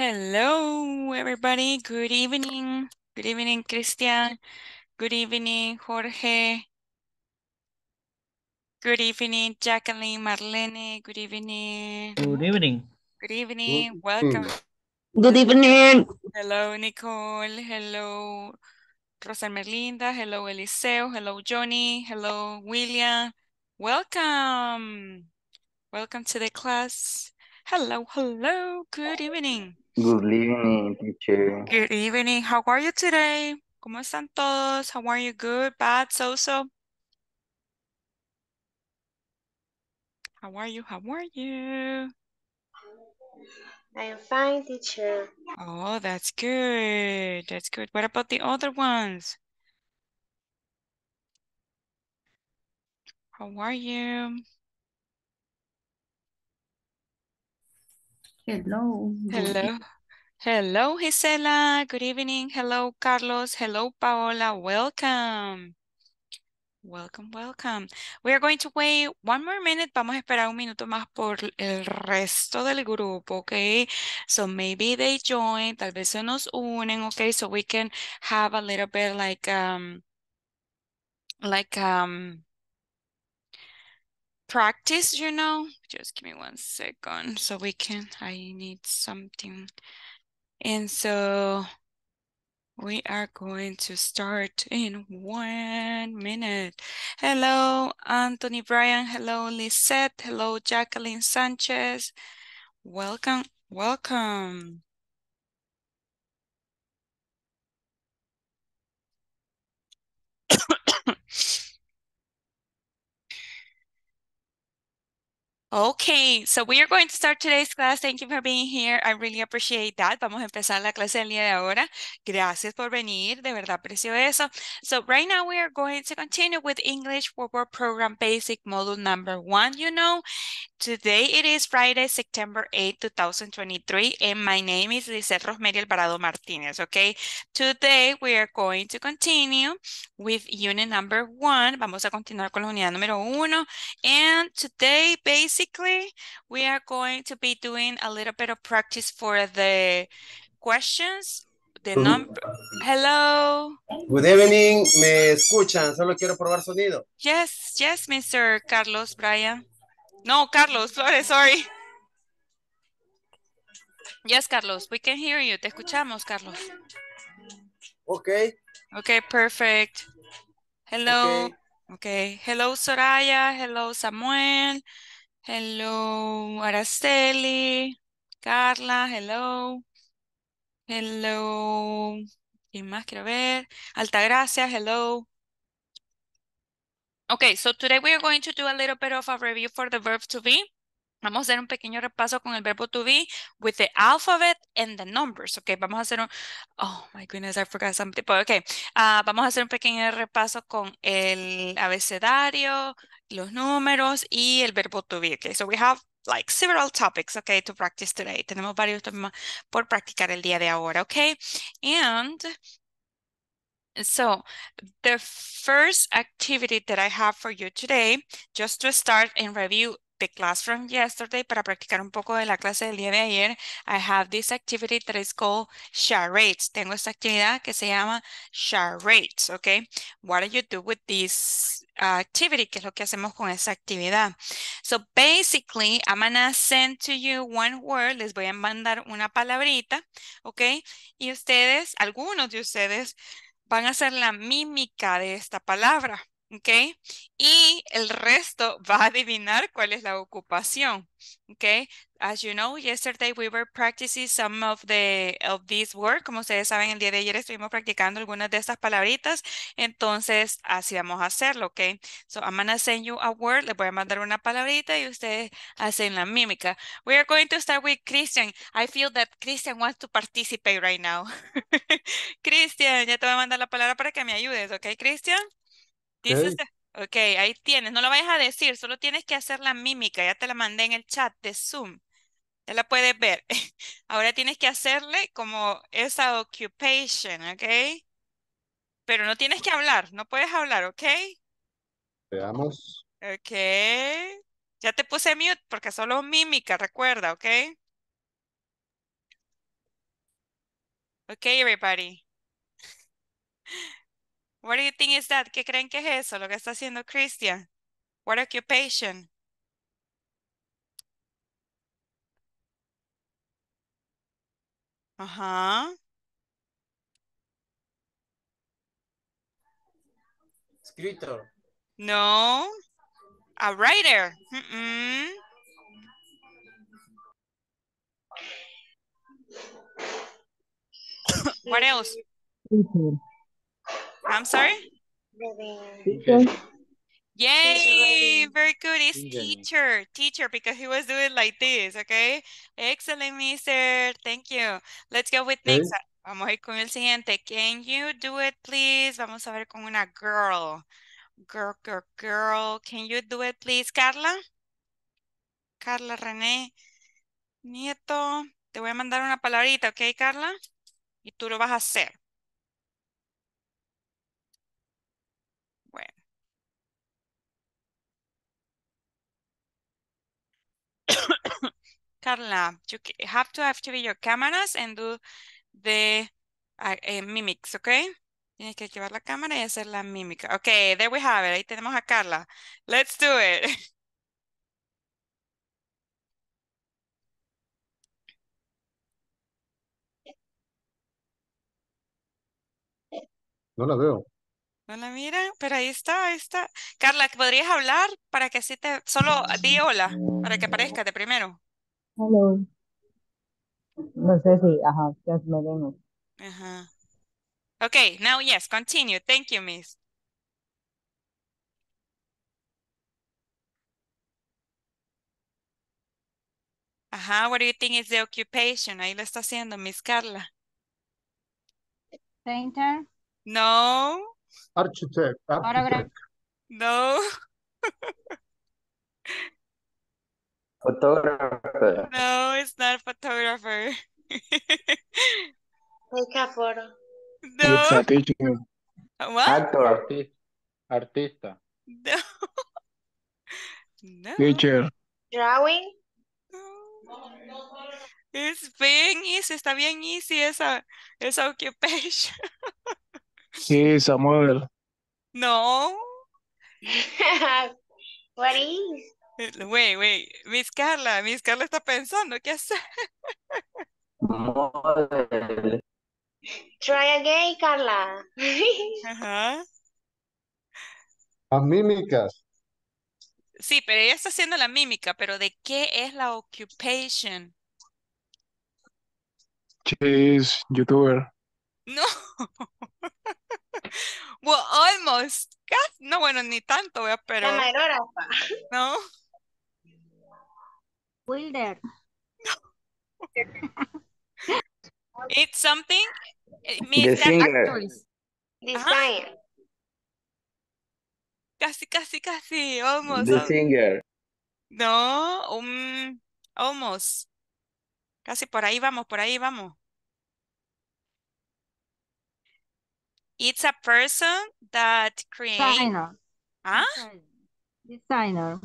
Hello, everybody. Good evening. Good evening, Christian. Good evening, Jorge. Good evening, Jacqueline, Marlene. Good evening. Good evening. Good evening. Welcome. Good evening. Hello, Nicole. Hello, Rosa Merlinda. Hello, Eliseo. Hello, Johnny. Hello, William. Welcome. Welcome to the class. Hello, hello. Good evening. Good evening, teacher. Good evening. How are you today? ¿Cómo están todos? How are you? Good, bad, so-so? How are you? How are you? I'm fine, teacher. Oh, that's good. That's good. What about the other ones? How are you? Hello. Hello. Hello, Gisela. Good evening. Hello, Carlos. Hello, Paola. Welcome. Welcome, welcome. We are going to wait one more minute. Vamos a esperar un minuto más por el resto del grupo, okay? So maybe they join, tal vez se nos unen, okay? So we can have a little bit like, um, like, um, practice, you know. Just give me one second so we can, I need something. And so we are going to start in one minute. Hello, Anthony Bryan. Hello, Lisette. Hello, Jacqueline Sanchez. Welcome, welcome. Okay, so we are going to start today's class. Thank you for being here. I really appreciate that. Vamos a empezar la clase del día de ahora. Gracias por venir. De verdad aprecio eso. So right now we are going to continue with English for War Program Basic Module Number One, you know. Today it is Friday, September 8, 2023, and my name is Lizeth Rosmery Alvarado Martinez, okay? Today we are going to continue with unit number one. Vamos a continuar con la unidad número uno. And today, basically, we are going to be doing a little bit of practice for the questions the number. Hello. Good evening. ¿Me escuchan? Solo quiero probar sonido. Yes, yes, Mr. Carlos Bryan. No, Carlos Flores, sorry. Yes, Carlos, we can hear you. Te escuchamos, Carlos. Okay. Okay, perfect. Hello. Okay. Hello, Soraya. Hello, Samuel. Hello, Araceli. Carla, hello. Hello. ¿Quién más quiero ver? Altagracia, hello. Okay, so today we are going to do a little bit of a review for the verb to be. Vamos a hacer un pequeño repaso con el verbo to be with the alphabet and the numbers. Okay, vamos a hacer un... Oh, my goodness, I forgot something. But okay. uh, vamos a hacer un pequeño repaso con el abecedario, los números y el verbo to be. Ok, so we have like several topics, okay, to practice today. Tenemos varios temas por practicar el día de ahora, okay? And So the first activity that I have for you today, just to start and review the class from yesterday, para practicar un poco de la clase del día de ayer, I have this activity that is called charades. Tengo esta actividad que se llama charades, okay? What do you do with this uh, activity? ¿Qué es lo que hacemos con esa actividad? So basically, I'm gonna send to you one word. Les voy a mandar una palabrita, okay? Y ustedes, algunos de ustedes, van a hacer la mímica de esta palabra. ¿ok? Y el resto va a adivinar cuál es la ocupación, ¿ok? As you know, yesterday we were practicing some of the of these words. Como ustedes saben, el día de ayer estuvimos practicando algunas de estas palabritas. Entonces, así vamos a hacerlo, ¿ok? So, I'm gonna send you a word. Les voy a mandar una palabrita y ustedes hacen la mímica. We are going to start with Christian. I feel that Christian wants to participate right now. Christian, ya te voy a mandar la palabra para que me ayudes, ¿ok, Christian? ok, ahí tienes. No lo vayas a decir, solo tienes que hacer la mímica. Ya te la mandé en el chat de Zoom. Ya la puedes ver. Ahora tienes que hacerle como esa occupation, ¿ok? Pero no tienes que hablar, no puedes hablar, ¿ok? Veamos. Ok. Ya te puse mute porque solo mímica, recuerda, ¿ok? Ok, everybody. What do you think is that? ¿Qué creen que es eso? Lo que está haciendo Christian. What occupation? Ajá. Escritor. No. A writer. Mm What else? I'm sorry? Pues. Yay, very good. It's teacher, teacher, because he was doing like this, okay? Excellent, mister. Thank you. Let's go with next. Vamos a ir con el siguiente. Can you do it, please? Vamos a ver con una girl. Girl, girl, girl. Can you do it, please, Carla? Carla René. Nieto. Te voy a mandar una palabrita, ¿ok, Carla? Y tú lo vas a hacer. Carla, you have to activate your cameras and do the uh, mimics, okay? Tienes que activar la cámara y hacer la mímica. Okay, there we have it. Ahí tenemos a Carla. Let's do it. No la veo. Hola, mira, pero ahí está, ahí está. Carla, ¿podrías hablar para que así te... Solo di hola, para que aparezca de primero. Hello. No sé si, ajá, ya me Ajá. Ok, now yes, continue. Thank you, miss. Ajá, what do you think is the occupation? Ahí lo está haciendo Miss Carla. Painter. No. Architect. No. photographer. No, it's not No. It's a Actor. Artista. No. no. Teacher. Drawing. No. es bien easy, está bien easy esa, esa occupation. Sí, Samuel. No. What is? Wait, wait. Miss Carla, Miss Carla está pensando qué hacer. Model. Try again, Carla. Ajá. Las mímicas. Sí, pero ella está haciendo la mímica, pero ¿de qué es la occupation? youtuber. No. well, almost. Casi, no, bueno, ni tanto, pero. No. Wilder. It's something. It eh, means The Casi, casi, casi. Almost. No, um, almost. Casi por ahí vamos, por ahí vamos. It's a person that creates... ¿Ah? Designer. Designer.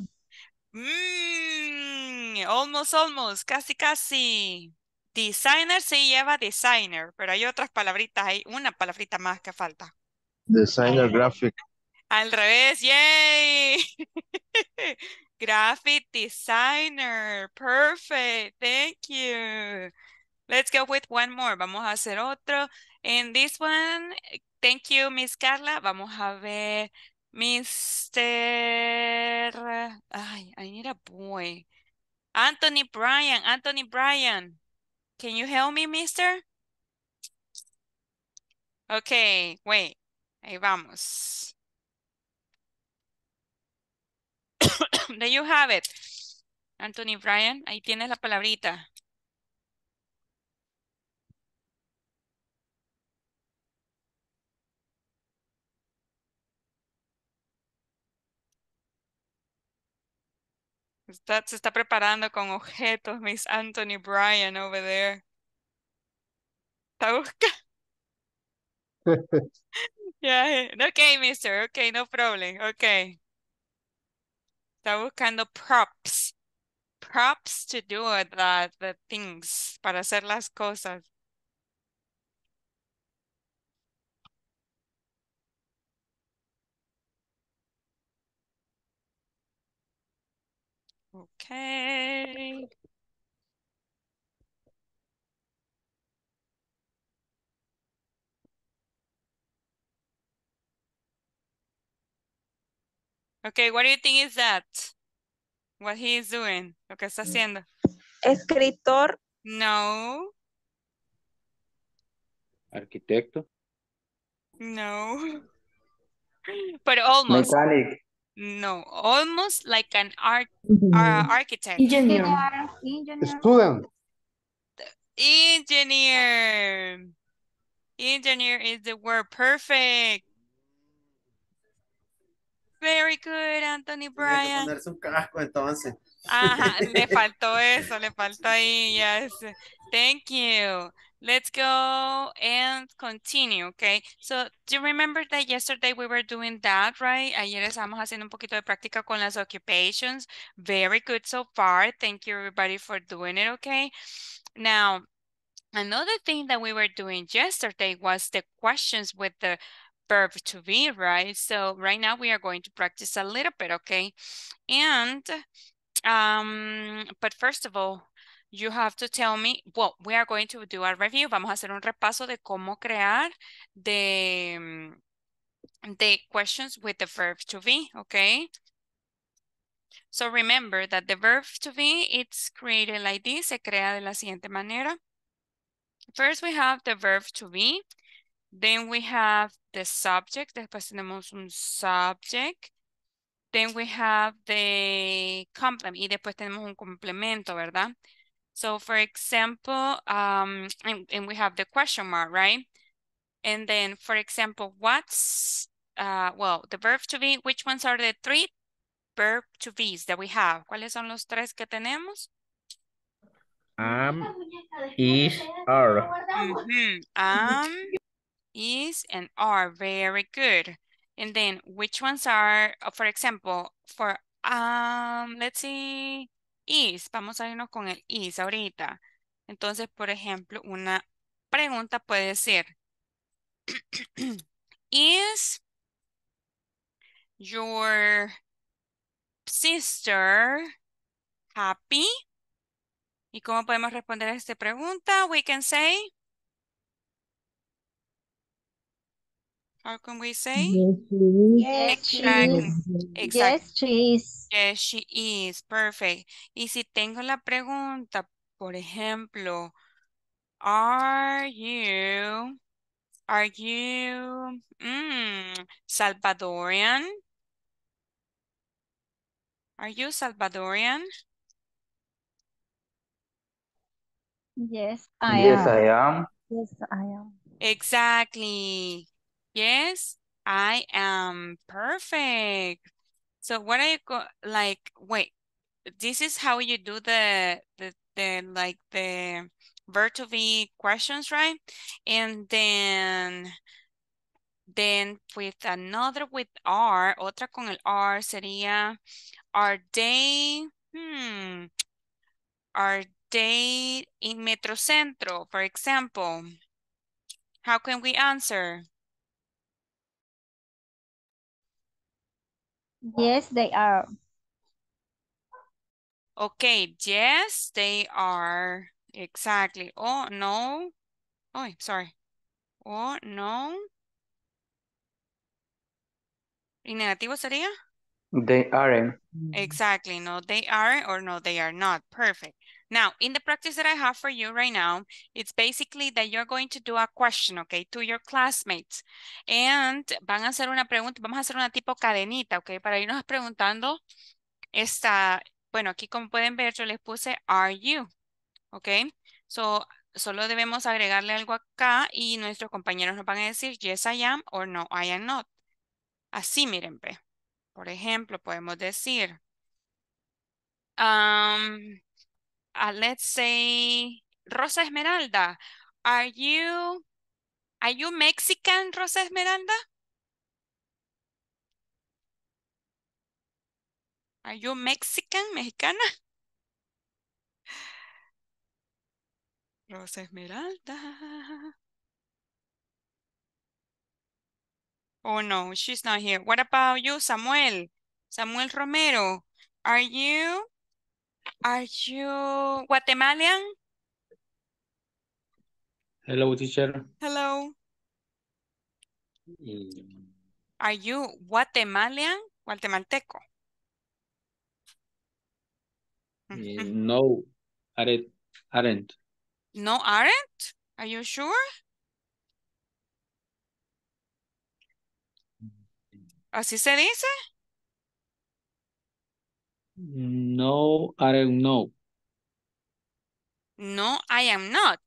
Mm, almost, almost, casi, casi. Designer se lleva designer, pero hay otras palabritas, hay una palabrita más que falta. Designer graphic. Al revés, yay. graphic designer, perfect, thank you. Let's go with one more, vamos a hacer otro. En this one, eh, thank you, Miss Carla. Vamos a ver, Mr. Ay, I need a boy. Anthony Bryan, Anthony Bryan. Can you help me, mister? Okay, wait. Ahí vamos. There you have it. Anthony Bryan, ahí tienes la palabrita. se está preparando con objetos, Miss Anthony Bryan over there. Está buscando. yeah. Ok, mister. Ok, no problem. Ok. Está buscando props. Props to do the things, para hacer las cosas. Okay. Okay, what do you think is that? What he is doing, lo que está mm. haciendo. Escritor. No. Arquitecto. No. But almost. Mechanic. No, almost like an art uh, architect. Engineer. Engineer. Student. Engineer. Engineer is the word perfect. Very good, Anthony Bryan. Ajá, le faltó eso, le faltó ahí, yes. Thank you. Let's go and continue, okay? So, do you remember that yesterday we were doing that, right? Ayer estábamos haciendo un poquito de práctica con las occupations. Very good so far. Thank you everybody for doing it, okay? Now, another thing that we were doing yesterday was the questions with the verb to be, right? So right now we are going to practice a little bit, okay? And, um, but first of all, you have to tell me, well, we are going to do a review. Vamos a hacer un repaso de cómo crear the mm, de questions with the verb to be, okay? So remember that the verb to be, it's created like this, se crea de la siguiente manera. First we have the verb to be, then we have the subject, después tenemos un subject, then we have the complement, y después tenemos un complemento, ¿verdad? So for example, um, and, and we have the question mark, right? And then for example, what's, uh, well, the verb to be, which ones are the three verb to be's that we have? ¿Cuáles son los tres que tenemos? Um, is, are. Mm -hmm. Um, is and are, very good. And then which ones are, uh, for example, for, um, let's see, is. Vamos a irnos con el is ahorita. Entonces, por ejemplo, una pregunta puede ser, is your sister happy? ¿Y cómo podemos responder a esta pregunta? We can say, How can we say? Yes, she is. Yes, she is. Yes, she is. Perfect. Y si tengo la pregunta, por ejemplo, are you, are you mm, Salvadorian? Are you Salvadorian? Yes, I Yes, I am. Yes, I am. Exactly. Yes, I am perfect. So what you go like wait, this is how you do the the, the like the verb to be questions, right? And then then with another with R, otra con el R sería are they hmm are they in Metrocentro, for example? How can we answer? Yes, they are. Okay, yes, they are. Exactly. Oh, no. Oh, sorry. Oh, no. ¿Y negativo sería? They aren't. Exactly. No, they are or no, they are not. Perfect. Now, in the practice that I have for you right now, it's basically that you're going to do a question, okay, to your classmates. And van a hacer una pregunta, vamos a hacer una tipo cadenita, okay, para irnos preguntando esta, bueno, aquí como pueden ver, yo les puse are you, okay. So, solo debemos agregarle algo acá y nuestros compañeros nos van a decir yes I am o no I am not. Así, miren, ve. Por ejemplo, podemos decir, um, Uh, let's say, Rosa Esmeralda, are you, are you Mexican, Rosa Esmeralda? Are you Mexican, mexicana? Rosa Esmeralda. Oh no, she's not here. What about you, Samuel? Samuel Romero, are you Are you Guatemalan? Hello, teacher. Hello. Mm. Are you Guatemalan? Guatemalteco. Eh, mm-hmm. no, aren't, aren't. No, aren't? Are you sure? Mm. ¿Así se dice? No, I don't know. No, I am not.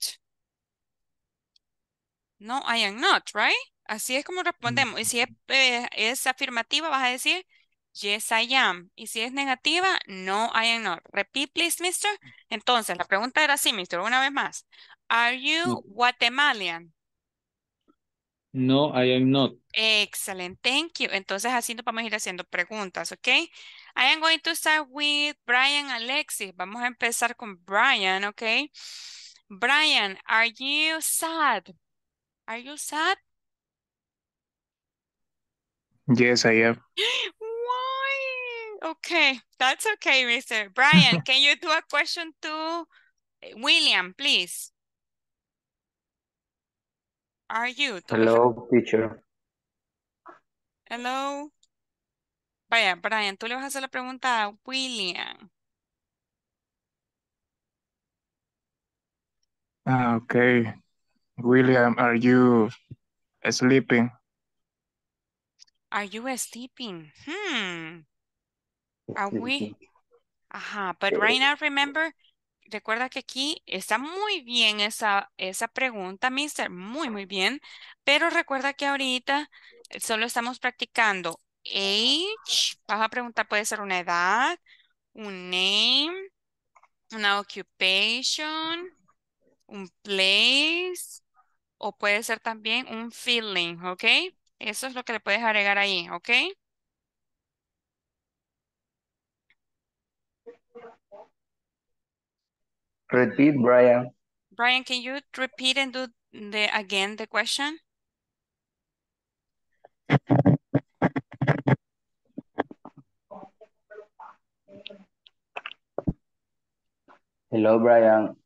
No, I am not, right? Así es como mm. respondemos. Y si eh, es, afirmativa, vas a decir, yes, I am. Y si es negativa, no, I am not. Repeat, please, mister. Entonces, la pregunta era así, mister, una vez más. Are you Guatemalan? No, I am not. Excelente, thank you. Entonces, así nos vamos a ir haciendo preguntas, ¿ok? I am going to start with Brian Alexis. Vamos a empezar con Brian, okay? Brian, are you sad? Are you sad? Yes, I am. Why? Okay, that's okay, Mr. Brian, can you do a question to eh, William, please? Are you? Hello, teacher. Hello. Vaya, Brian, tú le vas a hacer la pregunta a William. Ah, okay. William, are you sleeping? Are you sleeping? Hmm. Are we? Ajá, but right now remember, recuerda que aquí está muy bien esa, esa pregunta, mister, muy, muy bien. Pero recuerda que ahorita eh, solo estamos practicando age, vas a preguntar, puede ser una edad, un name, una occupation, un place, o puede ser también un feeling, ¿ok? Eso es lo que le puedes agregar ahí, ¿ok? Repeat, Brian. Brian, can you repeat and do the again the question? Hello, Brian.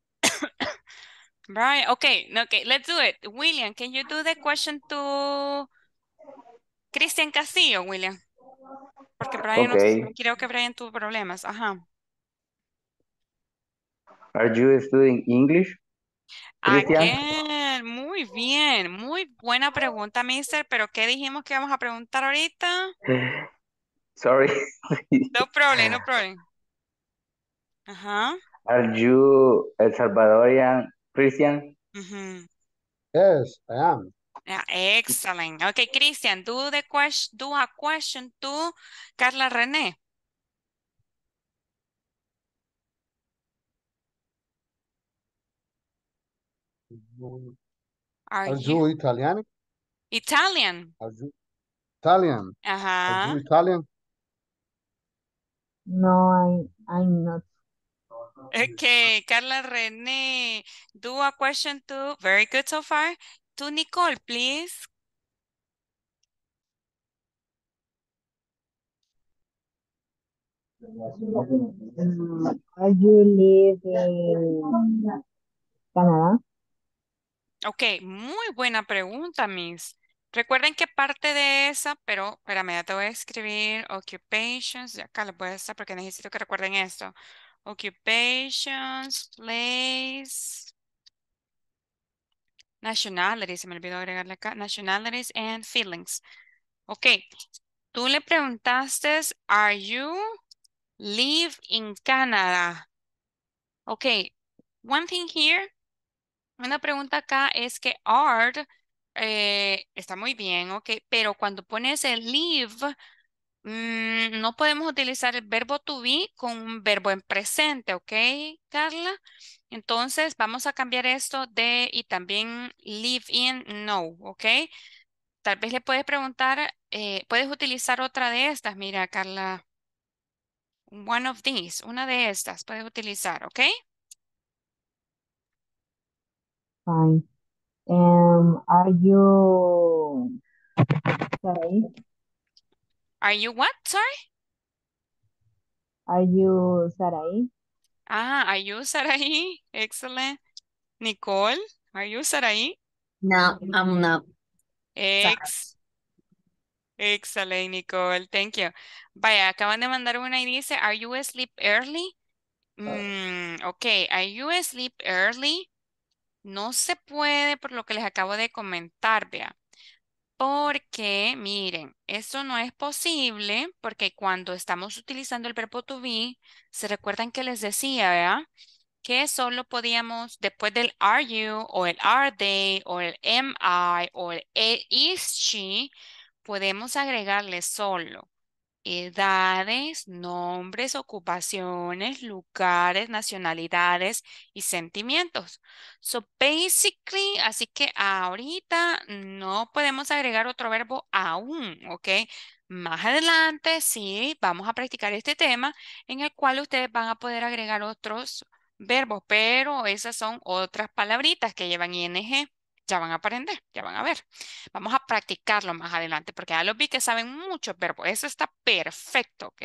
Brian, okay, okay, let's do it. William, can you do the question to Christian Castillo, William? Porque Brian, no, creo que Brian tuvo problemas. Ajá. Are you studying English? muy bien, muy buena pregunta, mister. Pero ¿qué dijimos que vamos a preguntar ahorita? Sorry. no problem, no problem. Ajá. Are you El Salvadorian Christian? Mm -hmm. Yes, I am. Yeah, excellent. Okay, Christian, do the question, do a question to Carla René. Are, Are you, you Italian? Italian. Are you Italian? Uh -huh. Are you Italian? No, I, I'm not Okay, Carla René, do a question to, very good so far, to Nicole, please. Okay, you muy buena pregunta, Miss. Recuerden que parte de esa, pero espera, me te voy a escribir occupations, acá lo puede estar porque necesito que recuerden esto occupations, place, nationalities, se me olvidó agregarle acá, nationalities and feelings. Ok, tú le preguntaste, are you live in Canada? Ok, one thing here, una pregunta acá es que are eh, está muy bien, ok, pero cuando pones el live, Mm, no podemos utilizar el verbo to be con un verbo en presente, ¿ok, Carla? Entonces vamos a cambiar esto de y también live in no, ¿ok? Tal vez le puedes preguntar, eh, puedes utilizar otra de estas, mira, Carla. One of these, una de estas puedes utilizar, ¿ok? Fine. Um, are you... Are you what? Sorry? Are you Sarai? Ah, are you Sarai? Excellent. Nicole, are you Sarai? No, I'm not. Excellent, Excelente, Nicole. Thank you. Vaya, acaban de mandar una y dice, are you asleep early? Mm, ok, are you asleep early? No se puede por lo que les acabo de comentar, vea. Porque, miren, eso no es posible porque cuando estamos utilizando el verbo to be, se recuerdan que les decía, ¿verdad? Que solo podíamos, después del are you, o el are they, o el am I, o el e is she, podemos agregarle solo edades, nombres, ocupaciones, lugares, nacionalidades y sentimientos. So basically, así que ahorita no podemos agregar otro verbo aún, ¿ok? Más adelante sí vamos a practicar este tema en el cual ustedes van a poder agregar otros verbos, pero esas son otras palabritas que llevan ing ya van a aprender, ya van a ver. Vamos a practicarlo más adelante porque ya lo vi que saben muchos verbos. Eso está perfecto, ¿ok?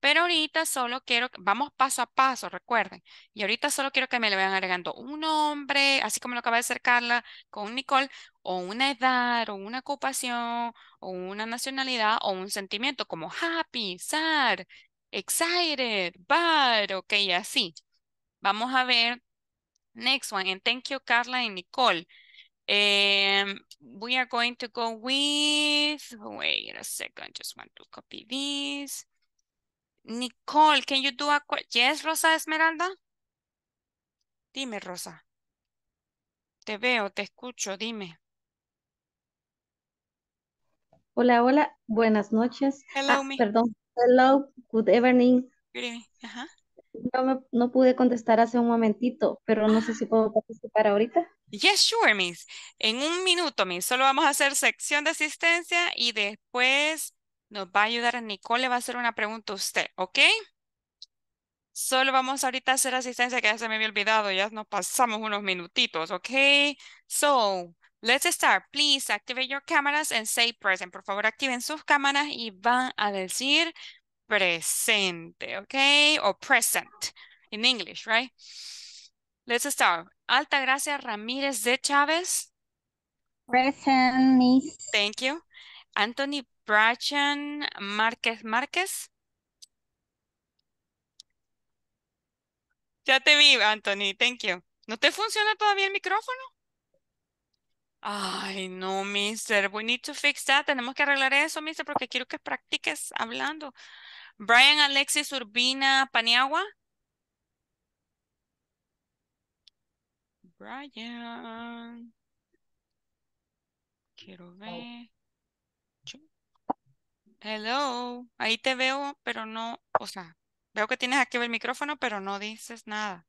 Pero ahorita solo quiero, vamos paso a paso, recuerden. Y ahorita solo quiero que me le vayan agregando un nombre, así como lo acaba de hacer Carla con Nicole, o una edad, o una ocupación, o una nacionalidad, o un sentimiento como happy, sad, excited, bad, ok, así. Vamos a ver. Next one, and thank you Carla y Nicole we em, are going to go with, wait a second, just want to copy this. Nicole, can you do a, yes, Rosa Esmeralda? Dime, Rosa. Te veo, te escucho, dime. Hola, hola, buenas noches. Hello, ah, Perdón, hello, good evening. Good evening, ajá no, pude contestar hace un momentito, pero no sé si ah. puedo participar ahorita. Yes, sure, Miss. En un minuto, Miss. Solo vamos a hacer sección de asistencia y después nos va a ayudar Nicole, le va a hacer una pregunta a usted, ¿ok? Solo vamos ahorita a hacer asistencia que ya se me había olvidado, ya nos pasamos unos minutitos, ¿ok? So, let's start. Please activate your cameras and say present. Por favor, activen sus cámaras y van a decir presente, okay? O present in English, right? Let's start. Alta Gracia Ramírez de Chávez. Present, miss. Thank you. Anthony Brachan Márquez Márquez. Ya te vi, Anthony. Thank you. ¿No te funciona todavía el micrófono? Ay, no, mister. We need to fix that. Tenemos que arreglar eso, mister, porque quiero que practiques hablando. Brian Alexis Urbina Paniagua. Brian. Quiero oh. ver. Hello. Ahí te veo, pero no, o sea, veo que tienes aquí el micrófono, pero no dices nada.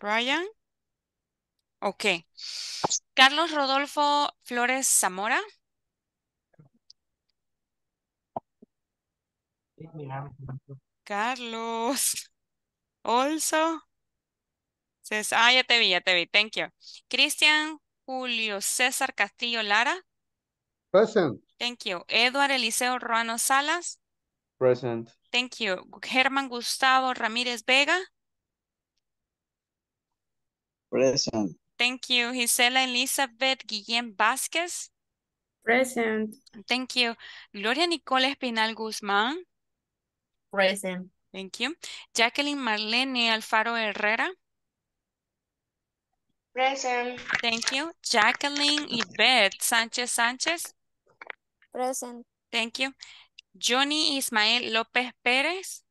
Brian. Ok. Carlos Rodolfo Flores Zamora. Carlos. Also. César, ah, ya te vi, ya te vi. Thank you. Cristian Julio César Castillo Lara. Present. Thank you. Edward Eliseo Ruano Salas. Present. Thank you. Germán Gustavo Ramírez Vega. Present. Thank you. Gisela Elizabeth Guillén Vázquez. Present. Thank you. Gloria Nicole Espinal Guzmán. Present. Thank you. Jacqueline Marlene Alfaro Herrera. Present. Thank you. Jacqueline Yvette Sánchez Sánchez. Present. Thank you. Johnny Ismael López Pérez.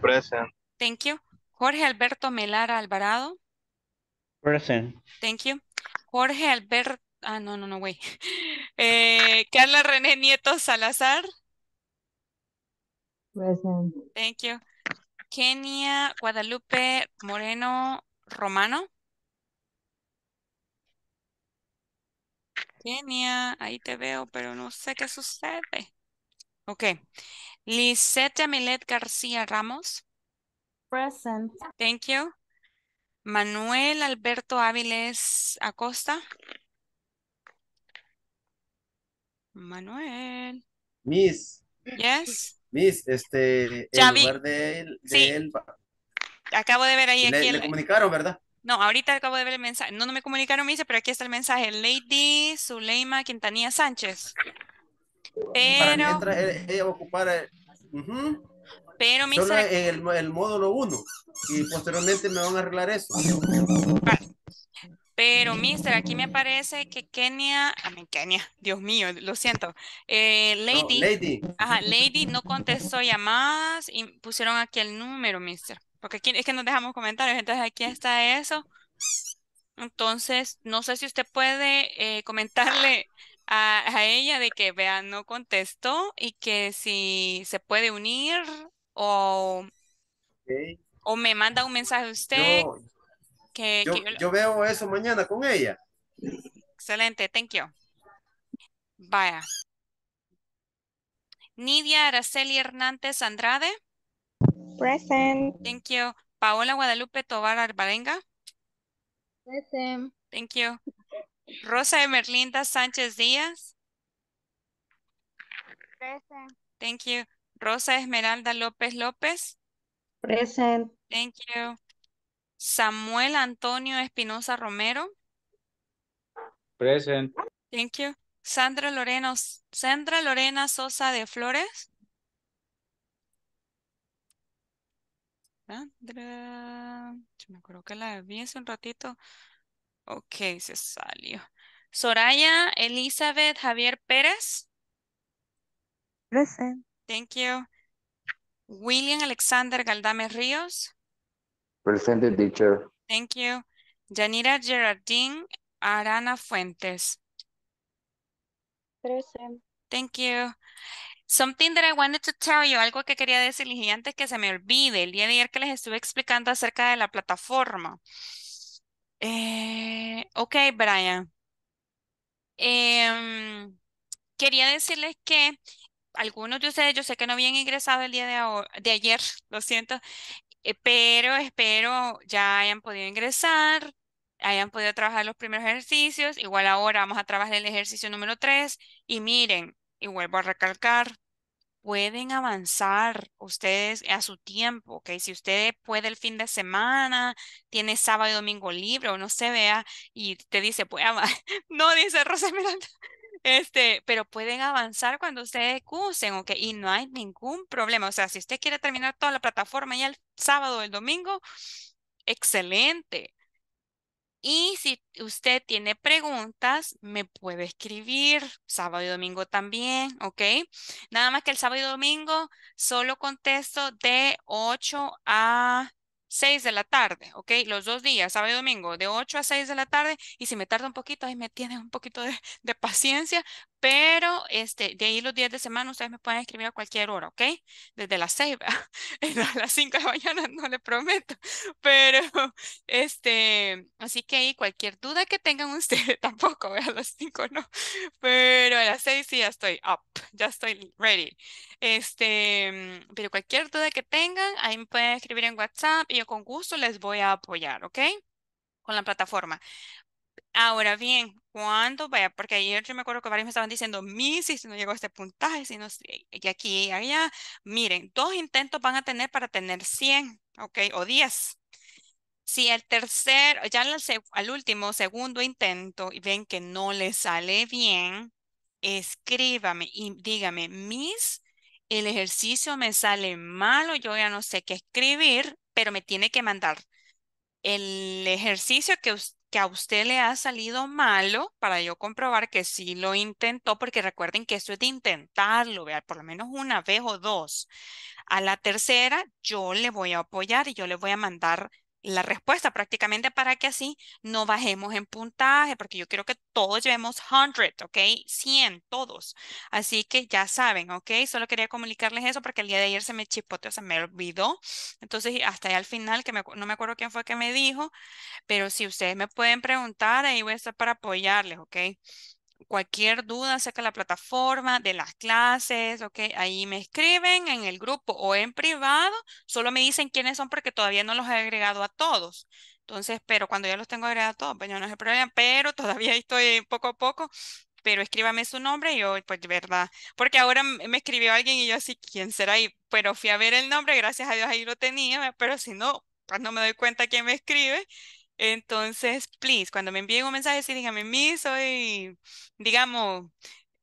Present. Thank you. Jorge Alberto Melara Alvarado. Present. Thank you. Jorge Alberto, ah, no, no, no, güey. Eh, Carla René Nieto Salazar. Present. Thank you. Kenia Guadalupe Moreno Romano. Kenia, ahí te veo, pero no sé qué sucede. Ok. Lisette Amilet García Ramos. Present. Thank you. Manuel Alberto Áviles Acosta. Manuel. Miss. Yes. Miss, este, en lugar de sí. Acabo de ver ahí. Le, aquí comunicaron, ¿verdad? No, ahorita acabo de ver el mensaje. No, no me comunicaron, me pero aquí está el mensaje. Lady Zuleima Quintanilla Sánchez. Pero... Eh, eh, eh, el... Pero, Solo el, el módulo 1. Y posteriormente me van a arreglar eso. Pero, mister, aquí me parece que Kenia, a Kenia, Dios mío, lo siento. Eh, lady, Ajá, Lady no contestó llamadas y pusieron aquí el número, mister. Porque aquí es que nos dejamos comentarios, entonces aquí está eso. Entonces, no sé si usted puede eh, comentarle a, ella de que, vea, no contestó y que si se puede unir o, o me manda un mensaje a usted yo, veo eso mañana con ella. Excelente, thank you. Vaya. Nidia Araceli Hernández Andrade. Present. Thank you. Paola Guadalupe Tobar Arbarenga. Present. Thank you. Rosa Emerlinda Sánchez Díaz. Present. Thank you. Rosa Esmeralda López López. Present. Thank you. Samuel Antonio Espinosa Romero. Present. Thank you. Sandra Lorena, Sandra Lorena Sosa de Flores. Sandra, me acuerdo que la vi hace un ratito. Ok, se salió. Soraya Elizabeth Javier Pérez. Present. Thank you. William Alexander Galdame Ríos. Presente, teacher. Thank you. Janira Gerardín Arana Fuentes. Present. Thank you. Something that I wanted to tell you, algo que quería decirles y antes que se me olvide, el día de ayer que les estuve explicando acerca de la plataforma. Eh, ok, Brian. Em, quería decirles que algunos de ustedes, yo sé que no habían ingresado el día de, de ayer, lo siento, eh, pero espero ya hayan podido ingresar, hayan podido trabajar los primeros ejercicios. Igual ahora vamos a trabajar el ejercicio número 3 y miren, y vuelvo a recalcar, pueden avanzar ustedes a su tiempo, ¿ok? Si usted puede el fin de semana, tiene sábado y domingo libre o no se vea y te dice, pues, no, dice Rosa este, pero pueden avanzar cuando ustedes gusten, ¿ok? Y no hay ningún problema. O sea, si usted quiere terminar toda la plataforma ya el sábado o el domingo, excelente. Y si usted tiene preguntas, me puede escribir sábado y domingo también, ¿ok? Nada más que el sábado y domingo solo contesto de 8 a 6 de la tarde, ¿ok? Los dos días, sábado y domingo, de 8 a 6 de la tarde, y si me tarda un poquito, ahí me tienen un poquito de, de paciencia pero este, de ahí los días de semana ustedes me pueden escribir a cualquier hora, ¿ok? Desde las 6 a las 5 de la mañana, no le prometo. Pero, este, así que ahí cualquier duda que tengan ustedes, tampoco, a las 5 no. Pero a las 6 sí ya estoy up, ya estoy ready. Este, pero cualquier duda que tengan, ahí me pueden escribir en WhatsApp y yo con gusto les voy a apoyar, ¿ok? con la plataforma. Ahora bien, ¿cuándo vaya? Porque ayer yo me acuerdo que varios me estaban diciendo, Miss, si no llegó a este puntaje, si no, y aquí allá. Miren, dos intentos van a tener para tener 100, ¿ok? O 10. Si el tercer, ya al, al último, segundo intento, y ven que no le sale bien, escríbame y dígame, Miss, el ejercicio me sale malo, yo ya no sé qué escribir, pero me tiene que mandar el ejercicio que usted a usted le ha salido malo para yo comprobar que sí lo intentó, porque recuerden que esto es de intentarlo, por lo menos una vez o dos. A la tercera, yo le voy a apoyar y yo le voy a mandar la respuesta prácticamente para que así no bajemos en puntaje, porque yo quiero que todos llevemos 100, ¿ok? 100, todos. Así que ya saben, ¿ok? Solo quería comunicarles eso porque el día de ayer se me chipoteó, se me olvidó. Entonces, hasta ahí al final, que no me acuerdo quién fue que me dijo, pero si ustedes me pueden preguntar, ahí voy a estar para apoyarles, ¿ok? cualquier duda acerca de la plataforma, de las clases, ahí me escriben en el grupo o en privado, solo me dicen quiénes son porque todavía no los he agregado a todos. Entonces, pero cuando ya los tengo agregados a todos, pues ya no el problema, pero todavía estoy poco a poco, pero escríbame su nombre y yo, pues verdad, porque ahora me escribió alguien y yo así, ¿quién será? Y, pero fui a ver el nombre, gracias a Dios ahí lo tenía, pero si no, pues no me doy cuenta quién me escribe entonces, please, cuando me envíen un mensaje, sí, díganme, mi, soy, digamos,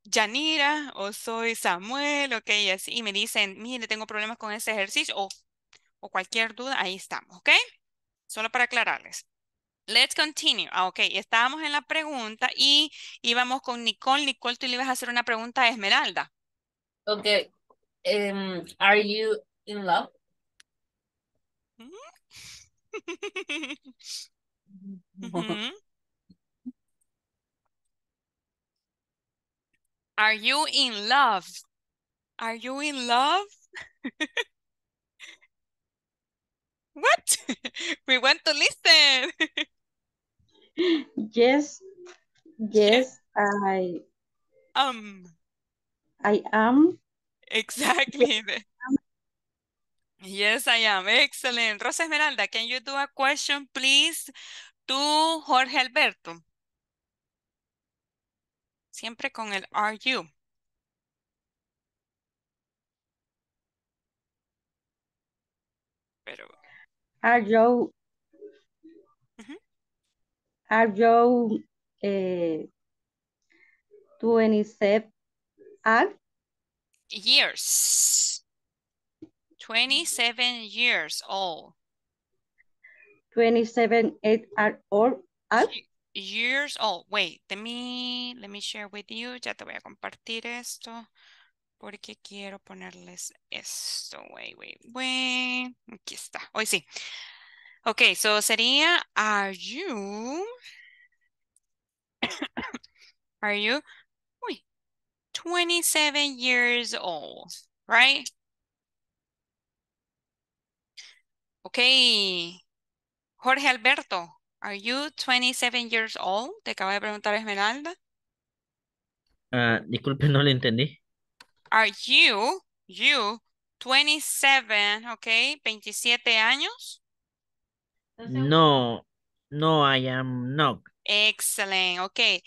Yanira o soy Samuel, ok, y así, y me dicen, mire, tengo problemas con ese ejercicio o, o cualquier duda, ahí estamos, ok. Solo para aclararles. Let's continue. Ah, ok, estábamos en la pregunta y íbamos con Nicole. Nicole, tú le ibas a hacer una pregunta a Esmeralda. Ok. Em, are you in love? Mm. Mm-hmm. Are you in love? Are you in love? what? we want to listen. yes. Yes, I um I am. Exactly. Yes, I am. Excellent. Rosa Esmeralda, can you do a question, please, to Jorge Alberto? Siempre con el are you. Pero... Are you... Are you 27 eh, years? 27 years old. 27 eight are old. Years old. Wait, let me, let me share with you. Ya te voy a compartir esto porque quiero ponerles esto. Wait, wait, wait. Aquí está. Hoy sí. Okay, so sería, are you, are you, uy, 27 years old, right? Okay. Jorge Alberto, are you 27 years old? Te acaba de preguntar Esmeralda. Ah, disculpe, no le entendí. Are you, you, 27, okay, 27 años? No, no, I am not. Excellent, okay.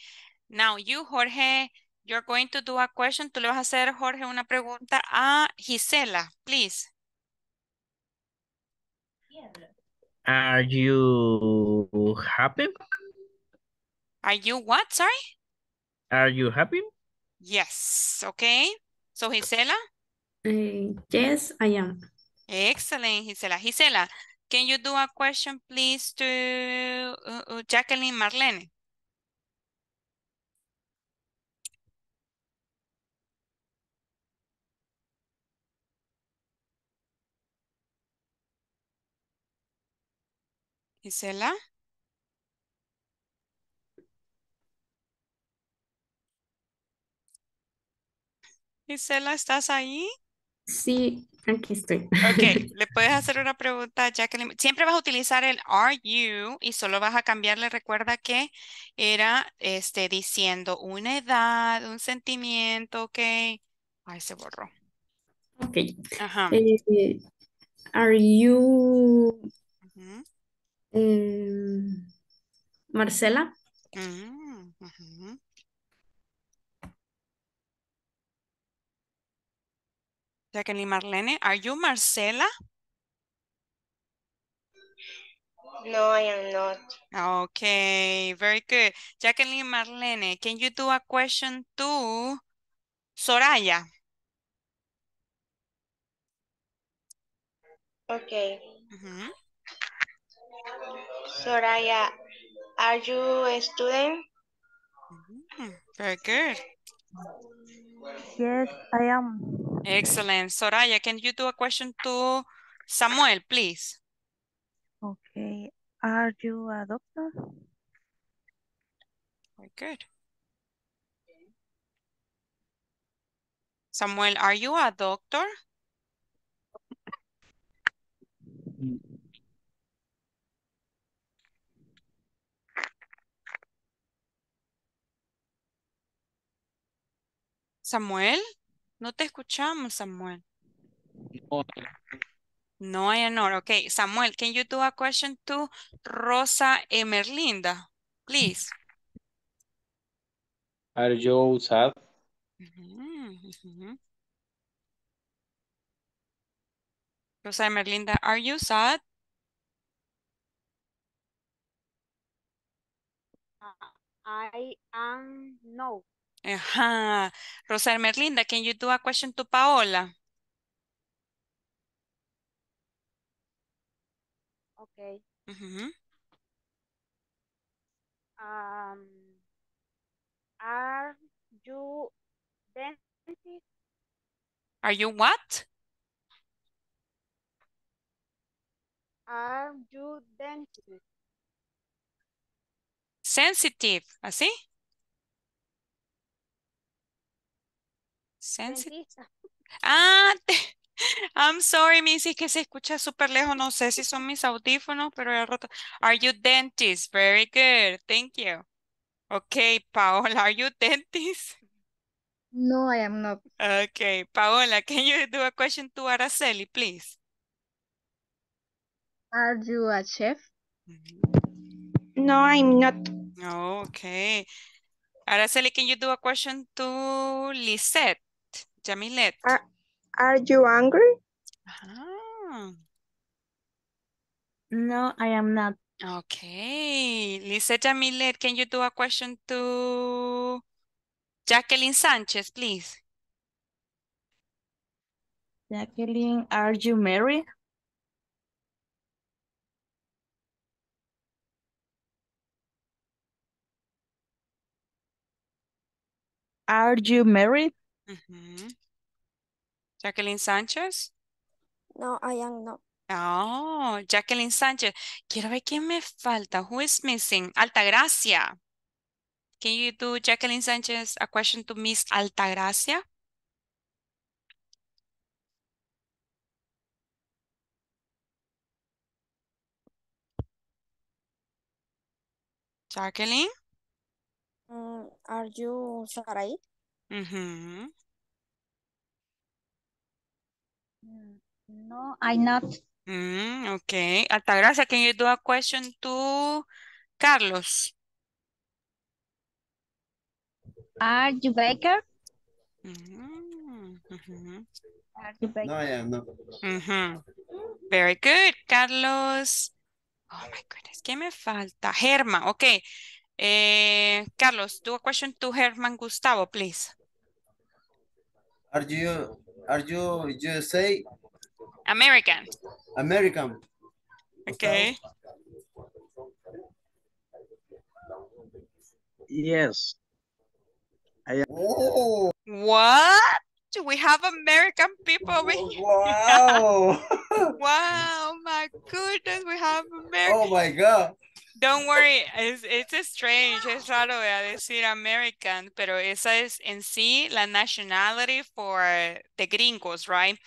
Now you, Jorge, you're going to do a question. Tú le vas a hacer, Jorge, una pregunta a Gisela, please. Are you happy? Are you what, sorry? Are you happy? Yes, okay. So Gisela? Uh, yes, I am. Excellent, Gisela. Gisela, can you do a question, please, to uh, uh Jacqueline Marlene? Gisela. Gisela, ¿estás ahí? Sí, aquí estoy. Ok, le puedes hacer una pregunta ya que Siempre vas a utilizar el are you y solo vas a cambiarle. Recuerda que era este, diciendo una edad, un sentimiento, ok. Ay, se borró. Ok. Ajá. Eh, eh, are you... Marcela. Mm -hmm. Jacqueline Marlene, are you Marcela? No, I am not. Okay, very good. Jacqueline Marlene, can you do a question to Soraya? Okay. Mm -hmm. Soraya, are you a student? Mm-hmm. Very good. Yes, I am. Excellent. Soraya, can you do a question to Samuel, please? Okay. Are you a doctor? Very good. Samuel, are you a doctor? Mm. Samuel, no te escuchamos, Samuel. No. No, honor Okay, Samuel, can you do a question to Rosa Emerlinda, please? Are you sad? Mm-hmm, mm-hmm. Rosa Emerlinda, are you sad? I am no. -huh. Rosa Merlinda, can you do a question to Paola? Okay. Mm -hmm. um, are you dentist? Are you what? Are you dentist? Sensitive, ¿así? Sensitive. Ah, I'm sorry, Missy, que se escucha súper lejos. No sé si son mis audífonos, pero he roto. Are you dentist? Very good. Thank you. Okay, Paola, are you dentist? No, I am not. Okay, Paola, can you do a question to Araceli, please? Are you a chef? No, I'm not. Okay. Araceli, can you do a question to Lisette? Jamilet. Are, are you angry? Ah. No, I am not. Okay. Lisa Jamilet, can you do a question to Jacqueline Sanchez, please? Jacqueline, are you married? Are you married? Jacqueline Sánchez. No, I am not. Oh, Jacqueline Sánchez. Quiero ver quién me falta. Who is missing? Altagracia. Can you do, Jacqueline Sánchez, a question to Miss Altagracia? Jacqueline? Mm, are you Sarai? mhm No, I not. Mm, okay. Altagracia, can you do a question to Carlos? Are you baker? Mm, Are you No, I am not. Very good, Carlos. Oh my goodness, ¿qué me falta? Germa, okay. Uh, Carlos, do a question to Herman Gustavo, please. Are you are you USA? American. American. Okay. Yes. I oh. What? do We have American people over here. Wow. wow, my goodness, we have American. Oh my God. Don't worry, it's, it's strange, es raro eh, a decir American, pero esa es en sí la nationality for the eh, gringos, right?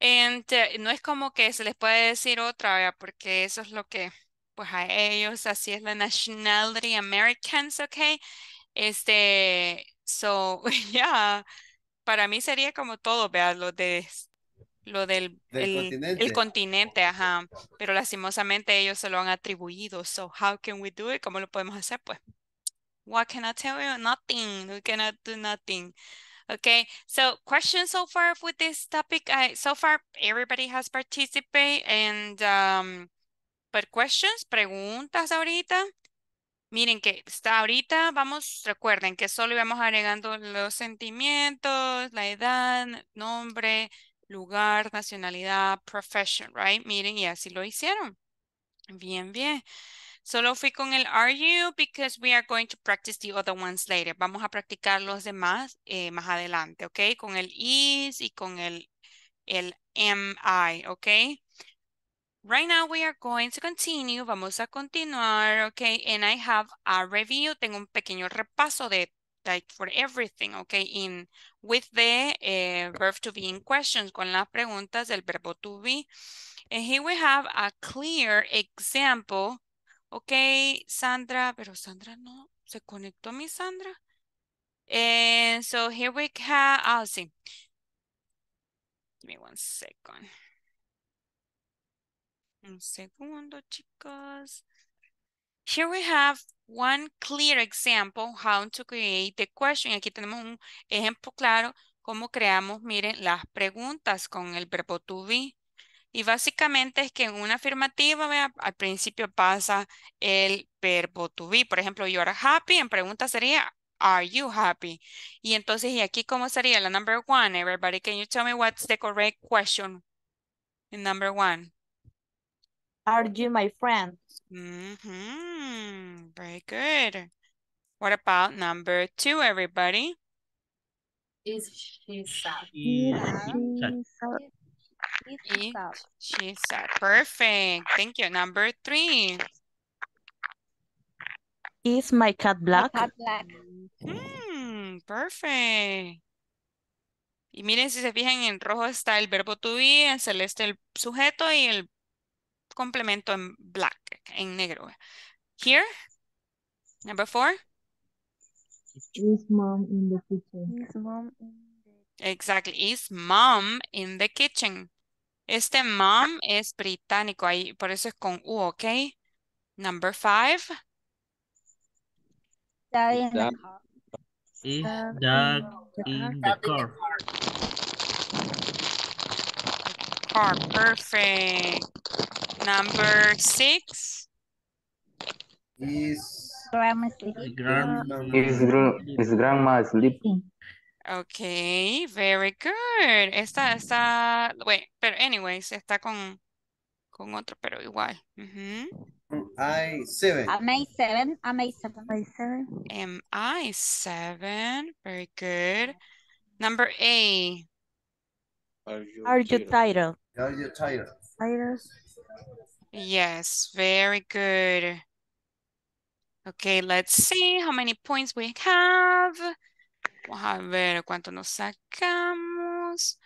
And, eh, no es como que se les puede decir otra, porque eso es lo que, pues a ellos, así es la nationality Americans, okay? Este, so, yeah, para mí sería como todo, vean, de lo del, continente. ajá. Pero lastimosamente ellos se lo han atribuido. So, how can we do it? ¿Cómo lo podemos hacer? Pues, what can I tell you? Nothing. We cannot do nothing. Okay, so questions so far with this topic. I, so far, everybody has participated and um, but questions, preguntas ahorita. Miren que está ahorita, vamos, recuerden que solo íbamos agregando los sentimientos, la edad, nombre, lugar, nacionalidad, profession, right? Miren, y así lo hicieron. Bien, bien. Solo fui con el are you because we are going to practice the other ones later. Vamos a practicar los demás eh, más adelante, ¿ok? Con el is y con el, el I, ¿ok? Right now we are going to continue. Vamos a continuar, ¿ok? And I have a review. Tengo un pequeño repaso de like for everything, ¿ok? In with the eh, verb to be in questions, con las preguntas del verbo to be. And here we have a clear example. Okay, Sandra, pero Sandra no, se conectó mi Sandra. And so here we have, I'll ah, see. Give me one second. Un segundo, chicos. Here we have one clear example how to create the question. Aquí tenemos un ejemplo claro cómo creamos, miren, las preguntas con el verbo to be. Y básicamente es que en una afirmativa al principio pasa el verbo to be. Por ejemplo, you are happy, en pregunta sería are you happy? Y entonces, ¿y aquí cómo sería la number one? Everybody, can you tell me what's the correct question in number one? Are you my friend? Mm -hmm. Very good. What about number two, everybody? Is she sad? She She's sad. She's sad. Perfect. Thank you. Number three. Is my cat black? My cat black. Mm-hmm, perfect. Y miren, si se fijan, en rojo está el verbo to be, en celeste el sujeto y el complemento en black, en negro. Here, number four. Is mom in the kitchen? Exactly, is mom in the kitchen? Este mom es británico, ahí, por eso es con U, ¿ok? Number five. Is dad in the Car, perfect. Number six. Is grandma sleeping? Is, grandma sleeping? Okay, very good. Esta, está, wait, pero anyways, está con, con otro, pero igual. Uh I seven. I I seven? I I seven? Am I seven? Am I seven? Very good. Number A. Are you, Are you tired? Are you tired? Tired. Yes, very good. Okay, let's see how many points we have. Vamos a ver cuánto nos sacamos.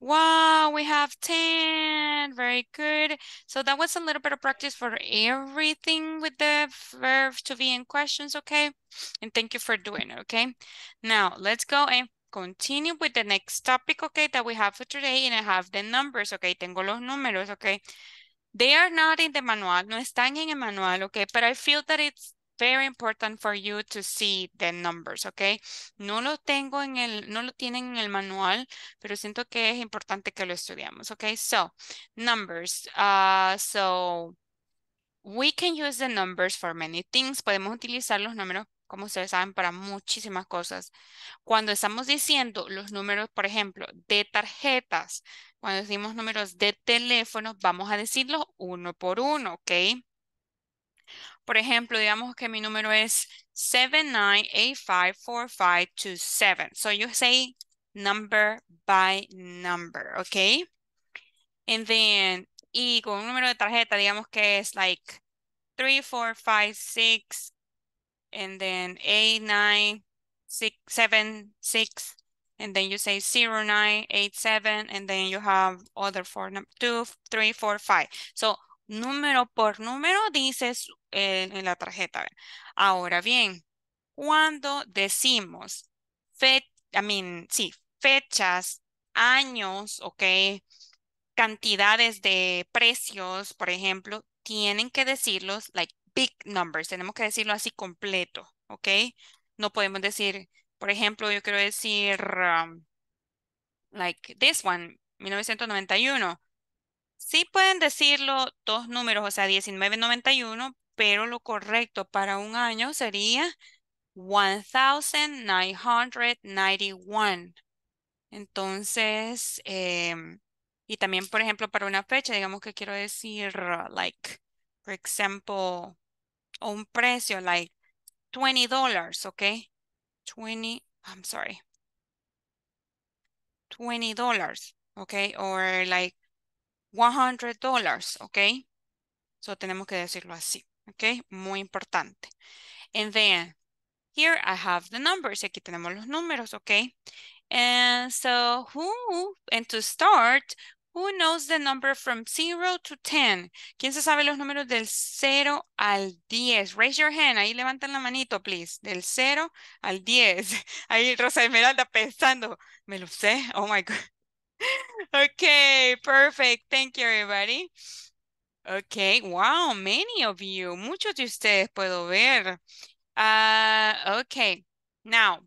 Wow, we have 10. Very good. So that was a little bit of practice for everything with the verb to be in questions, okay? And thank you for doing it, okay? Now, let's go and continue with the next topic, okay, that we have for today, and I have the numbers, okay, tengo los números, okay. They are not in the manual, no están en el manual, okay, but I feel that it's very important for you to see the numbers, okay. No lo tengo en el, no lo tienen en el manual, pero siento que es importante que lo estudiamos, okay. So, numbers, uh, so... We can use the numbers for many things. Podemos utilizar los números como ustedes saben, para muchísimas cosas. Cuando estamos diciendo los números, por ejemplo, de tarjetas, cuando decimos números de teléfonos, vamos a decirlo uno por uno, ¿ok? Por ejemplo, digamos que mi número es 79854527. So you say number by number, ¿ok? And then, y con un número de tarjeta, digamos que es like 3, 4, 5, 6, And then 8, 9, 6, 7, 6. And then you say 0, 9, 8, 7. And then you have other 4, 2, 3, 4, 5. So, número por número dices en la tarjeta. Ahora bien, cuando decimos fechas, años, cantidades de precios, por ejemplo, tienen que decirlos, like, big numbers, tenemos que decirlo así completo, ¿ok? No podemos decir, por ejemplo, yo quiero decir, um, like this one, 1991. Sí pueden decirlo dos números, o sea, 1991, pero lo correcto para un año sería 1991. Entonces, em, y también, por ejemplo, para una fecha, digamos que quiero decir, uh, like, por ejemplo, o un precio like $20, okay? 20, I'm sorry. $20, okay? Or like $100, okay? So tenemos que decirlo así, okay? Muy importante. And then here I have the numbers. Aquí tenemos los números, okay? And so who, and to start, Who knows the number from 0 to 10? ¿Quién se sabe los números del 0 al 10? Raise your hand. Ahí levantan la manito, please. Del 0 al 10. Ahí Rosa Esmeralda pensando. ¿Me lo sé? Oh, my God. Okay, perfect. Thank you, everybody. Okay, wow, many of you. Muchos de ustedes puedo ver. Uh, okay, now.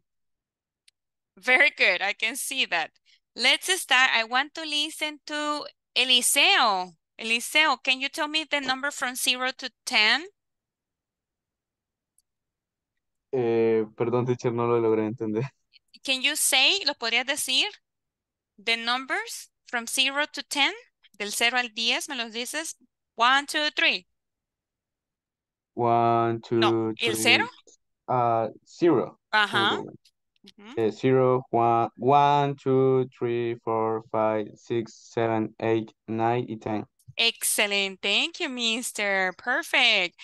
Very good. I can see that. Let's start. I want to listen to Eliseo. Eliseo, can you tell me the number from 0 to 10? Eh, perdón, teacher, no lo logré entender. Can you say, lo podrías decir, the numbers from 0 to 10? Del 0 al 10, me los dices. 1, 2, 3. 1, 2, 3. No, ¿el 0? 0. Ah, Ajá. Mm -hmm. uh, zero, one, one, two, three, four, five, six, seven, eight, nine, ten. Excellent. Thank you, Mister. Perfect.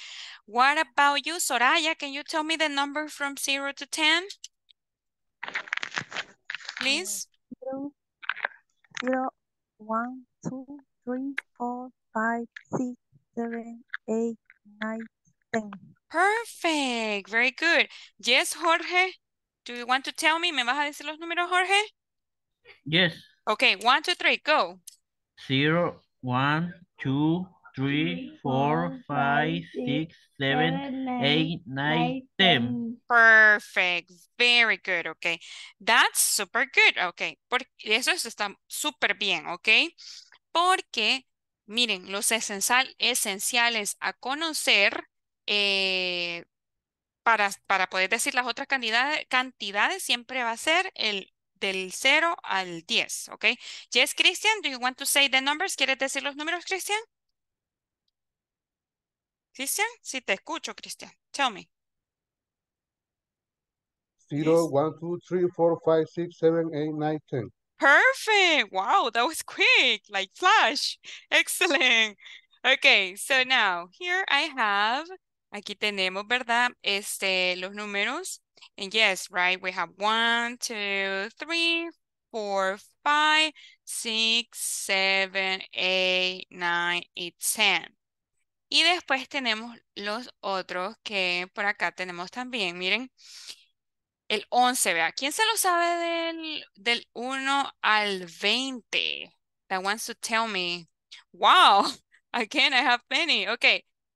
What about you, Soraya? Can you tell me the number from zero to ten? Please. Zero, zero, one, two, three, four, five, six, seven, eight, nine, ten. Perfect. Very good. Yes, Jorge? Do you want to tell me? ¿Me vas a decir los números, Jorge? Yes. OK. 1, 2, 3. Go. 0, 1, 2, 3, 4, 5, 6, 7, 8, 9, 10. Perfect. Very good. Okay. That's super good. Okay. Eso está super bien, okay. Porque, miren, los esenciales a conocer. Eh, para, para poder decir las otras cantidades, cantidades siempre va a ser el del 0 al 10, ¿ok? Yes, Christian, do you want to say the numbers? ¿Quieres decir los números, Christian? Christian, sí te escucho, Christian. Tell me. 0, 1, 2, 3, 4, 5, 6, 7, 8, 9, 10. Perfect. Wow, that was quick, like flash. Excellent. Okay, so now here I have Aquí tenemos, ¿verdad? Este, los números. And yes, right, we have one, two, three, four, five, six, seven, eight, nine y ten. Y después tenemos los otros que por acá tenemos también. Miren, el 11, vea. ¿Quién se lo sabe del, del 1 al 20? That wants to tell me. Wow, again, I have many. Okay,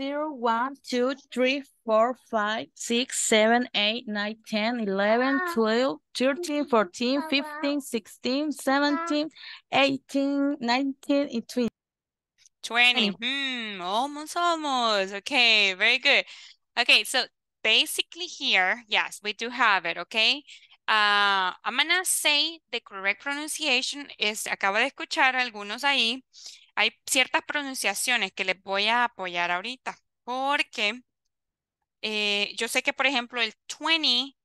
0, 1, 2, 3, 4, 5, 6, 7, 8, 9, 10, 11, ah. 12, 13, 14, 15, 16, 17, 18, 19, and 20. 20. Hmm, almost, almost. Okay, very good. Okay, so basically here, yes, we do have it, okay? Uh, I'm gonna say the correct pronunciation is, Acaba de escuchar algunos ahí. Hay ciertas pronunciaciones que les voy a apoyar ahorita, porque eh, yo sé que, por ejemplo, el 20,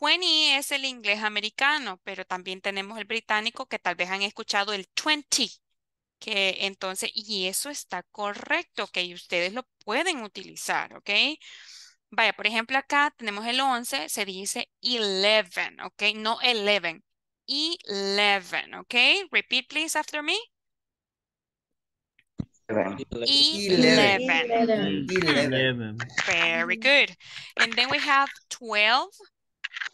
20 es el inglés americano, pero también tenemos el británico que tal vez han escuchado el 20, que entonces, y eso está correcto, que ustedes lo pueden utilizar, ¿ok? Vaya, por ejemplo, acá tenemos el 11, se dice 11, ¿ok? No 11, 11, ¿ok? Repeat, please, after me. Eleven. Eleven. Eleven. Eleven. Very good. And then we have 12.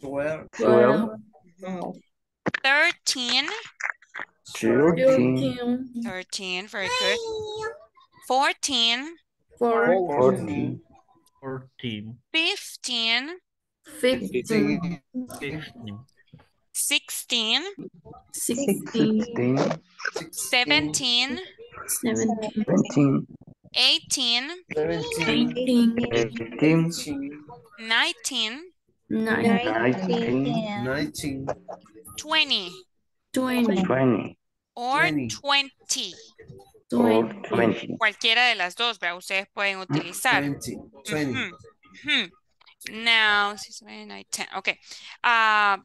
12. 12. 13. 13. 13. Very good. 14. 14. 14. 15. 15. 15. 16, 16, 17, 17, 18, 18, 19, 19, 19, 20, 20, 20 20. 20. 20. Cualquiera de las dos, ¿verdad? Ustedes pueden mm, utilizar. 20. 20. Mm -hmm. Now, 19, 10. Okay. Uh,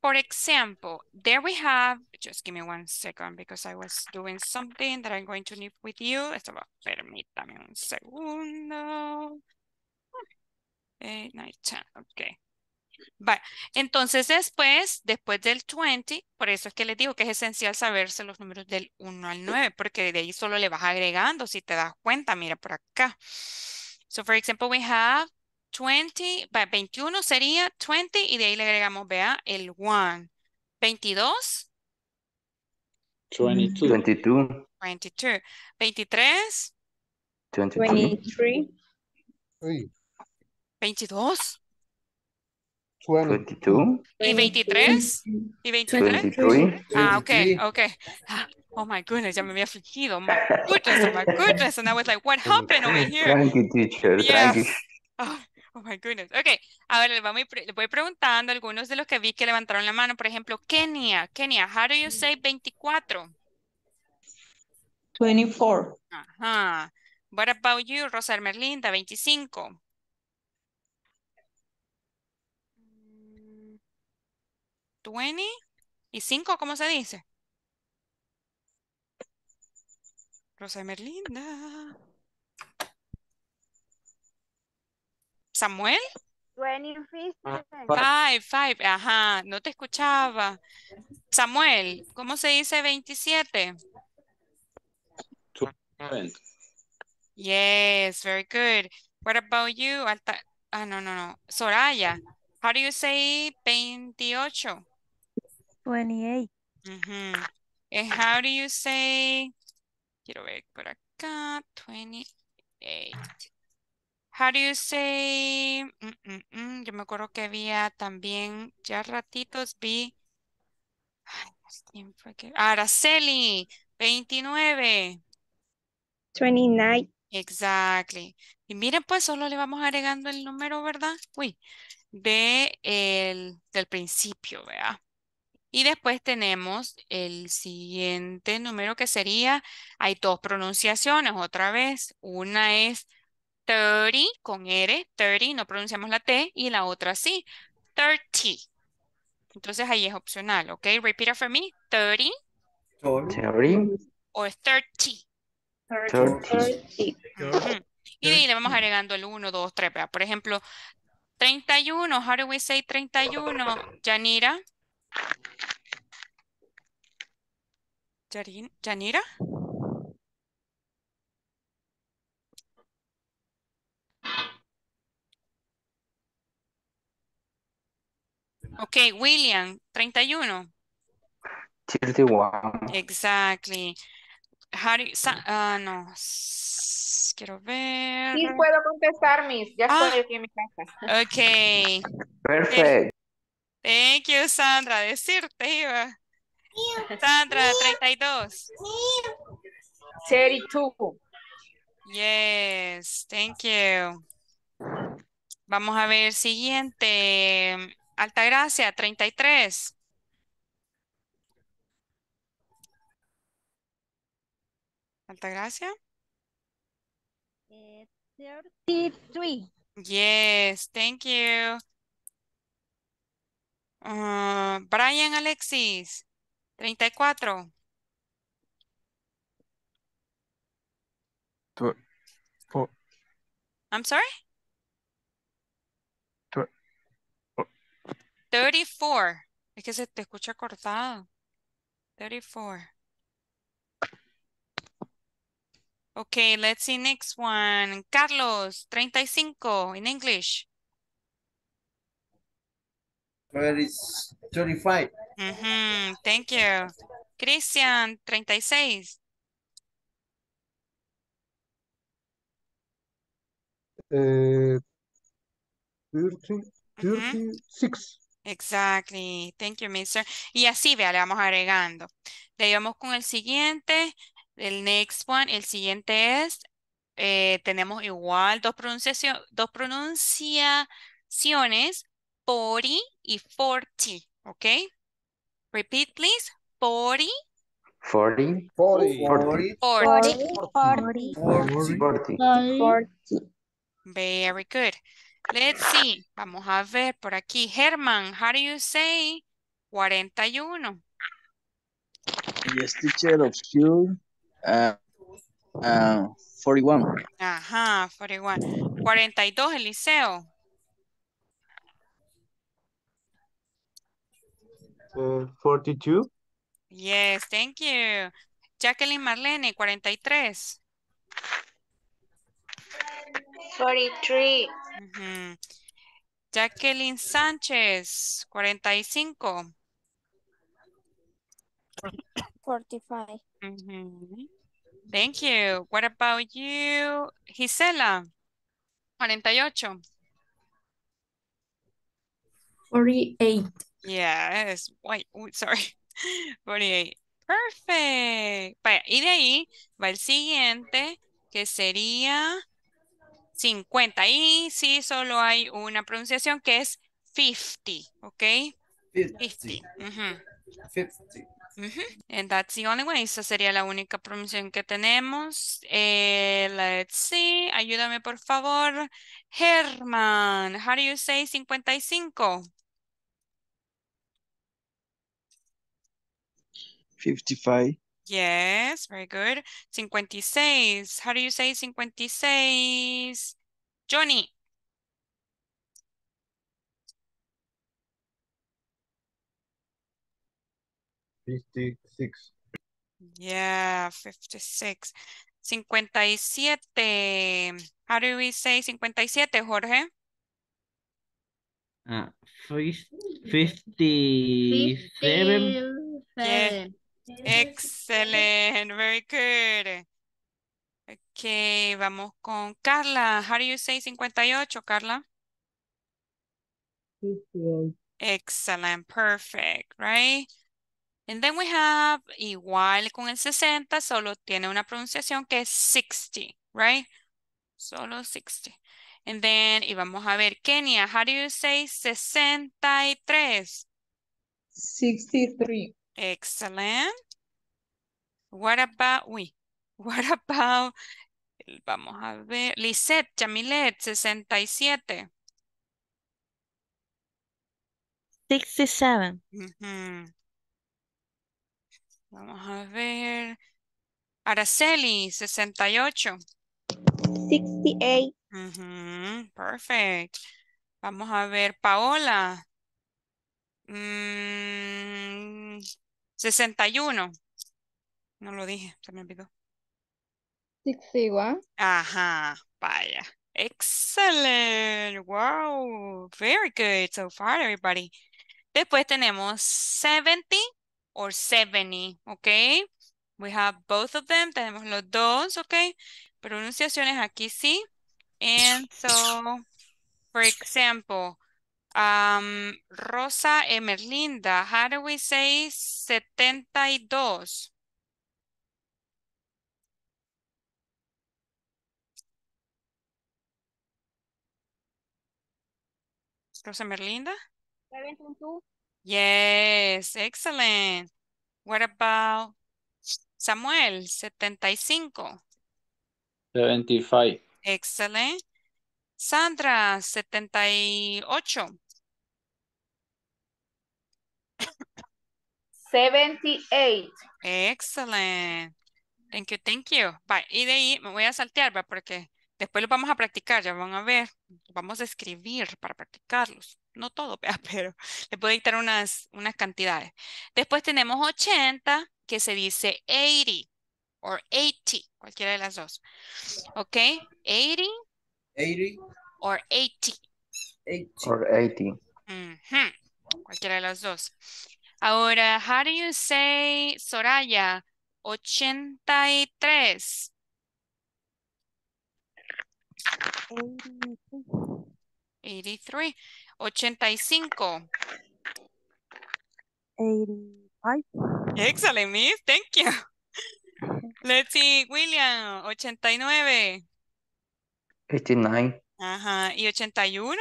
for example, there we have, just give me one second because I was doing something that I'm going to need with you. Estaba, permítame un segundo. Eight, nine, ten, okay. But, Entonces después, después del 20, por eso es que les digo que es esencial saberse los números del 1 al 9, porque de ahí solo le vas agregando, si te das cuenta, mira por acá. So for example, we have 20, 21 sería 20 y de ahí le agregamos, vea, el 1. 22. 22. 22. 23. 23. 22. 22. ¿Y 23? ¿Y 23? Ah, ok, ok. Ah, oh my goodness, ya me había afligido. My goodness, oh my goodness. And I was like, what happened over here? Thank you, teacher. Yes. Oh, Oh my goodness. Ok, ver le, vamos, voy preguntando algunos de los que vi que levantaron la mano. Por ejemplo, Kenia. Kenia, how do you say 24? 24. Ajá. What about you, Rosa Merlinda? 25. ¿20? ¿Y 5 cómo se dice? Rosa Merlinda. Samuel. 25. Ah, five, five. Ajá, no te escuchaba. Samuel, ¿cómo se dice 27? 27. Yes, very good. What about you? Alta ah, no, no, no. Soraya, how do you say 28? 28. Mm -hmm. And how do you say, quiero ver por acá, 28. How do you say? Mm, mm, mm, yo me acuerdo que había también, ya ratitos vi. Araceli, 29. 29. Exactly. Y miren, pues solo le vamos agregando el número, ¿verdad? Uy, de el, del principio, ¿verdad? Y después tenemos el siguiente número que sería, hay dos pronunciaciones otra vez. Una es 30 con R, 30, no pronunciamos la T, y la otra sí, 30. Entonces ahí es opcional, ¿ok? Repeat after me, 30. 30. O es 30. 30. Y le vamos agregando el 1, 2, 3. ¿verdad? Por ejemplo, 31, how do we say 31, Janira? Janira? Ok, William, 31. Exactly. How do you, no. Quiero ver. Sí, puedo contestar, Miss. Ya ah. estoy aquí en mi casa. Ok. Perfect. Thank you, Sandra. Decirte iba. Sandra, 32. 32. Yes, thank you. Vamos a ver, siguiente. Altagracia, 33. Altagracia. Eh, 33. Yes, thank you. Uh, Brian Alexis, 34. I'm sorry? 34. Es que se te escucha cortado. 34. ok, let's see next one. Carlos, 35 in English. 35. Mm Thank you. Cristian, 36. 36. Exactly. Thank you, Mr. Y así, vea, le vamos agregando. Le vamos con el siguiente. El next one. El siguiente es, eh, tenemos igual dos, pronunciaciones, 40 y 40, ¿ok? Repeat, please. 40. 40. 40. 40. 40. 40. 40. 40. 40. 40. Very good. Let's see. Vamos a ver por aquí. Herman, how do you say 41? Yes, teacher of Uh, uh, 41. Ajá, 41. 42, Eliseo. 42. Uh, yes, thank you. Jacqueline Marlene, 43. 43. Uh Jacqueline Sánchez, 45. 45. Thank you. What about you, Gisela? 48. 48. Yes. Wait, sorry. 48. Perfect. y de ahí va el siguiente, que sería 50. Y sí, solo hay una pronunciación que es 50, ¿ok? 50. 50. Uh And that's the only way. Esa sería la única pronunciación que tenemos. Eh, let's see. Ayúdame, por favor. Herman, how do you say 55? 55. Yes, very good. 56. How do you say 56? Johnny. Fifty-six. Yeah, fifty-six. Cincuenta y siete. How do we say cincuenta y siete, Jorge? Uh, fifty-seven. Fifty-seven. Yeah. Excellent, very good. Ok, vamos con Carla. How do you say 58, Carla? 58. Excellent, perfect, right? And then we have, igual con el 60, solo tiene una pronunciación que es 60, right? Solo 60. And then, y vamos a ver, Kenia, how do you say 63? 63. Excellent. What about, uy, what about, vamos a ver, Lisette, Jamilet, 67. 67. Vamos a ver. Araceli, 68. 68. Uh Perfect. Vamos a ver, Paola. Mm, 61. No lo dije, se me olvidó. 61. ¿ah? Ajá, vaya. Excellent. Wow. Very good so far, everybody. Después tenemos 70 or 70, ¿ok? We have both of them. Tenemos los dos, ¿ok? Pronunciaciones aquí sí. And so, for example, Um, Rosa Emerlinda, how do we say 72? Rosa Merlinda? 72. Yes, excellent. What about Samuel, 75? 75. Excellent. Sandra, 78. 78. Excellent. Thank you, thank you. Bye. y de ahí me voy a saltear, porque después lo vamos a practicar, ya van a ver. Vamos a escribir para practicarlos. No todo, pero le puedo dictar unas, unas cantidades. Después tenemos 80, que se dice 80 Or 80, cualquiera de las dos. ¿Ok? 80 80. Or 80. 80. Or 80. Mm -hmm. Cualquiera de las dos. Ahora, how do you say, Soraya, 83? 83. 85. 85. Excellent, Miss. Thank you. Let's see, William, 89. 89. Ajá. ¿Y 81?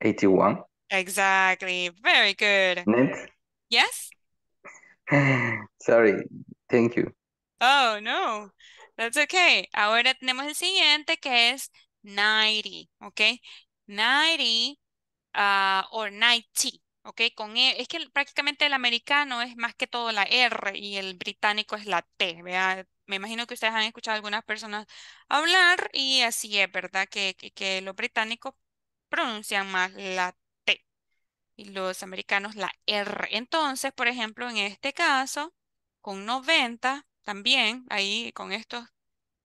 81. Exactly. Very good. Next. Yes? Sorry. Thank you. Oh, no. That's okay. Ahora tenemos el siguiente que es 90, okay? 90 uh, or 90. ¿ok? Con e, es que prácticamente el americano es más que todo la R y el británico es la T, Me imagino que ustedes han escuchado a algunas personas hablar y así es, ¿verdad? Que, que, los británicos pronuncian más la T y los americanos la R. Entonces, por ejemplo, en este caso, con 90, también ahí con estos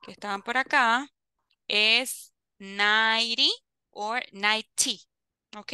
que estaban por acá, es 90 o 90, ¿ok?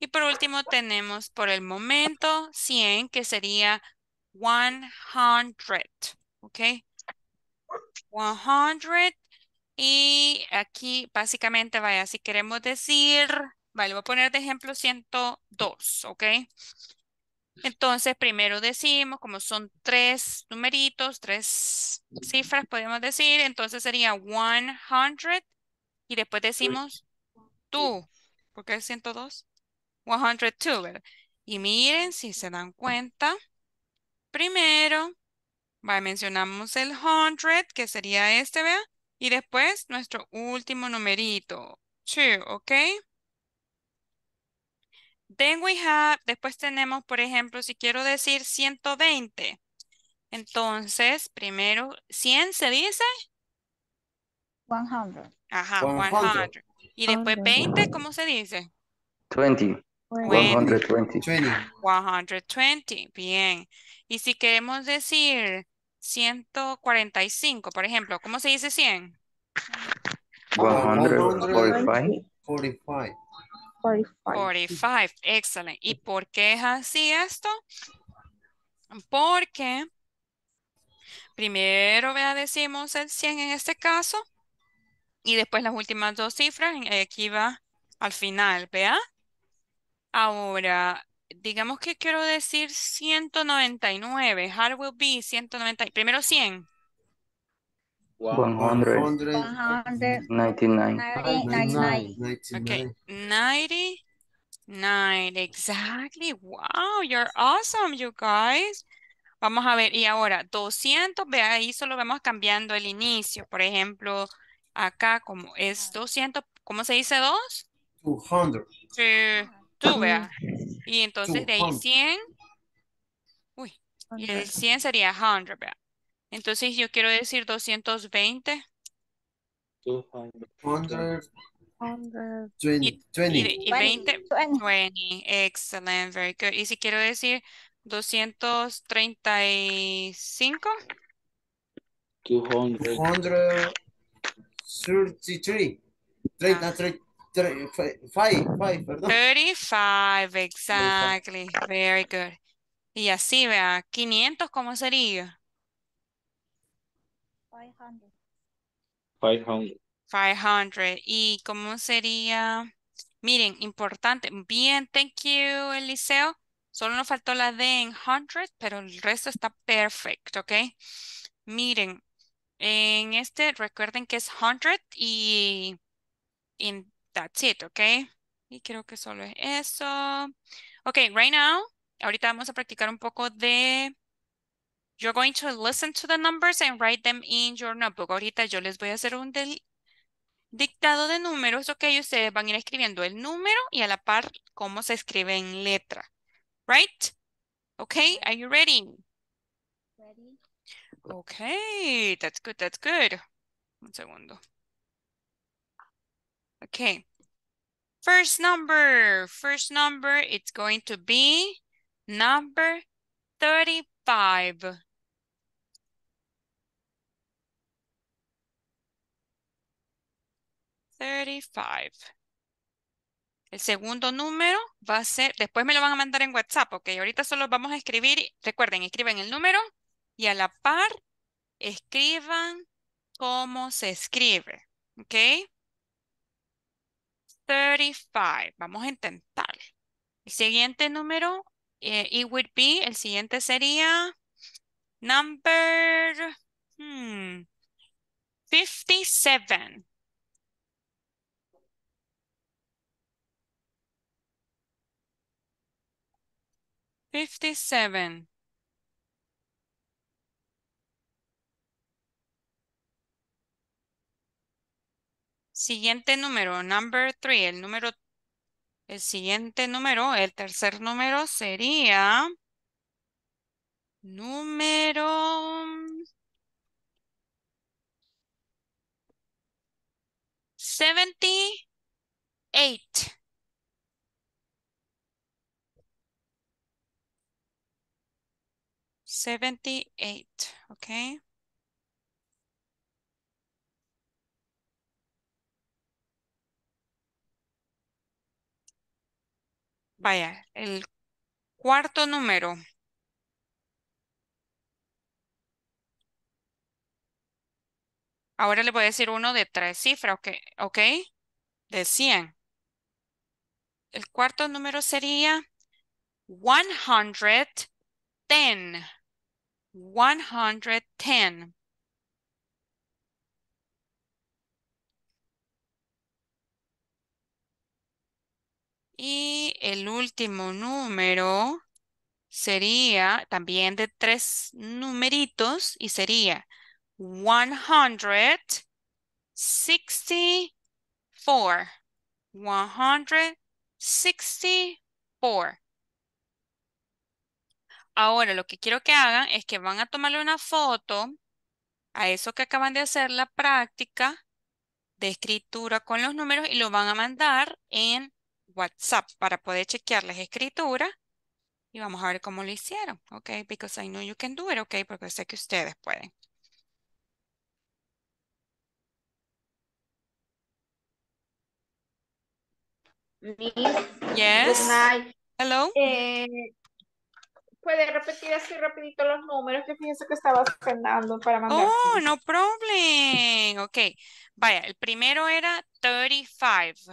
Y por último tenemos por el momento 100, que sería 100, ¿ok? 100. Y aquí básicamente, vaya, si queremos decir, vale, voy a poner de ejemplo 102, ¿ok? Entonces, primero decimos, como son tres numeritos, tres cifras, podemos decir, entonces sería 100 y después decimos tú, porque es 102. 102, ¿verdad? Y miren, si se dan cuenta, primero mencionamos el 100, que sería este, ¿vea? Y después nuestro último numerito, 2, ¿ok? Then we have, después tenemos, por ejemplo, si quiero decir 120. Entonces, primero, 100 se dice. 100. Ajá, 100. Y después 20, ¿cómo se dice? 20. 120. 120. Bien. Y si queremos decir 145, por ejemplo, ¿cómo se dice 100? 145. 45. 45. Excelente. ¿Y por qué es así esto? Porque primero vea, decimos el 100 en este caso y después las últimas dos cifras eh, aquí va al final, vea. Ahora, digamos que quiero decir 199, How will be 190, primero 100. 100, 99. 99. Okay, 90, exactly. Wow, you're awesome, you guys. Vamos a ver, y ahora 200, ve ahí solo vamos cambiando el inicio. Por ejemplo, acá como es 200, ¿cómo se dice 2? 200. Sí tú, Y entonces de 100, uy, y el 100 sería 100, ¿verdad? Entonces yo quiero decir 220. 200. 20, 20. 20, 20, excellent, very good. Y si quiero decir 235. 233. 35, perdón. 35, exactly. Very good. Y así, vea, 500, ¿cómo sería? 500. 500. 500. ¿Y cómo sería? Miren, importante. Bien, thank you, Eliseo. Solo nos faltó la D en 100, pero el resto está perfecto, ¿ok? Miren, en este recuerden que es 100 y en That's it, ¿ok? Y creo que solo es eso. Ok, right now, ahorita vamos a practicar un poco de... You're going to listen to the numbers and write them in your notebook. Ahorita yo les voy a hacer un dictado de números, ok, ustedes van a ir escribiendo el número y a la par cómo se escribe en letra. Right? Okay, are you ready? Ready. Okay, that's good, that's good. Un segundo. Okay. First number, first number, it's going to be number 35. 35, El segundo número va a ser, después me lo van a mandar en WhatsApp, ok, ahorita solo vamos a escribir, recuerden, escriben el número y a la par escriban cómo se escribe, ok. 35. Vamos a intentar. El siguiente número, eh, it would be, el siguiente sería number 57. Hmm, 57. Siguiente número, number three, el número, el siguiente número, el tercer número sería número seventy eight. Seventy eight, okay. Vaya, el cuarto número. Ahora le voy a decir uno de tres cifras, ¿ok? de 100. El cuarto número sería 110. 110. Y el último número sería también de tres numeritos y sería 164. 164. Ahora lo que quiero que hagan es que van a tomarle una foto a eso que acaban de hacer la práctica de escritura con los números y lo van a mandar en WhatsApp para poder chequear las escrituras y vamos a ver cómo lo hicieron, ¿ok? Because I know you can do it, ¿ok? Porque sé que ustedes pueden. Miss, yes. Hello. Eh, puede repetir así rapidito los números que pienso que estaba Fernando para mandar. Oh, no problem. Ok. Vaya, el primero era 35.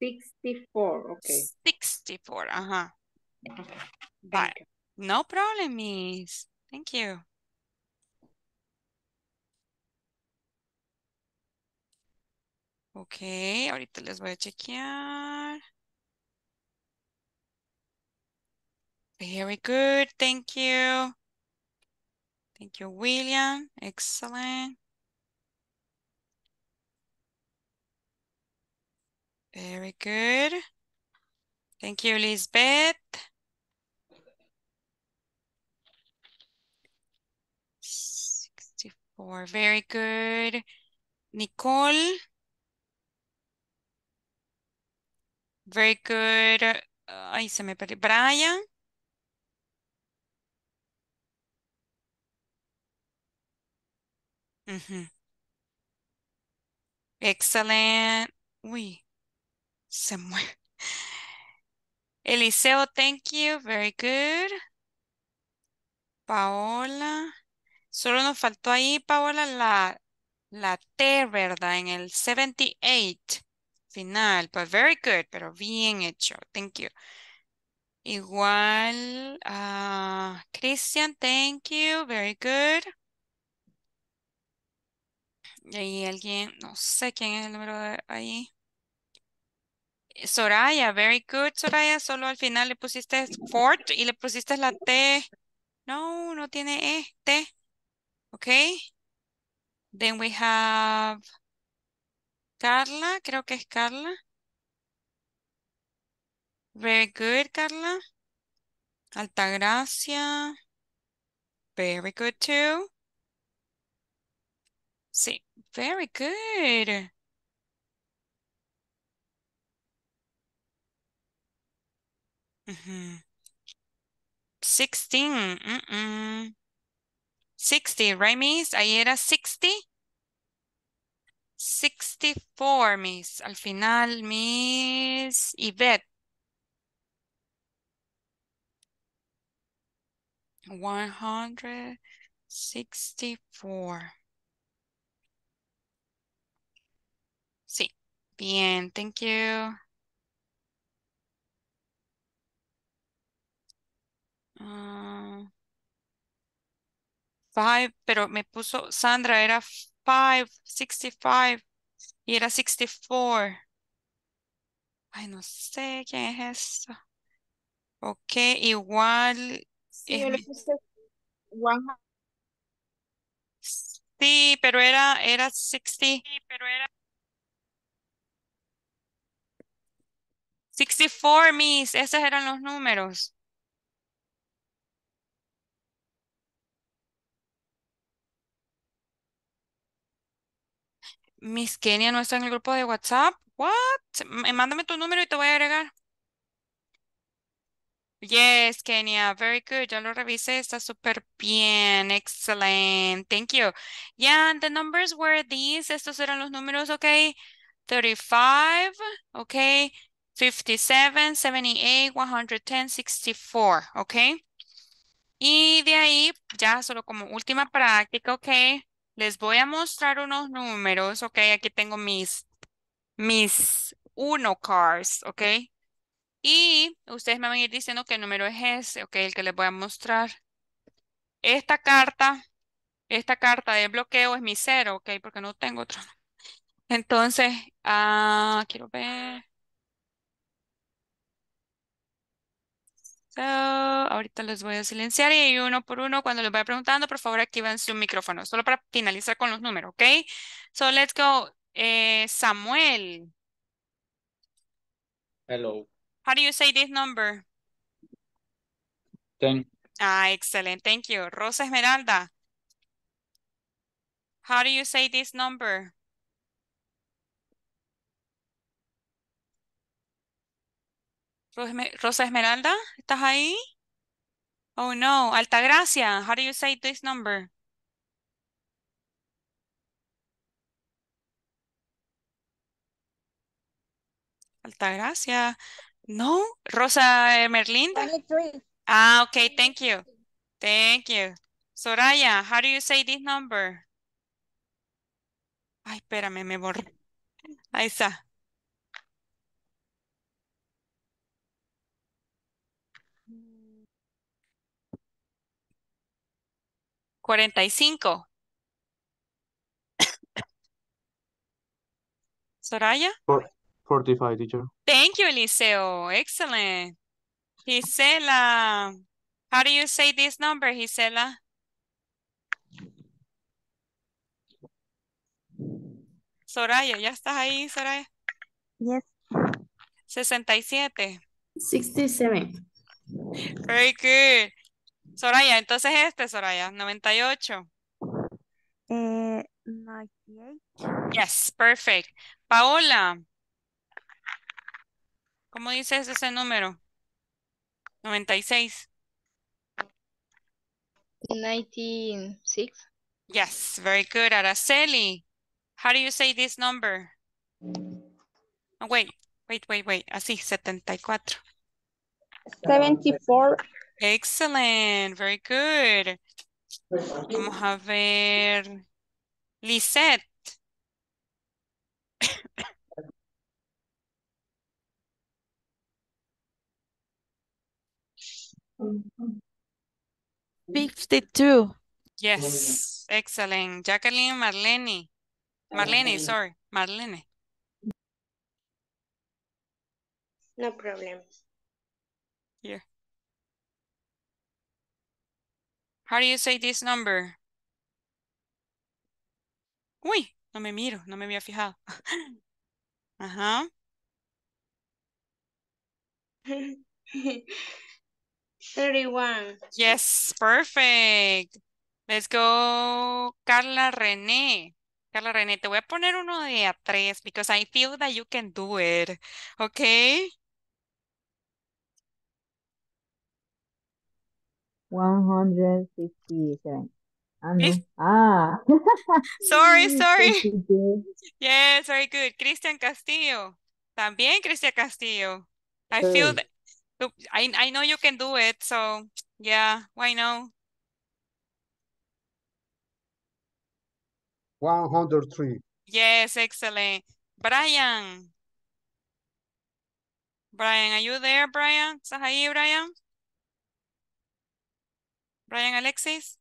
64, okay. 64, uh-huh. Okay. no problem, Miss. Thank you. Ok, ahorita les voy a chequear. Very good, thank you. Thank you, William. Excellent. Very good. Thank you, Lisbeth. Sixty-four. Very good. Nicole. Very good. Uh, ay, se me perdió. Brian. Mm -hmm. Excellent. Uy, se Eliseo, thank you. Very good. Paola. Solo nos faltó ahí, Paola, la, la T, ¿verdad? En el 78 final. But pues very good, pero bien hecho. Thank you. Igual, ah, Christian, thank you. Very good. Y ahí alguien, no sé quién es el número de ahí. Soraya, very good, Soraya. Solo al final le pusiste fort y le pusiste la T. No, no tiene E, T. Ok. Then we have Carla, creo que es Carla. Very good, Carla. Altagracia. Very good too. Sí, very good. Mm-hmm. 16. Mm -mm. 60, right, Miss? Ahí era 60. 64, Miss. Al final, Miss Yvette. 164. Sí. Bien, thank you. 5 ah. pero me puso Sandra, era 5 65 y era 64. Ay, no sé quién es esto. Ok, igual. Sí, eh, pero era, era 60. Sí, pero era. 64, mis, esos eran los números. Miss Kenia no está en el grupo de WhatsApp. What? Mándame tu número y te voy a agregar. Yes, Kenia, very good. Ya lo revisé, está súper bien. Excellent. Thank you. Yeah, the numbers were these. Estos eran los números, okay? 35, okay? 57, 78, 110, 64, okay? Y de ahí, ya solo como última práctica, okay? Les voy a mostrar unos números, ¿ok? Aquí tengo mis, mis uno cards, ¿ok? Y ustedes me van a ir diciendo qué número es ese, ¿ok? El que les voy a mostrar. Esta carta, esta carta de bloqueo es mi cero, ¿ok? Porque no tengo otro. Entonces, ah, quiero ver. Ah, ahorita los voy a silenciar y uno por uno, cuando les vaya preguntando, por favor, activen su micrófono. Solo para finalizar con los números, ¿ok? So, let's go. Eh, Samuel. Hello. How do you say this number? Ten. Ah, excelente, Thank you. Rosa Esmeralda. How do you say this number? Rosa Esmeralda, ¿estás ahí? Oh no, Altagracia, how do you say this number? Altagracia. No, Rosa Merlinda. Ah, okay, thank you. Thank you. Soraya, how do you say this number? Ay, espérame, me borré. Ahí está. 45. Soraya? 45, teacher. Thank you, Eliseo. Excellent. Gisela, how do you say this number, Gisela? Soraya, ¿ya estás ahí, Soraya? Yes. 67. 67. Very good. Soraya, entonces este, Soraya, 98. Eh, 98. Yes, perfect. Paola, ¿cómo dices ese número? 96. 96. Yes, very good. Araceli, how do you say this number? Oh, wait, wait, wait, wait. Así, 74. 74. Excellent. Very good. Vamos a ver. Lisette. Fifty-two. Yes, excellent. Jacqueline Marlene. Marlene, sorry. Marlene. No problem. Here. How do you say this number? Uy, no me miro, no me había fijado. Ajá. thirty Yes, perfect. Let's go, Carla René. Carla René, te voy a poner uno de a tres because I feel that you can do it. Okay? 157. Ah, Chris ah. sorry, sorry. yes, very good. Cristian Castillo. También Cristian Castillo. I sí. feel that I, I know you can do it, so yeah, why not? 103. Yes, excellent. Brian. Brian, are you there, Brian? ¿Estás ahí, Brian? Brian Alexis.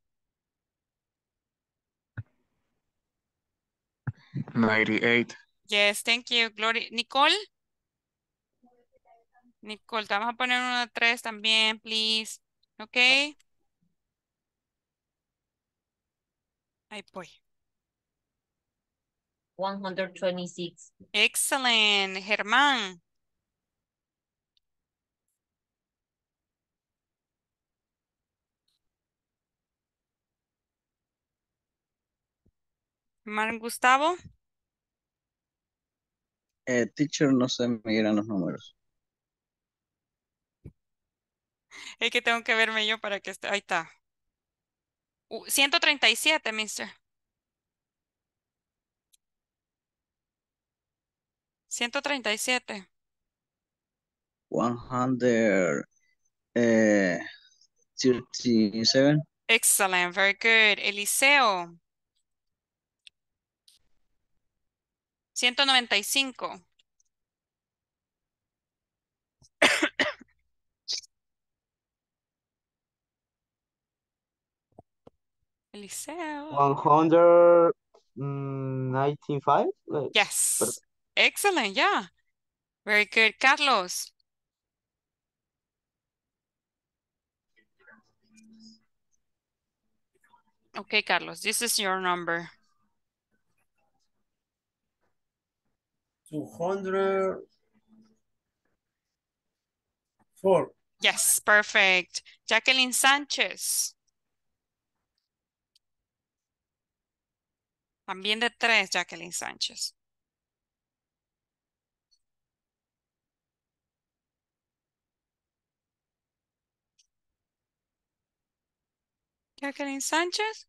98. Yes, thank you, Gloria. Nicole. Nicole, te vamos a poner una 3 también, please. Ok. Ahí voy. 126. Excellent. Germán. Mar Gustavo. Eh, teacher, no se me miran los números. Es que tengo que verme yo para que... esté Ahí está. 137, uh, mister. 137. 137. Excelente, very good. Eliseo. 195. Eliseo. 195? Yes. Perfect. Excellent. Yeah. Very good. Carlos. Okay, Carlos, this is your number. 204. Yes, perfect. Jacqueline Sánchez. También de tres, Jacqueline Sánchez. Jacqueline Sánchez.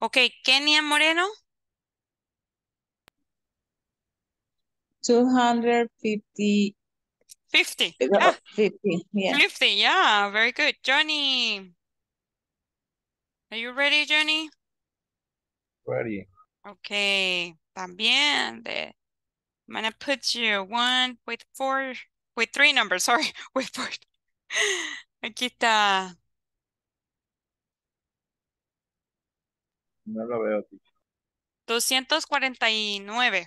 Okay, Kenia Moreno. 250. 50. Eh, ah. Yeah. 50, yeah. 50, yeah, very good. Johnny, are you ready, Johnny? Ready. Okay, también. De, I'm to put you one with four, with three numbers, sorry, with four. Aquí está. No lo veo, 249.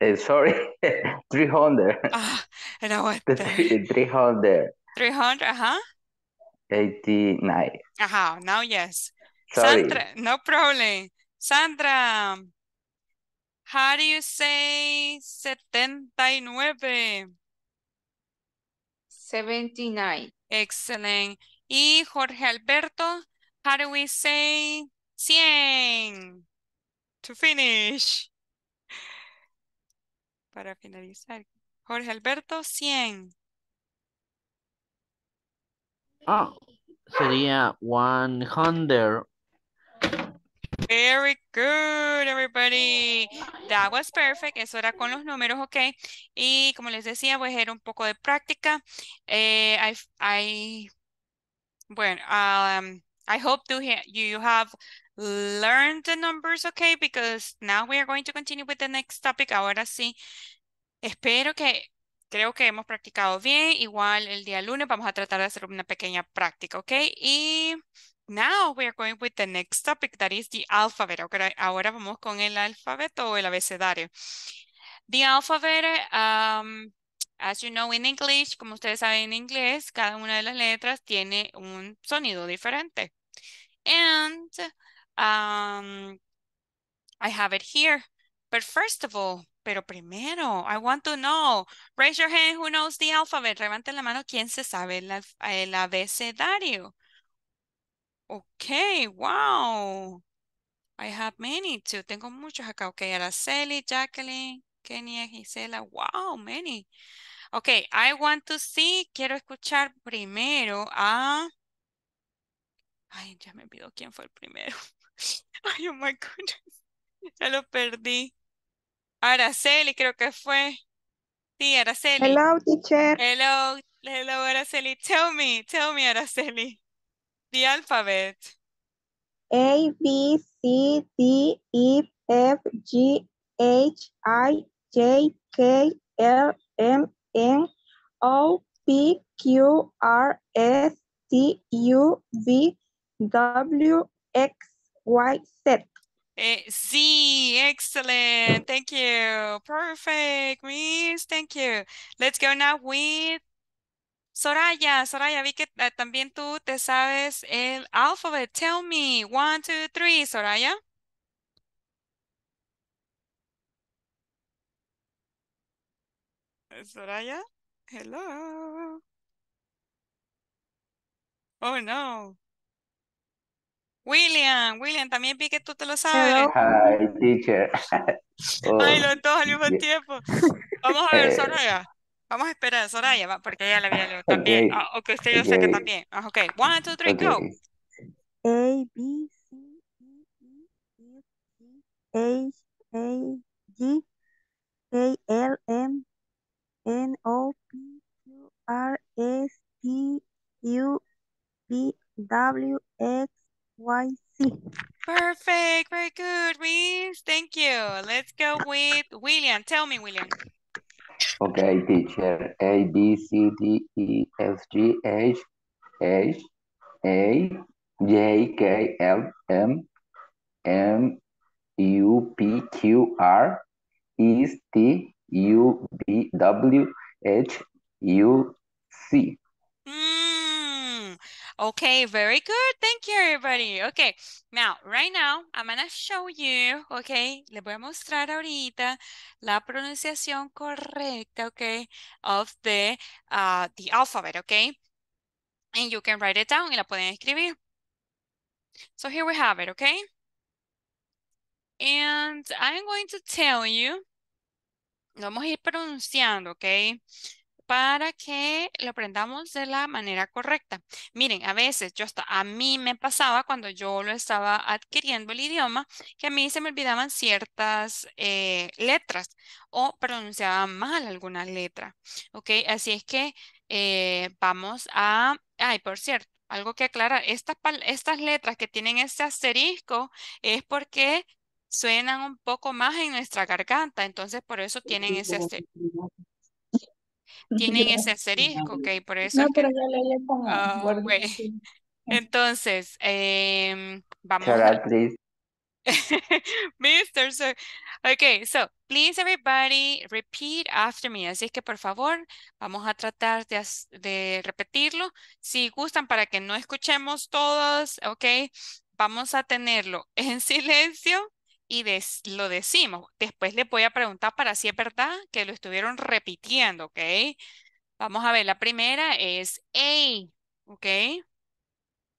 Uh, sorry, 300. Ah, and I what there. 300. 300, huh 89. Uh-huh, now yes. Sorry. Sandra, no problem. Sandra, how do you say 79? 79. Excellent. Y Jorge Alberto, how do we say 100 to finish? para finalizar. Jorge Alberto, 100. Ah, sería 100. Very good, everybody. That was perfect. Eso era con los números, ok. Y como les decía, voy a hacer un poco de práctica. Eh, I, I, bueno, um, I hope to you have learn the numbers, okay? Because now we are going to continue with the next topic. Ahora sí, espero que, creo que hemos practicado bien. Igual el día lunes vamos a tratar de hacer una pequeña práctica, okay? Y now we are going with the next topic, that is the alphabet. Okay? Ahora vamos con el alfabeto o el abecedario. The alphabet, um, as you know in English, como ustedes saben en inglés, cada una de las letras tiene un sonido diferente. And Um, I have it here. But first of all, pero primero, I want to know. Raise your hand who knows the alphabet. Levante la mano ¿quién se sabe el, abecedario. Okay, wow. I have many too. Tengo muchos acá. Okay, Araceli, Jacqueline, Kenia, Gisela. Wow, many. Okay, I want to see. Quiero escuchar primero a... Ay, ya me olvidó quién fue el primero. Ay, oh my goodness. Ya lo perdí. Araceli, creo que fue. Sí, Araceli. Hello, teacher. Hello, hello, Araceli. Tell me, tell me, Araceli. The alphabet. A, B, C, D, E, F, G, H, I, J, K, L, M, N, O, P, Q, R, S, T, U, V, W, X, white set. Eh, sí, excellent. Thank you. Perfect, Miss. Thank you. Let's go now with Soraya. Soraya, vi que eh, también tú te sabes el alphabet. Tell me. One, two, three, Soraya. Eh, Soraya, hello. Oh no. William, William, también vi que tú te lo sabes. Hi, teacher. Oh. lo los dos al mismo tiempo. Vamos a ver, eh, Soraya. Vamos a esperar a Soraya, porque ella la había leído también. Ah, okay. usted yo sé que también. Ah, ok, one, two, three, okay. go. A, B, C, D, E, F, G, H, A, G, K, L, M, N, O, P, Q, R, S, T, U, V, W, X, YC. Perfect. Very good, Reese. Thank you. Let's go with William. Tell me, William. Okay, teacher. A, B, C, D, E, F, G, H, H, A, J, K, L, M, M, U, P, Q, R, E, T, U, B, W, H, U, C. Mm. Okay, very good. Thank you, everybody. Okay, now, right now, I'm going to show you, okay, le voy a mostrar ahorita la pronunciación correcta, okay, of the, uh, the alphabet, okay? And you can write it down y la pueden escribir. So here we have it, okay? And I'm going to tell you, lo vamos a ir pronunciando, okay? para que lo aprendamos de la manera correcta. Miren, a veces yo hasta a mí me pasaba cuando yo lo estaba adquiriendo el idioma que a mí se me olvidaban ciertas eh, letras o pronunciaba mal alguna letra. Ok, así es que eh, vamos a. Ay, por cierto, algo que aclarar: estas, estas letras que tienen este asterisco es porque suenan un poco más en nuestra garganta, entonces por eso tienen ese asterisco. tienen ese asterisco, ok, por eso. No, pero yo ah, Entonces, em, vamos. A... Mr. Okay, so please everybody repeat after me. Así que por favor, vamos a tratar de, de repetirlo. Si gustan para que no escuchemos todos, ok, vamos a tenerlo en silencio y lo decimos. Después le voy a preguntar para si es verdad que lo estuvieron repitiendo, ¿ok? Vamos a ver, la primera es A, ¿ok?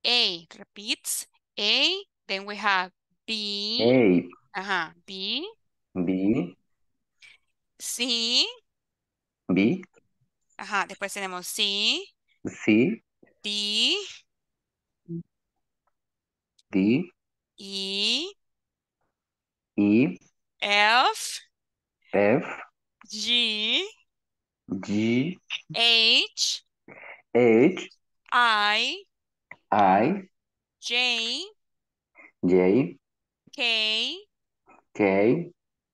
A repeats, A, then we have B. A. Ajá, B. B. C. B. Ajá, después tenemos C. C. D. D. E. E F F G G H H I I J J K K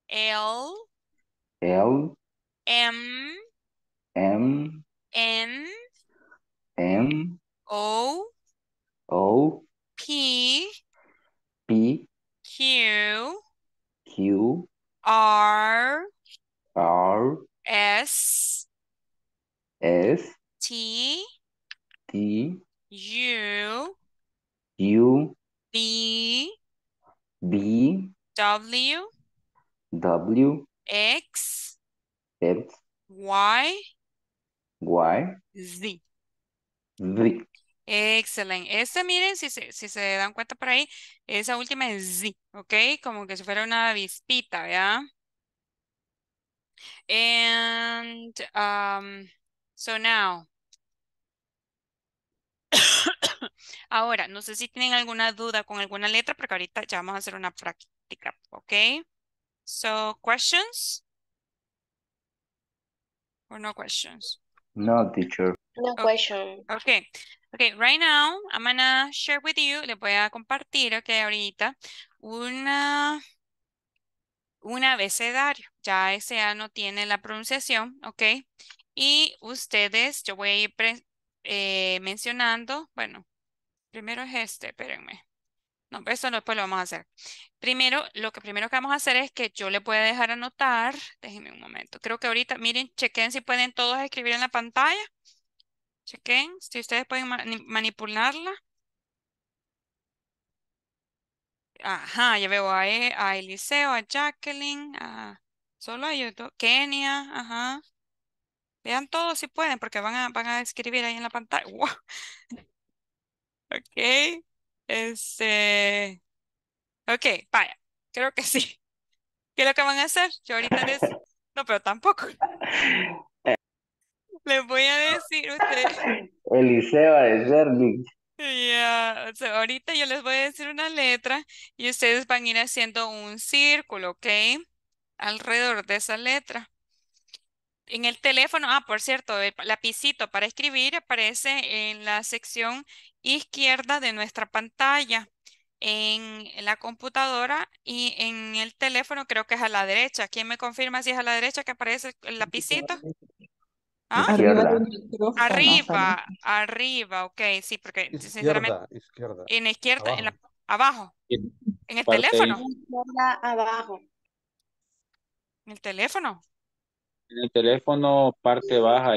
L L M M N M O O P P Q Q R R S S T T U U B B W W X X Y Y Z Z Excelente. Este, miren, si se, si se dan cuenta por ahí, esa última es Z, ¿ok? Como que si fuera una vispita, ¿ya? And, um, so now. Ahora, no sé si tienen alguna duda con alguna letra, porque ahorita ya vamos a hacer una práctica, ¿ok? So, questions? Or no questions? No, teacher. No question. Okay. Okay, right now I'm gonna share with you, les voy a compartir, ok, ahorita, una, un abecedario. Ya ese A no tiene la pronunciación, ok. Y ustedes, yo voy a ir eh, mencionando, bueno, primero es este, espérenme. No, eso no, después lo vamos a hacer. Primero, lo que primero que vamos a hacer es que yo le voy a dejar anotar, déjenme un momento, creo que ahorita, miren, chequen si pueden todos escribir en la pantalla. Chequen si ustedes pueden manipularla. Ajá, ya veo a, e, a Eliseo, a Jacqueline, a solo a YouTube, Kenia, ajá. Vean todos si pueden, porque van a, van a escribir ahí en la pantalla. Ok. Este. Ok, vaya. Creo que sí. ¿Qué es lo que van a hacer? Yo ahorita les. No, pero tampoco. Les voy a decir ustedes. Eliseo de Cerny. Yeah. ahorita yo les voy a decir una letra y ustedes van a ir haciendo un círculo, ¿ok? Alrededor de esa letra. En el teléfono, ah, por cierto, el lapicito para escribir aparece en la sección izquierda de nuestra pantalla. En la computadora y en el teléfono creo que es a la derecha. ¿Quién me confirma si es a la derecha que aparece el lapicito? Ah, arriba, arriba, arriba, ok, sí, porque sinceramente. Izquierda. En izquierda, abajo. en En, el teléfono. abajo. En el teléfono. En el teléfono, parte baja.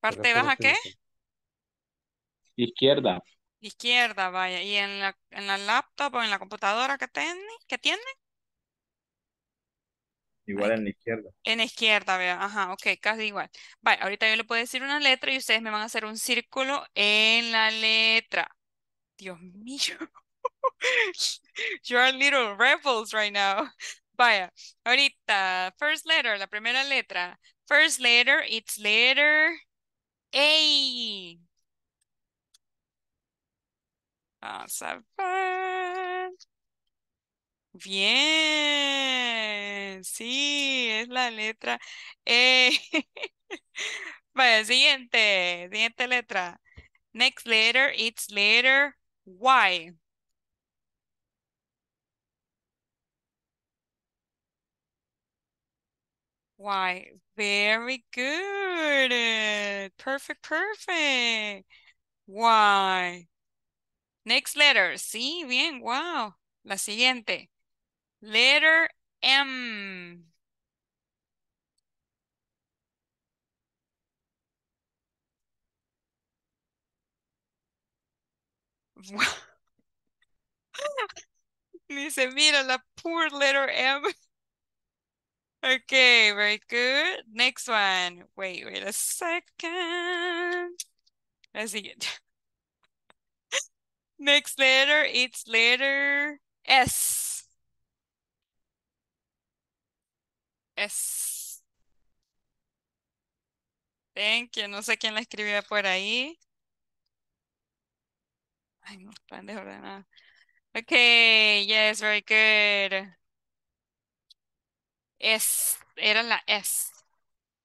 ¿Parte baja qué? Izquierda. Izquierda, vaya. ¿Y en la, en la laptop o en la computadora que tiene? Que tiene? Igual en la izquierda. En la izquierda, vea. Ajá, ok, casi igual. Vale, ahorita yo le puedo decir una letra y ustedes me van a hacer un círculo en la letra. Dios mío. You're little rebels right now. Vaya, ahorita, first letter, la primera letra. First letter, it's letter A. Vamos a ver. Bien, sí, es la letra E. siguiente, siguiente letra. Next letter, it's letter Y. Why? Very good. Perfect, perfect. Why? Next letter. Sí, bien, wow. La siguiente. Letter M. Dice, mira la poor letter M. Okay, very good. Next one. Wait, wait a second. Let's see it. Next letter, it's letter S. Thank you. No sé quién la escribió por ahí. Ay, no, están desordenados. Ok, yes, very good. S, era la S.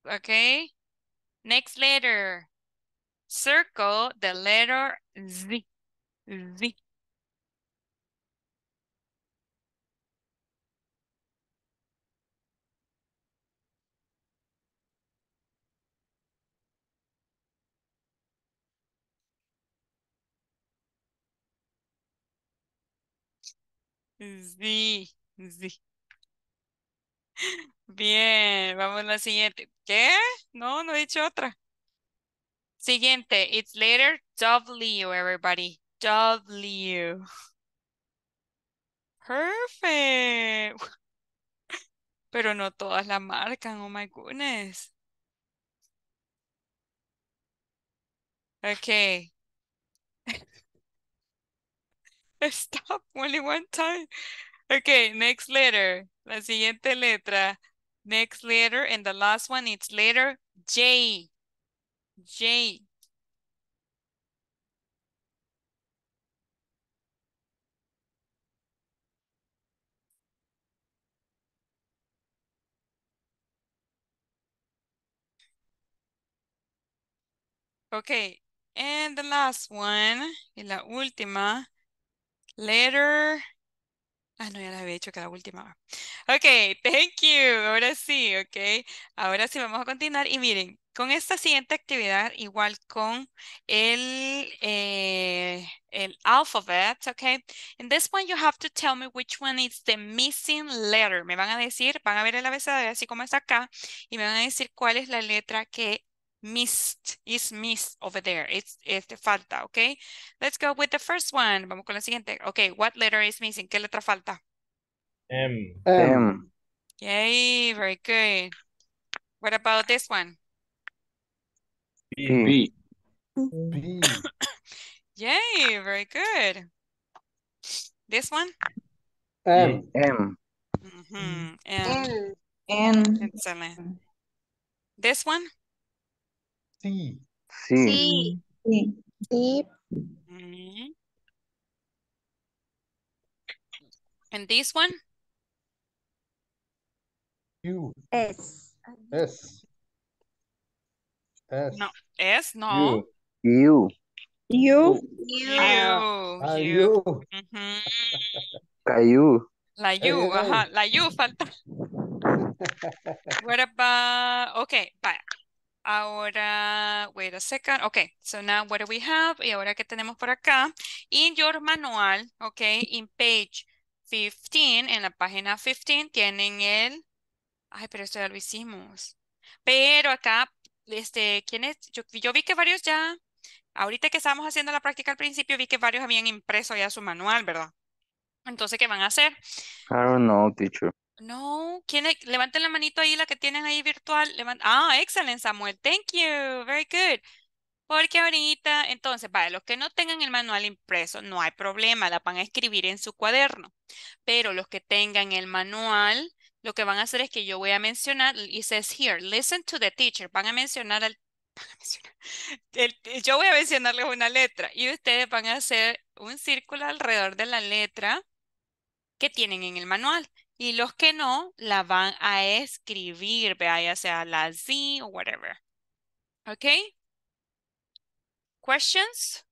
Ok. Next letter. Circle the letter Z. Z. Sí, sí. Bien, vamos a la siguiente. ¿Qué? No, no he dicho otra. Siguiente, it's later W, everybody. W. Perfect. Pero no todas la marcan, oh my goodness. Okay. Stop only one time. Okay, next letter. La siguiente letra. Next letter and the last one, it's letter J. J. Okay, and the last one, y la última, Letter. Ah, no, ya la había dicho que la última. Ok, thank you. Ahora sí, ok. Ahora sí vamos a continuar. Y miren, con esta siguiente actividad, igual con el, eh, el alphabet, ok. In this one you have to tell me which one is the missing letter. Me van a decir, van a ver el abecedario así como está acá, y me van a decir cuál es la letra que missed, is missed over there. It's, it's the falta, okay? Let's go with the first one. Vamos con la siguiente. Okay, what letter is missing? ¿Qué letra falta? M. M. Yay, very good. What about this one? B. B. B. Yay, very good. This one? M. M. Mm -hmm. Excellent. This one? Sí. Sí. Sí. Mm. sí. And this one? You. S. S. S. No. S, no. You. You. You. U. Ah, ah, you. you. Mm-hmm. La you, eh, eh. la falta. What about, okay, bye. Ahora, wait a second. Okay, so now what do we have? Y ahora que tenemos por acá, in your manual, okay, in page 15, en la página 15 tienen el, ay, pero esto ya lo hicimos. Pero acá, este, ¿quién es? yo vi que varios ya, ahorita que estábamos haciendo la práctica al principio, vi que varios habían impreso ya su manual, ¿verdad? Entonces, ¿qué van a hacer? I don't know, teacher. No, ¿quién levanten la manito ahí, la que tienen ahí virtual. ah, excelente, Samuel. Thank you. Very good. Porque ahorita, entonces, para los que no tengan el manual impreso, no hay problema, la van a escribir en su cuaderno. Pero los que tengan el manual, lo que van a hacer es que yo voy a mencionar, y says here, listen to the teacher, van a mencionar van a mencionar, yo voy a mencionarles una letra y ustedes van a hacer un círculo alrededor de la letra que tienen en el manual. Y los que no, la van a escribir, vea, ya sea la Z o whatever. ¿Ok? ¿Questions?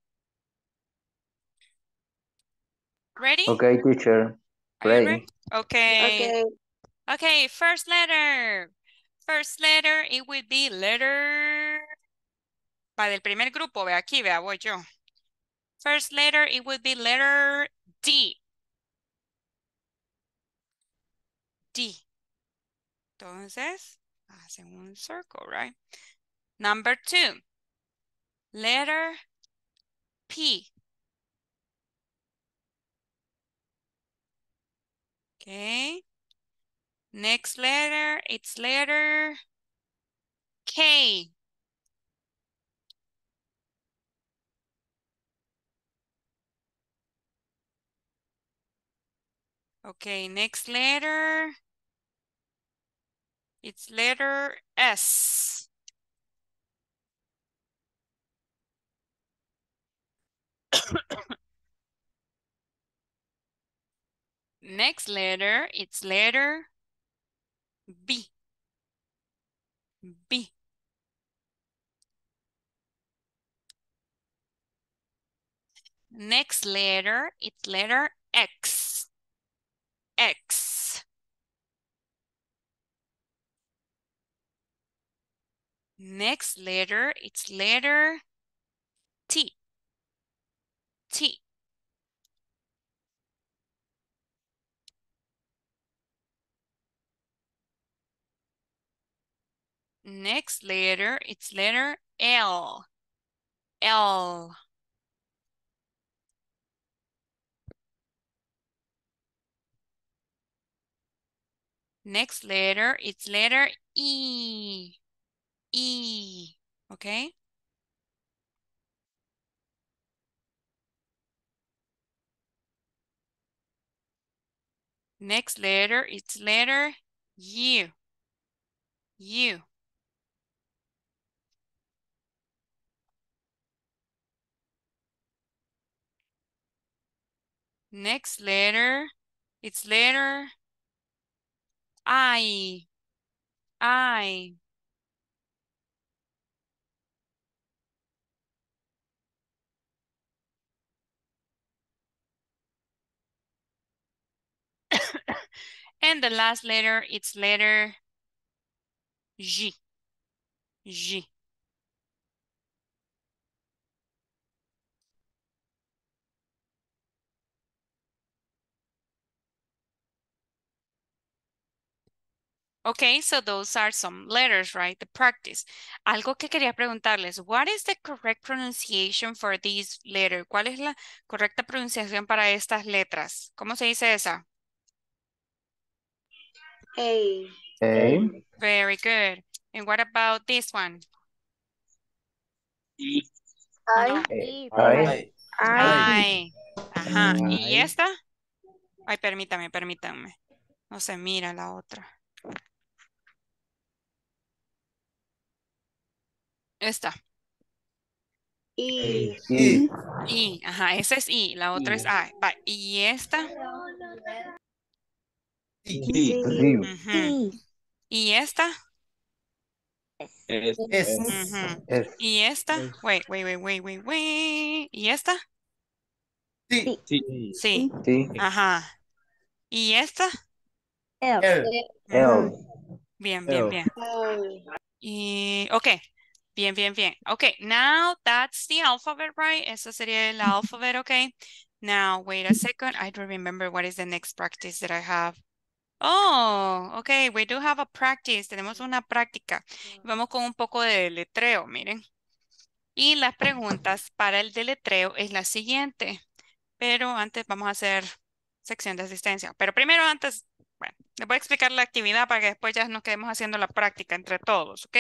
Ready? Okay, teacher. Ready? Okay. okay. Okay, first letter. First letter, it would be letter. Para el primer grupo, ve aquí, vea, voy yo. First letter, it would be letter D. D. Entonces, hacen un circle, right? Number two, letter P. Okay. Next letter, it's letter K. Okay, next letter it's letter S. Next letter, it's letter B. B. Next letter, it's letter X. X. Next letter, it's letter T. T. Next letter, it's letter L. L. Next letter, it's letter E. E, okay? Next letter, it's letter U. U. Next letter, it's letter I. I. and the last letter, it's letter G. G. Okay, so those are some letters, right? The practice. Algo que quería preguntarles, what is the correct pronunciation for this letter? ¿Cuál es la correcta pronunciación para estas letras? ¿Cómo se dice esa? A. A. Very good. And what about this one? I. I. I. Ajá. ¿Y esta? Ay, permítame, permítame. No se mira la otra. Esta. I. I. Ajá, esa es I. La otra es A. ¿Y esta? Sí. ¿Y esta? Es. ¿Y esta? Es. Wait, wait, wait, wait, wait, ¿Y esta? Sí. Sí. Sí. sí. Ajá. ¿Y esta? L. Bien, bien, bien. Y, ok. Bien, bien, bien. Okay, now that's the alphabet, right? Eso sería el alphabet, okay? Now, wait a second. I don't remember what is the next practice that I have. Oh, okay, we do have a practice. Tenemos una práctica. Vamos con un poco de deletreo, miren. Y las preguntas para el deletreo es la siguiente. Pero antes vamos a hacer sección de asistencia. Pero primero antes, bueno, les voy a explicar la actividad para que después ya nos quedemos haciendo la práctica entre todos, ¿ok?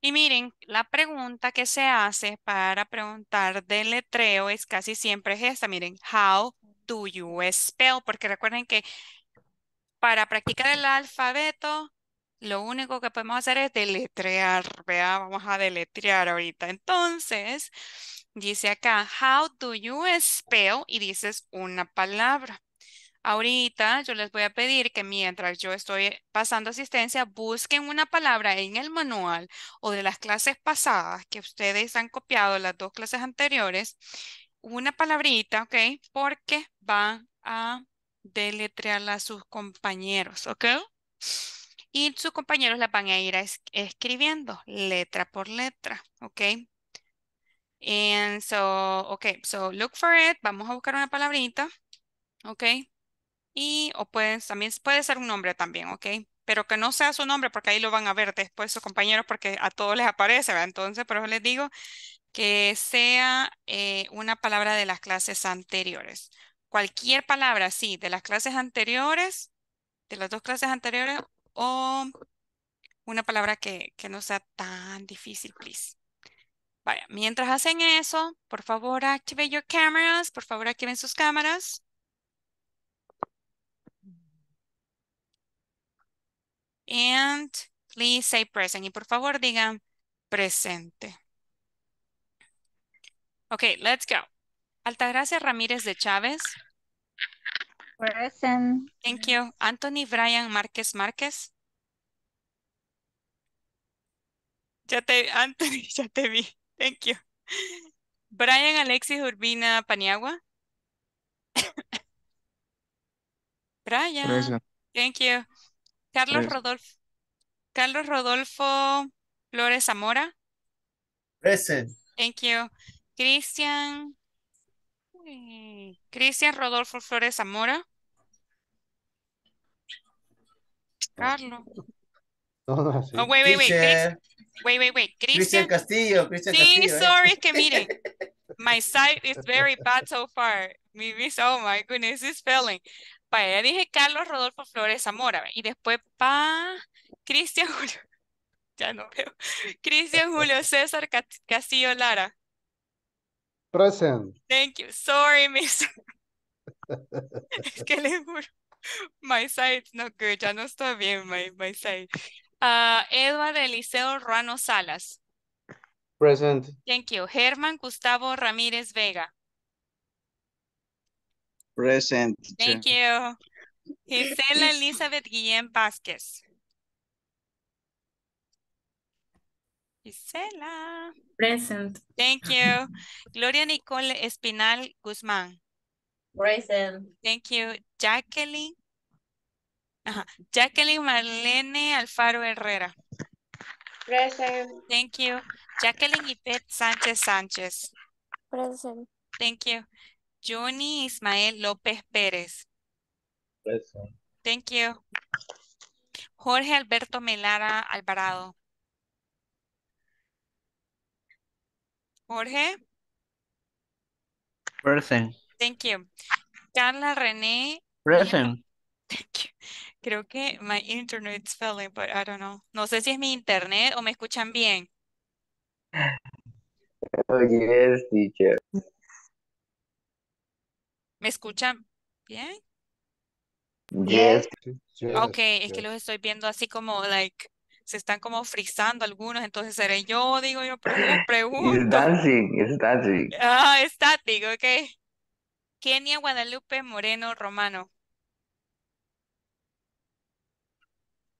Y miren, la pregunta que se hace para preguntar deletreo es casi siempre esta, miren, how do you spell? Porque recuerden que para practicar el alfabeto, lo único que podemos hacer es deletrear, ¿vea? Vamos a deletrear ahorita. Entonces, dice acá, how do you spell? Y dices una palabra. Ahorita yo les voy a pedir que mientras yo estoy pasando asistencia, busquen una palabra en el manual o de las clases pasadas que ustedes han copiado, las dos clases anteriores, una palabrita, ¿ok? Porque va a deletrearla a sus compañeros, ¿ok? Y sus compañeros la van a ir escribiendo letra por letra, ¿ok? And so, ok, so look for it. Vamos a buscar una palabrita, ¿ok? Y, o pueden, también puede ser un nombre también, ¿ok? Pero que no sea su nombre porque ahí lo van a ver después sus compañeros porque a todos les aparece, ¿verdad? Entonces, pero les digo que sea eh, una palabra de las clases anteriores cualquier palabra, sí, de las clases anteriores, de las dos clases anteriores, o una palabra que, no sea tan difícil, please. Vaya, mientras hacen eso, por favor, active your cameras, por favor, activen sus cámaras. And please say present. Y por favor digan presente. Okay, let's go. Altagracia Ramírez de Chávez. Present. Thank you. Anthony Brian Márquez Márquez. Ya te, Anthony, ya te vi. Thank you. Brian Alexis Urbina Paniagua. Brian. Thank you. Carlos Rodolfo. Carlos Rodolfo Flores Zamora. Present. Thank you. Cristian eh, Cristian Rodolfo Flores Zamora. Carlos. No, no, sí. Oh, wait, wait, wait. Wait, wait, wait. Cristian Castillo. sí, ¿eh? sorry, que miren. My sight is very bad so far. Mi oh my goodness, is failing. Vaya, dije Carlos Rodolfo Flores Zamora. Y después pa Cristian Julio. Ya no veo. Cristian Julio César Castillo Lara. Present. Thank you. Sorry, miss. es que le juro. My site's not good. Ya no está bien, my, my side. Ah, Eliseo Ruano Salas. Present. Thank you. Germán Gustavo Ramírez Vega. Present. Thank you. Gisela Elizabeth Guillén Vázquez. Gracias. Present. Thank you. Gloria Nicole Espinal Guzmán. Present. Thank you. Jacqueline. Ajá. Jacqueline Marlene Alfaro Herrera. Present. Thank you. Jacqueline Ipet Sánchez Sánchez. Present. Thank you. Johnny Ismael López Pérez. Present. Thank you. Jorge Alberto Melara Alvarado. Jorge. Present. Thank you. Carla René. Present. Thank Creo que my internet's failing, but I don't know. No sé si es mi internet o me escuchan bien. Oh, yes, teacher. ¿Me escuchan bien? Yes. ok, es que los estoy viendo así como, like, se están como frizando algunos, entonces seré yo, digo yo, pregunto. pregunto. dancing, it's dancing. Ah, estático, ok. Kenia Guadalupe Moreno Romano.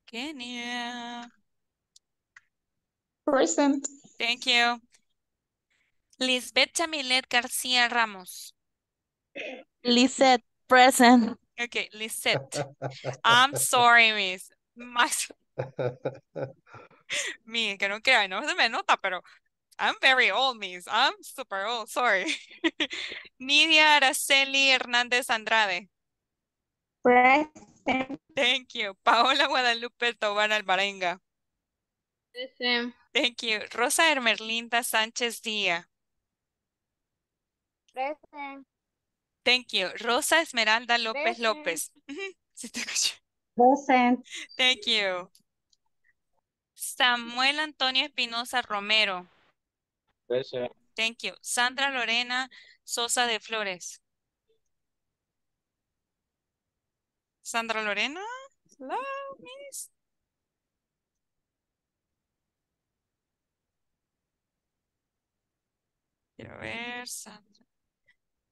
Kenia. Present. Thank you. Lisbeth Chamilet García Ramos. Lisette, present. Okay, Lisette. I'm sorry, miss. My, me, que no crea, no se me nota, pero I'm very old, Miss. I'm super old, sorry. Nidia Araceli Hernández Andrade. Present. Em, Thank you. Paola Guadalupe Tobar Albarenga Present. Thank you. Rosa Hermerlinda Sánchez Díaz. Present. Thank you. Rosa Esmeralda López López. Present. Thank you. Samuel Antonio Espinosa Romero. Present. Thank you. Sandra Lorena Sosa de Flores. Sandra Lorena. Hello, miss. Quiero ver, Sandra.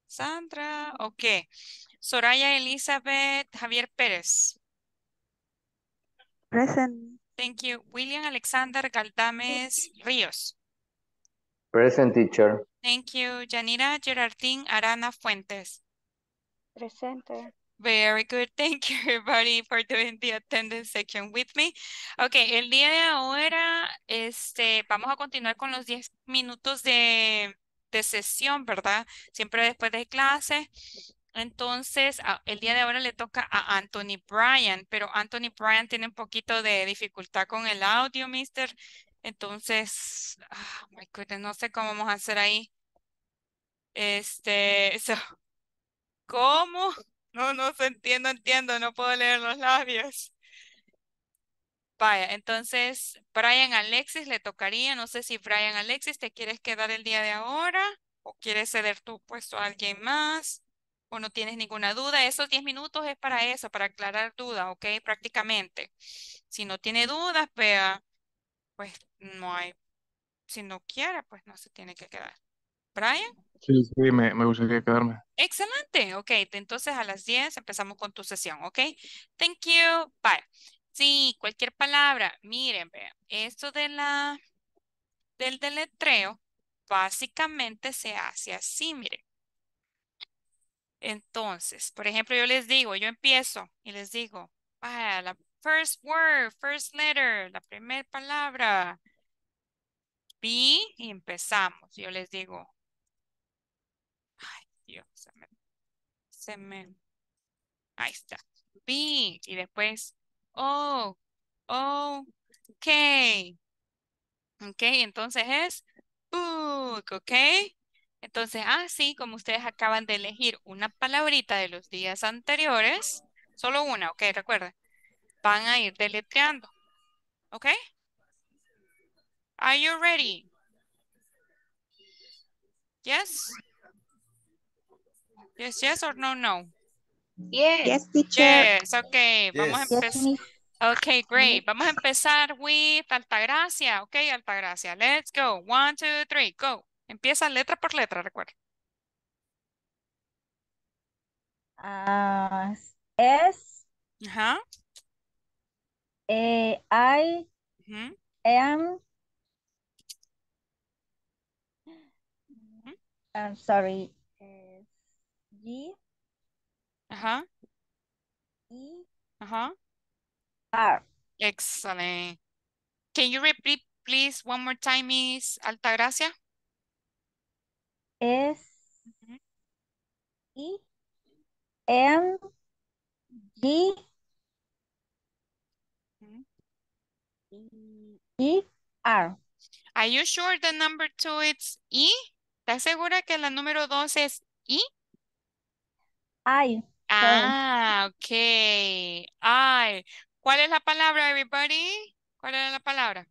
Sandra, ok. Soraya Elizabeth Javier Pérez. Present. Thank you. William Alexander Galdames Ríos. Present teacher. Thank you. Yanira Gerardín Arana Fuentes. Presente. Very good. Thank you everybody for doing the attendance section with me. Okay, el día de ahora este, vamos a continuar con los 10 minutos de, de sesión, ¿verdad? Siempre después de clase. Entonces, el día de ahora le toca a Anthony Bryan, pero Anthony Bryan tiene un poquito de dificultad con el audio, mister. Entonces, ah, no sé cómo vamos a hacer ahí. Este, ¿cómo? No, no se entiendo, entiendo, no puedo leer los labios. Vaya, entonces, Brian Alexis le tocaría, no sé si Brian Alexis te quieres quedar el día de ahora o quieres ceder tu puesto a alguien más o no tienes ninguna duda, esos 10 minutos es para eso, para aclarar dudas, ¿ok? Prácticamente. Si no tiene dudas, pues no hay. Si no quiere, pues no se tiene que quedar. Brian? Sí, sí, me, me gustaría quedarme. Excelente, ok. Entonces a las 10 empezamos con tu sesión, ¿ok? Thank you, bye. Sí, cualquier palabra, miren, vean, esto de la, del deletreo básicamente se hace así, miren. Entonces, por ejemplo, yo les digo, yo empiezo y les digo, ah, la first word, first letter, la primera palabra. B y empezamos. Yo les digo, ay Dios, se me, se me, ahí está. B y después oh, oh, K. Ok, entonces es book, ok. Entonces, así ah, como ustedes acaban de elegir una palabrita de los días anteriores, solo una, ok, recuerden, van a ir deletreando, ok. Are you ready? Yes? Yes, yes or no, no? Yes. Yes, teacher. okay. Vamos a empezar. Okay, great. Vamos a empezar with Altagracia. ¿ok? Altagracia. Let's go. One, two, three, go. Empieza letra por letra, recuerda. S ah, es. Ajá. I. Eh, uh am. I'm sorry. S. G. Ajá. E. Ajá. R. Excellent. Can you repeat, please, one more time, Miss Altagracia? S I M G E R. Are you sure the number two it's E? ¿Estás segura que la número dos es I? I. Ah, ok. I. ¿Cuál es la palabra, everybody? ¿Cuál es la palabra?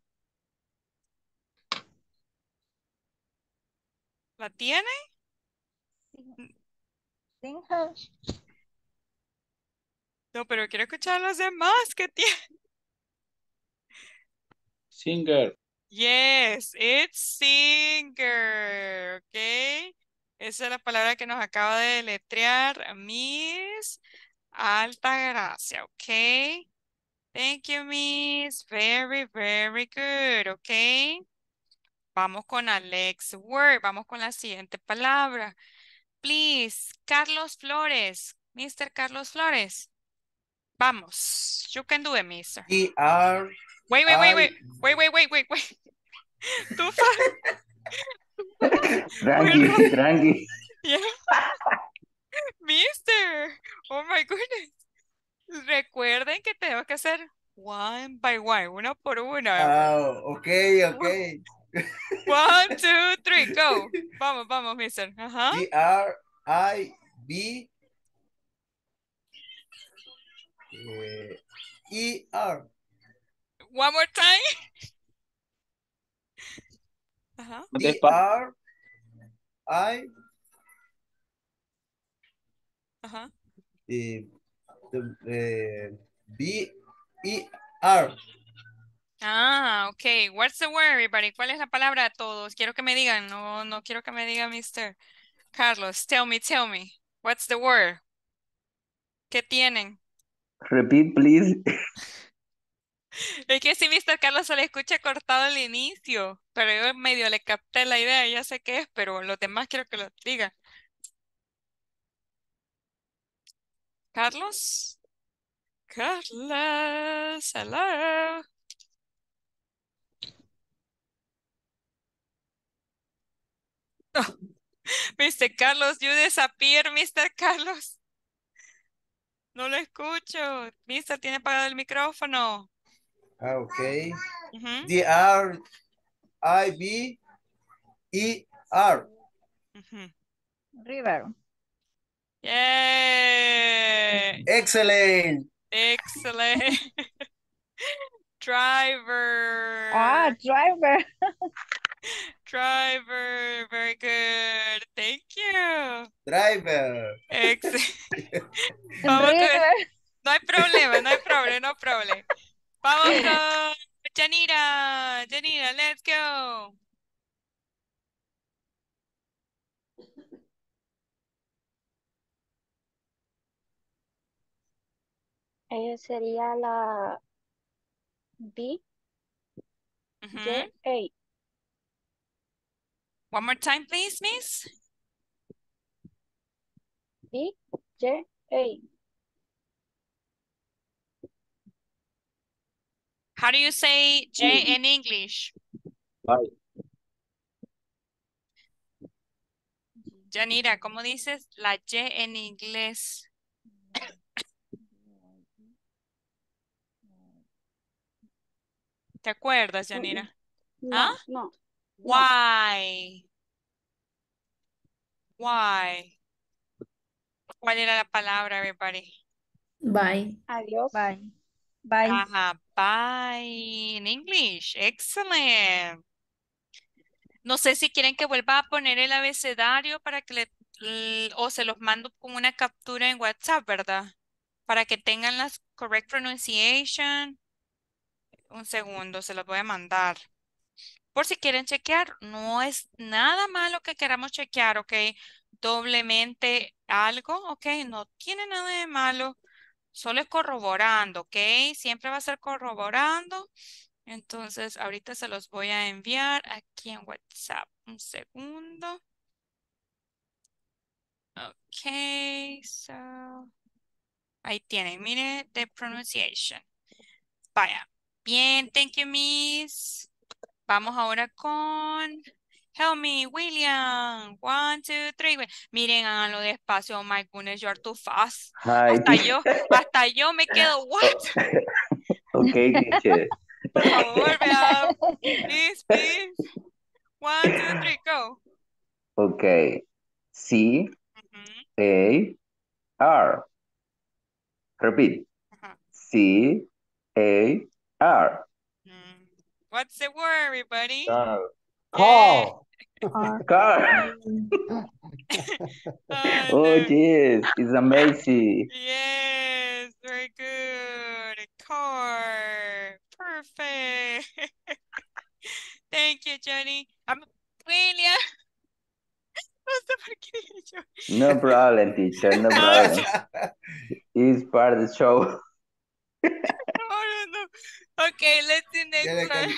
¿La tiene? Sí. No, pero quiero escuchar a los demás que tiene? Singer. Yes, it's singer, okay. Esa es la palabra que nos acaba de letrear Miss alta gracia okay. Thank you, Miss. Very, very good, okay. Vamos con Alex Word, vamos con la siguiente palabra. Please, Carlos Flores, Mr. Carlos Flores. Vamos, you can do it, mister. We are... wait, wait, wait, wait, wait, wait, wait, wait, wait. Too Tranqui, Mister, oh my goodness. Recuerden que tenemos que hacer one by one, uno por uno. Oh, ok, ok. One, two, three, go. Vamos, vamos, mister. -huh. I B eh, E R. One more time. Ajá. D R I Ajá. Eh, eh, B E R. Ah, ok. What's the word, everybody? ¿Cuál es la palabra a todos? Quiero que me digan. No, no quiero que me diga Mr. Carlos. Tell me, tell me. What's the word? ¿Qué tienen? Repeat, please. Es que si Mr. Carlos se le escucha cortado el inicio, pero yo medio le capté la idea, ya sé qué es, pero los demás quiero que lo digan. Carlos? Carlos, hello. Mr. Carlos, you disappear, Mr. Carlos. No lo escucho. Mr. tiene apagado el micrófono. Ah, ok. The R, I, B, E, R. River. Yay. Excellent. Excellent. driver. Ah, driver. Driver, very good. Thank you. Driver. Vamos Driver. No hay problema, no hay problema, no problema. Vamos con Janira, Janira, let's go. Ella sería la B. J A. One more time, please, miss. J, How do you say J in English? Janira, Yanira, ¿cómo dices la J en inglés? ¿Te acuerdas, Janira? no. ¿Ah? Why. Why. ¿Cuál era la palabra, everybody? Bye. Adiós. Bye. Bye. Ajá, bye. En English. Excellent. No sé si quieren que vuelva a poner el abecedario para que o se los mando con una captura en WhatsApp, ¿verdad? Para que tengan la correct pronunciation. Un segundo, se los voy a mandar por si quieren chequear. No es nada malo que queramos chequear, ¿ok? Doblemente algo, ¿ok? No tiene nada de malo. Solo es corroborando, ¿ok? Siempre va a ser corroborando. Entonces, ahorita se los voy a enviar aquí en WhatsApp. Un segundo. Ok, Ahí tienen, mire, de pronunciation. Vaya. Bien, thank you, miss. Vamos ahora con Help me, William. One, two, three. Miren, háganlo despacio. Oh my goodness, you are too fast. Hasta yo, hasta yo me quedo. What? ok, Por favor, vea. Please, please. One, two, three, go. Ok. C, A, R. Repeat. C, A, R. What's the word, everybody? Car. Uh, call. Car. Car. Oh, oh, no. oh, yes. It's amazing. Yes. Very good. Car. Perfect. Thank you, Johnny. I'm William. No problem, teacher. No problem. it's part of the show. no, no, no. Okay, let's the next one.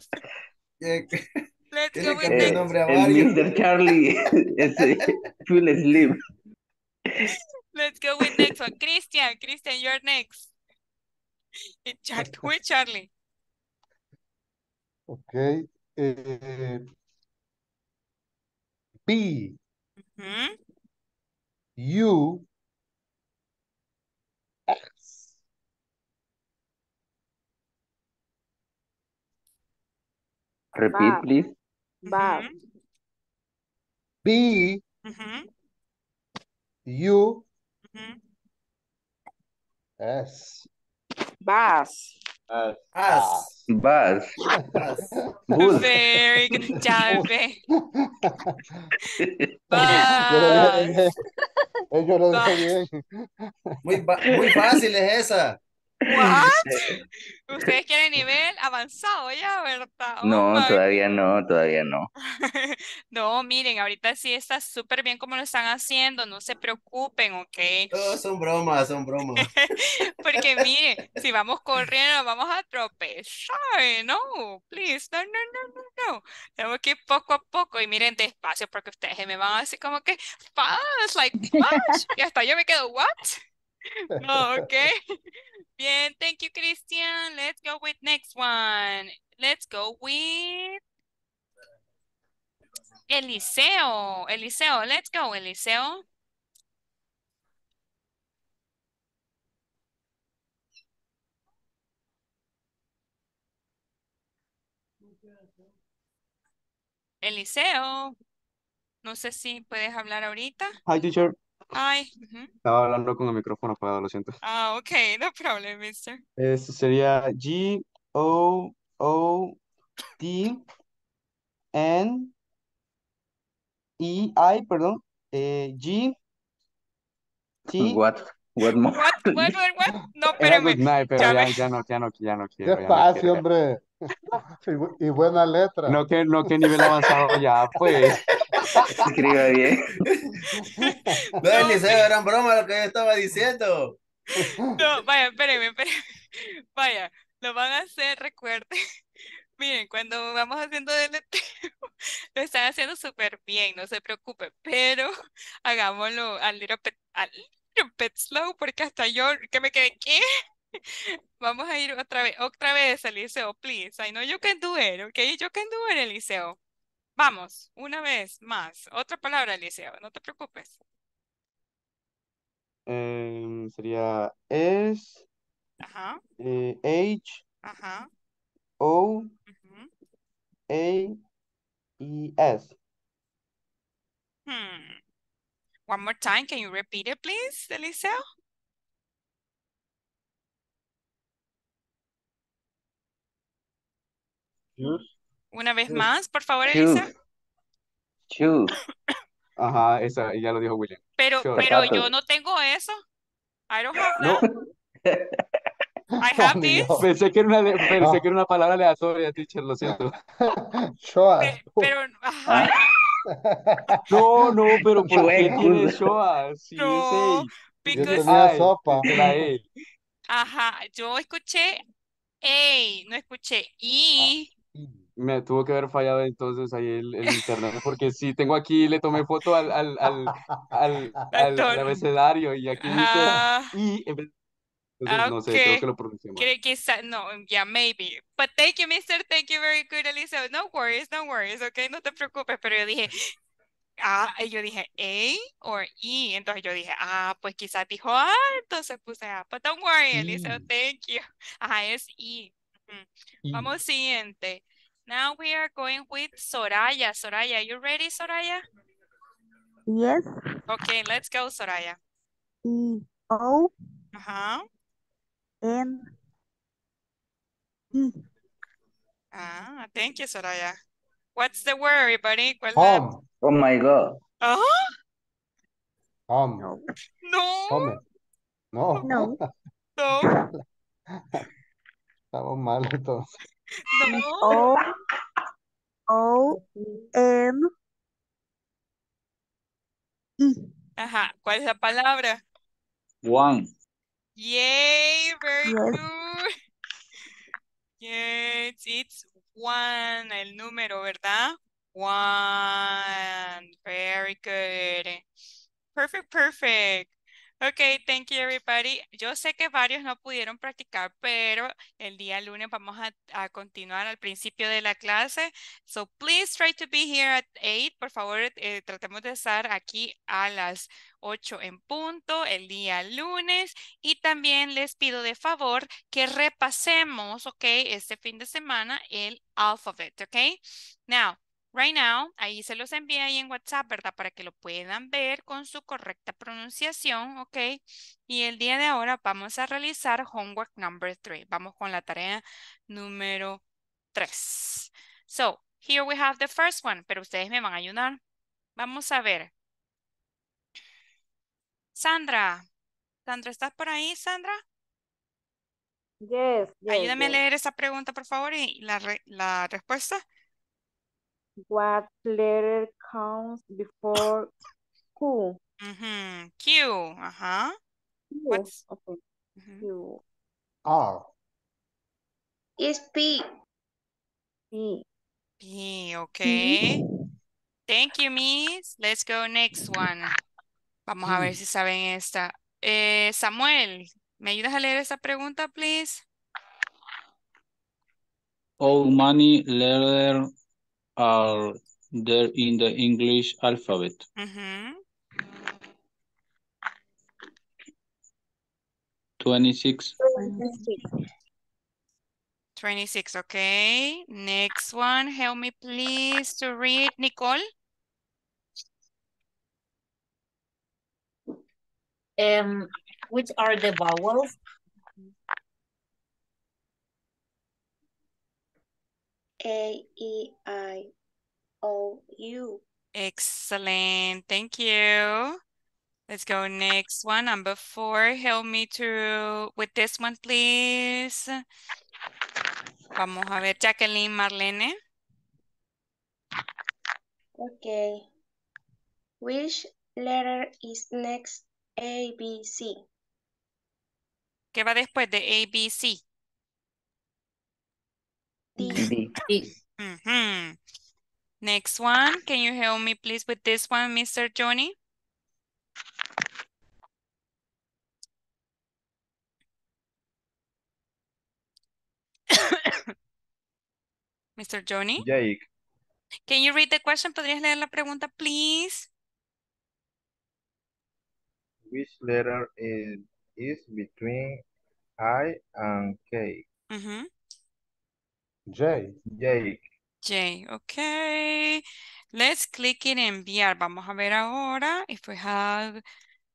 let's go with next. Nombre a Mr. Charlie is full asleep. Let's go with next one. Christian, Christian, you're next. Char with Charlie. Okay. Uh, P. Mm -hmm. U. Repeat, Bab. please. Bab. B. Mm -hmm. Mm-hmm. U. Mm -hmm. S. Bus. Bus. Bus. Bus. Bus. Very good job, babe. Bus. Yo lo dije bien. muy fácil es esa. ¿What? Este, ustedes quieren nivel avanzado ya, ¿verdad? Oh no, todavía no, todavía no. no, miren, ahorita sí está súper bien como lo están haciendo, no se preocupen, ¿ok? Todos son bromas, son bromas. Porque miren, si vamos corriendo, vamos a tropezar, no, please, no, no, no, no, no. Tenemos que ir poco a poco y miren despacio porque ustedes me van a decir como que fast, like fast, y hasta yo me quedo, ¿what? Ok. okay. Bien, thank you, Christian. Let's go with next one. Let's go with Eliseo. Eliseo, let's go, Eliseo. Eliseo, no sé si puedes hablar ahorita. Hi, teacher. Ay. Estaba hablando con el micrófono apagado, lo siento. Ah, ok, no problem, mister. Esto sería G O O T N E I, perdón, eh, G T What? What What, what, No, espérame. pero ya, ya, ya, no, ya no, ya no quiero. Despacio, no hombre. Y, buena letra. No que, no que nivel avanzado ya, pues. Escriba bien. No, Eliseo, eran broma lo que yo estaba diciendo. no, vaya, espérenme, Vaya, lo van a hacer, recuerden. Miren, cuando vamos haciendo deleteo, lo están haciendo súper bien, no se preocupen, pero hagámoslo al little, pet, al slow, porque hasta yo que me quedé, ¿qué? Vamos a ir otra vez, otra vez, Eliseo, please. I know you can do it, ok, You can do it, Eliseo. Vamos, una vez más. Otra palabra, Eliseo, no te preocupes. Em, sería eh, e, S, H, O, A, E, S. One more time, can you repeat it, please, Eliseo? Una vez más, por favor, Elisa. Choose. Ajá, esa, ya lo dijo William. Pero, pero yo no tengo eso. I don't have that. I have this. Pensé que era una, pensé no. que era una palabra teacher, lo siento. Shoah. Pero, ah. No, no, pero ¿por qué tiene Shoah? No, no, es Yo tenía sopa. La él Ajá, yo escuché A, no escuché I. Ah me tuvo que haber fallado entonces ahí el, el internet, porque si tengo aquí, le tomé foto al, al, al, al, abecedario y aquí dice ah. y en entonces, no sé, creo que lo pronuncié mal. no, yeah, maybe. But thank you, mister, Thank you very good, Elisa. No worries, no worries, ok, no te preocupes. Pero yo dije, ah, yo dije, A o E. Entonces yo dije, ah, pues quizás dijo, ah, entonces puse, A, but don't worry, Eliseo thank you. Ajá, es I. E. Vamos, siguiente. Now we are going with Soraya. Soraya, you ready, Soraya? Yes. Okay, let's go, Soraya. E O. Uh huh. M. E. Ah, thank you, Soraya. What's the word, everybody? What's Home. That? Oh my God. Uh huh. Home. No. No. Home. No. No. no. Estamos mal entonces. O, o, M, Ajá, ¿cuál es la palabra? One. Yay, very good. Yes, it's one, el número, ¿verdad? One, very good. Perfect, perfect. Ok, thank you everybody. Yo sé que varios no pudieron practicar, pero el día lunes vamos a, continuar al principio de la clase. So please try to be here at 8. Por favor, eh, tratemos de estar aquí a las 8 en punto el día lunes. Y también les pido de favor que repasemos, ok, este fin de semana el alphabet, ok. Now, right now, ahí se los envía ahí en WhatsApp, ¿verdad? Para que lo puedan ver con su correcta pronunciación, ¿ok? Y el día de ahora vamos a realizar homework number three. Vamos con la tarea número tres. So, here we have the first one, pero ustedes me van a ayudar. Vamos a ver. Sandra, Sandra, ¿estás por ahí, Sandra? Yes, Ayúdame a leer esa pregunta, por favor, y la, la respuesta. What letter comes before Q? Mm Q, uh-huh. What's... Okay. Mm-hmm. Q. R. It's P. P. P, okay. Thank you, Miss. Let's go next one. Vamos a ver mm. si saben esta. Eh, Samuel, ¿me ayudas a leer esta pregunta, please? How many letters are there in the English alphabet? Mm -hmm. 26. 26. 26, okay. Next one, help me please to read, Nicole. Um, which are the vowels? A E I O U. Excellent. Thank you. Let's go next one, number four. Help me through with this one, please. Vamos a ver, Jacqueline Marlene. Okay. Which letter is next? A, B, C. ¿Qué va después de A, B, C? D. D. Mm -hmm. Next one. Can you help me, please, with this one, Mr. Johnny? Mr. Johnny? Jake. Can you read the question? ¿Podrías leer la pregunta, please? Which letter is, is between I and K? Mm -hmm. jay jay jay okay. Let's click in enviar. Vamos a ver ahora if we have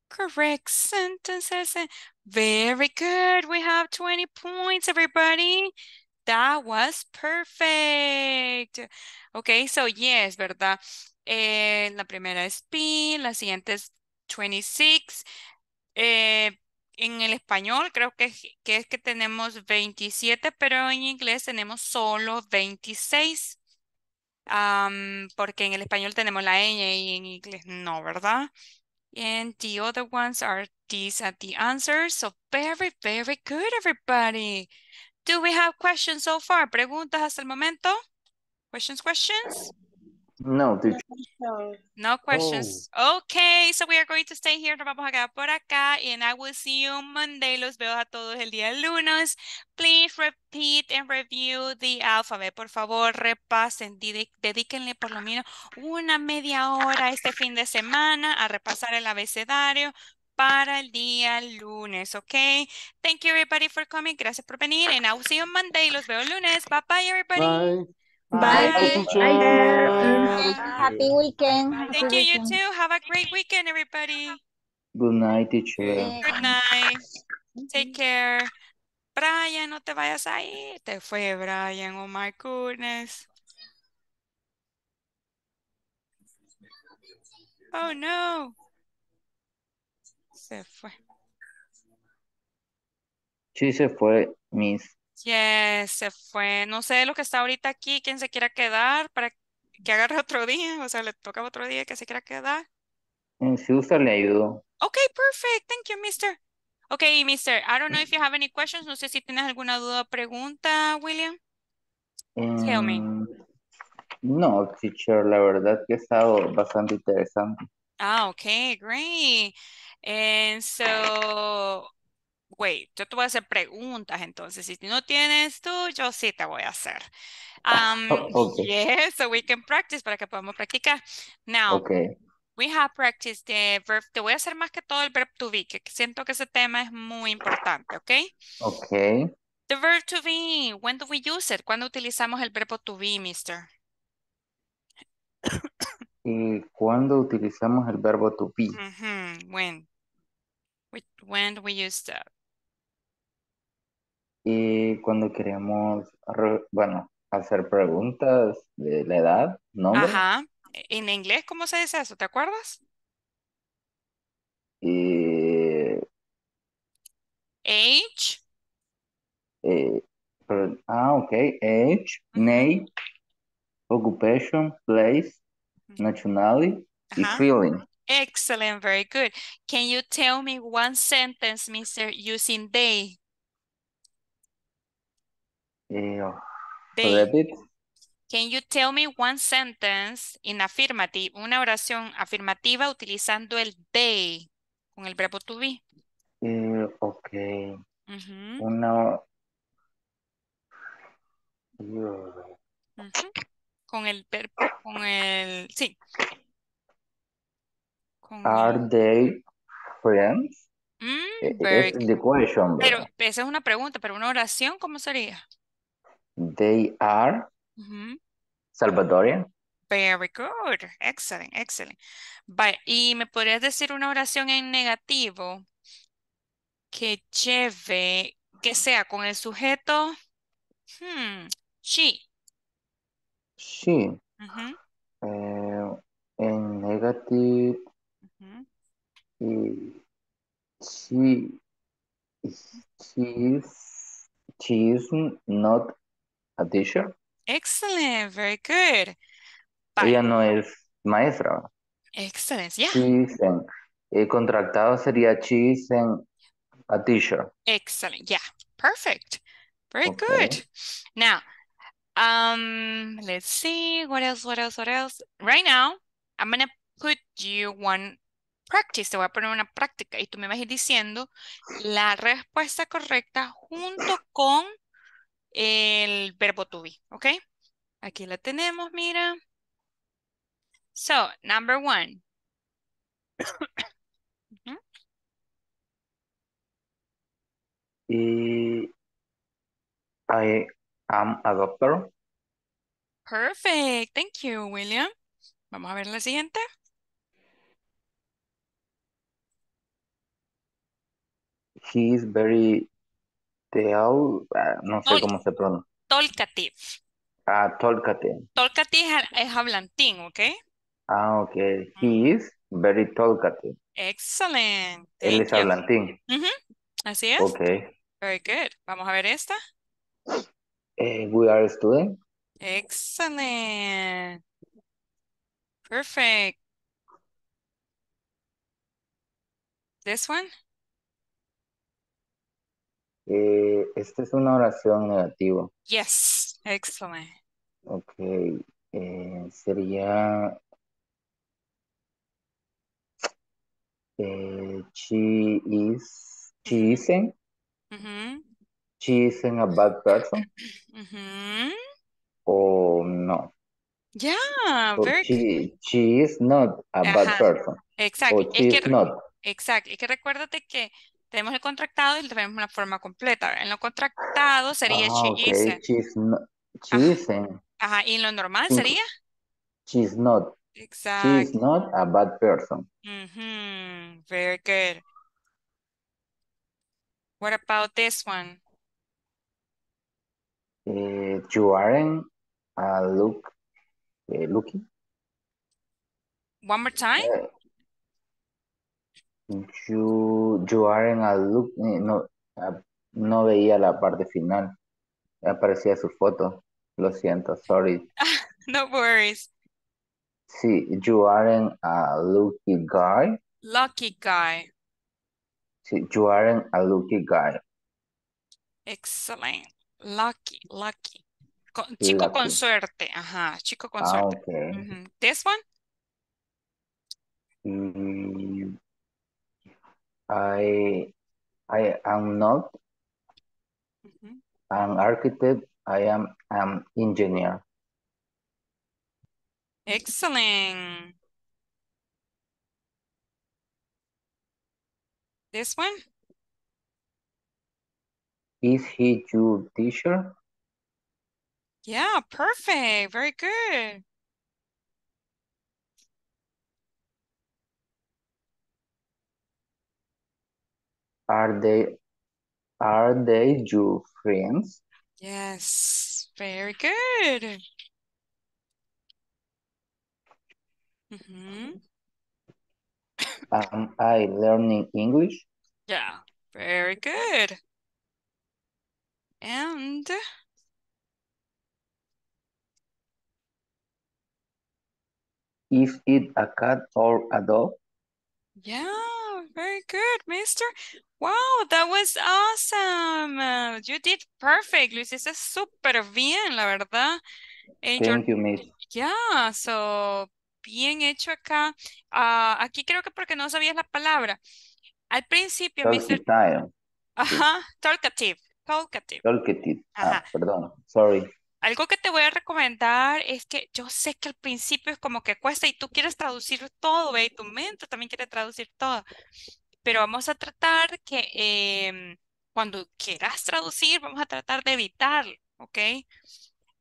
correct sentences. Eh, very good. We have 20 points, everybody. That was perfect. Okay, so yes, ¿verdad? Eh, la primera es P, la siguiente es 26. Eh, en el español creo que, que es que tenemos 27, pero en inglés tenemos solo 26. Um, porque en el español tenemos la ñ y en inglés no, ¿verdad? And the other ones are these at the answers. So very, very good, everybody. Do we have questions so far? ¿Preguntas hasta el momento? Questions, questions? No, No questions. Oh. Okay, so we are going to stay here. Nos vamos a quedar por acá. Y I will see you Monday. Los veo a todos el día lunes. Please repeat and review the alphabet. Por favor, repasen. Dedíquenle por lo menos una media hora este fin de semana a repasar el abecedario para el día lunes, ¿ok? Thank you everybody for coming. Gracias por venir. And I will see Monday. Los veo lunes. Bye bye everybody. Bye. Bye. Bye. Happy weekend. Thank you, you too. Have a great weekend, everybody. Good night, teacher. Good night. Take care. Brian, no te vayas ahí. Te fue, Brian. Oh, my goodness. Oh, no. Se fue. Sí, se fue, Miss. Yes, se fue. No sé lo que está ahorita aquí, quién se quiera quedar para que agarre otro día, o sea, le toca otro día que se quiera quedar. Mm, si usted le ayudo. Ok, perfect. Thank you, mister. Ok, mister, I don't know if you have any questions. No sé si tienes alguna duda o pregunta, William. Tell me. Mm, no, teacher, la verdad que ha estado bastante interesante. Ah, ok, great. And so, wait, yo te voy a hacer preguntas, entonces si no tienes tú, yo sí te voy a hacer. Um, okay. so we can practice para que podamos practicar. Now, we have practiced the verb, te voy a hacer más que todo el verb to be, que siento que ese tema es muy importante, ¿ok? Ok. The verb to be, when do we use it? ¿Cuándo utilizamos el verbo to be, mister? ¿Y cuándo utilizamos el verbo to be? When? When do we use that? Y cuando queremos, bueno, hacer preguntas de la edad, ¿no? Ajá. ¿En inglés cómo se dice eso? ¿Te acuerdas? Eh, age. Eh, ah, ok. Age, name, occupation, place, nationality feeling. Excellent, very good. Can you tell me one sentence, Mr. using they? Pues, can you tell me one sentence in affirmative? Una oración afirmativa utilizando el they con el verbo to be. Mm, ok. Una... Con el verbo, con el, sí. Are they friends? Mm, eh, pero esa es una pregunta, pero una oración, ¿cómo sería? They are Salvadorian. Very good. Excellent, excellent. ¿Y me podrías decir una oración en negativo que lleve, que sea con el sujeto? Hmm, she. She. Eh, en negativo. she, she is not a teacher. Excellent, very good. Ella no es maestra. Excellent, yeah. El eh, contratado sería she's an, a teacher. Excellent, yeah, perfect. Very good. Now, um, let's see, what else, what else, what else? Right now, I'm going to put you one practice, te voy a poner una práctica y tú me vas a ir diciendo la respuesta correcta junto con el verbo to be, ¿ok? Aquí la tenemos, mira. So, number one. I am a doctor. Perfect. Thank you, William. Vamos a ver la siguiente. He is very Teau, este, no sé cómo se pronuncia. Tolkativ. Ah, Tolkativ. Tolkativ es hablantín, ¿ok? Ah, ok. He is very talkative. Excellent. Él es hablantín. Así es. Ok. Very good. Vamos a ver esta. Eh, we are a student. Excellent. Perfect. This one? Eh, esta es una oración negativa. Yes, excellent. Ok, eh, sería... Eh, she is... She isn't... She isn't a bad person. Mm O no. Yeah, very she, she, is not a bad person. Exacto. O she is not. Exacto. Y que recuérdate que tenemos el contractado y tenemos una forma completa. En lo contractado sería she ah, okay. She Ajá. Ajá. y en lo normal sería. She's not. Exacto. She's not a bad person. Very good. What about this one? Eh, you aren't a look, uh, looking. One more time? Eh, You, a look. No, ah, no veía la parte final. Aparecía su foto. Lo siento, sorry. no worries. Sí, you aren't a lucky guy. Lucky guy. Sí, you aren't a lucky guy. Excellent. Lucky, lucky. chico con suerte. Ajá, chico con ah, suerte. Okay. This one? Mm, I I am not Mm-hmm. an architect. I am an engineer. Excellent. This one? Is he your teacher? Yeah, perfect. Very good. Are they are they your friends? Yes, very good. Mm -hmm. Am I learning English? Yeah, very good. And if it a cat or a dog? Yeah, very good, mister. Wow, that was awesome. you did perfect, Luis. Eso es súper bien, la verdad. Eh, Thank you, miss. Yeah, so bien hecho acá. Ah, aquí creo que porque no sabías la palabra. Al principio, Mister. Ajá, talkative. Talkative. Talkative. Ah, perdón, sorry. Algo que te voy a recomendar es que yo sé que al principio es como que cuesta y tú quieres traducir todo, ve, y tu mente también quiere traducir todo, pero vamos a tratar que em, cuando quieras traducir, vamos a tratar de evitarlo, ¿ok?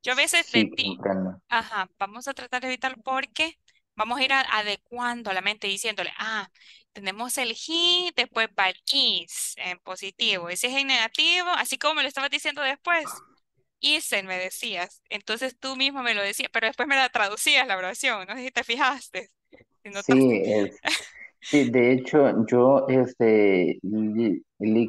Yo a veces le digo, ajá, vamos a tratar de evitar porque vamos a ir adecuando a la mente diciéndole, ah, tenemos el he, después va el is en positivo, ese es en negativo, así como lo estabas diciendo después. Isen me decías, entonces tú mismo me lo decías, pero después me la traducías la oración, no sé si te fijaste. sí, sí, de hecho yo este,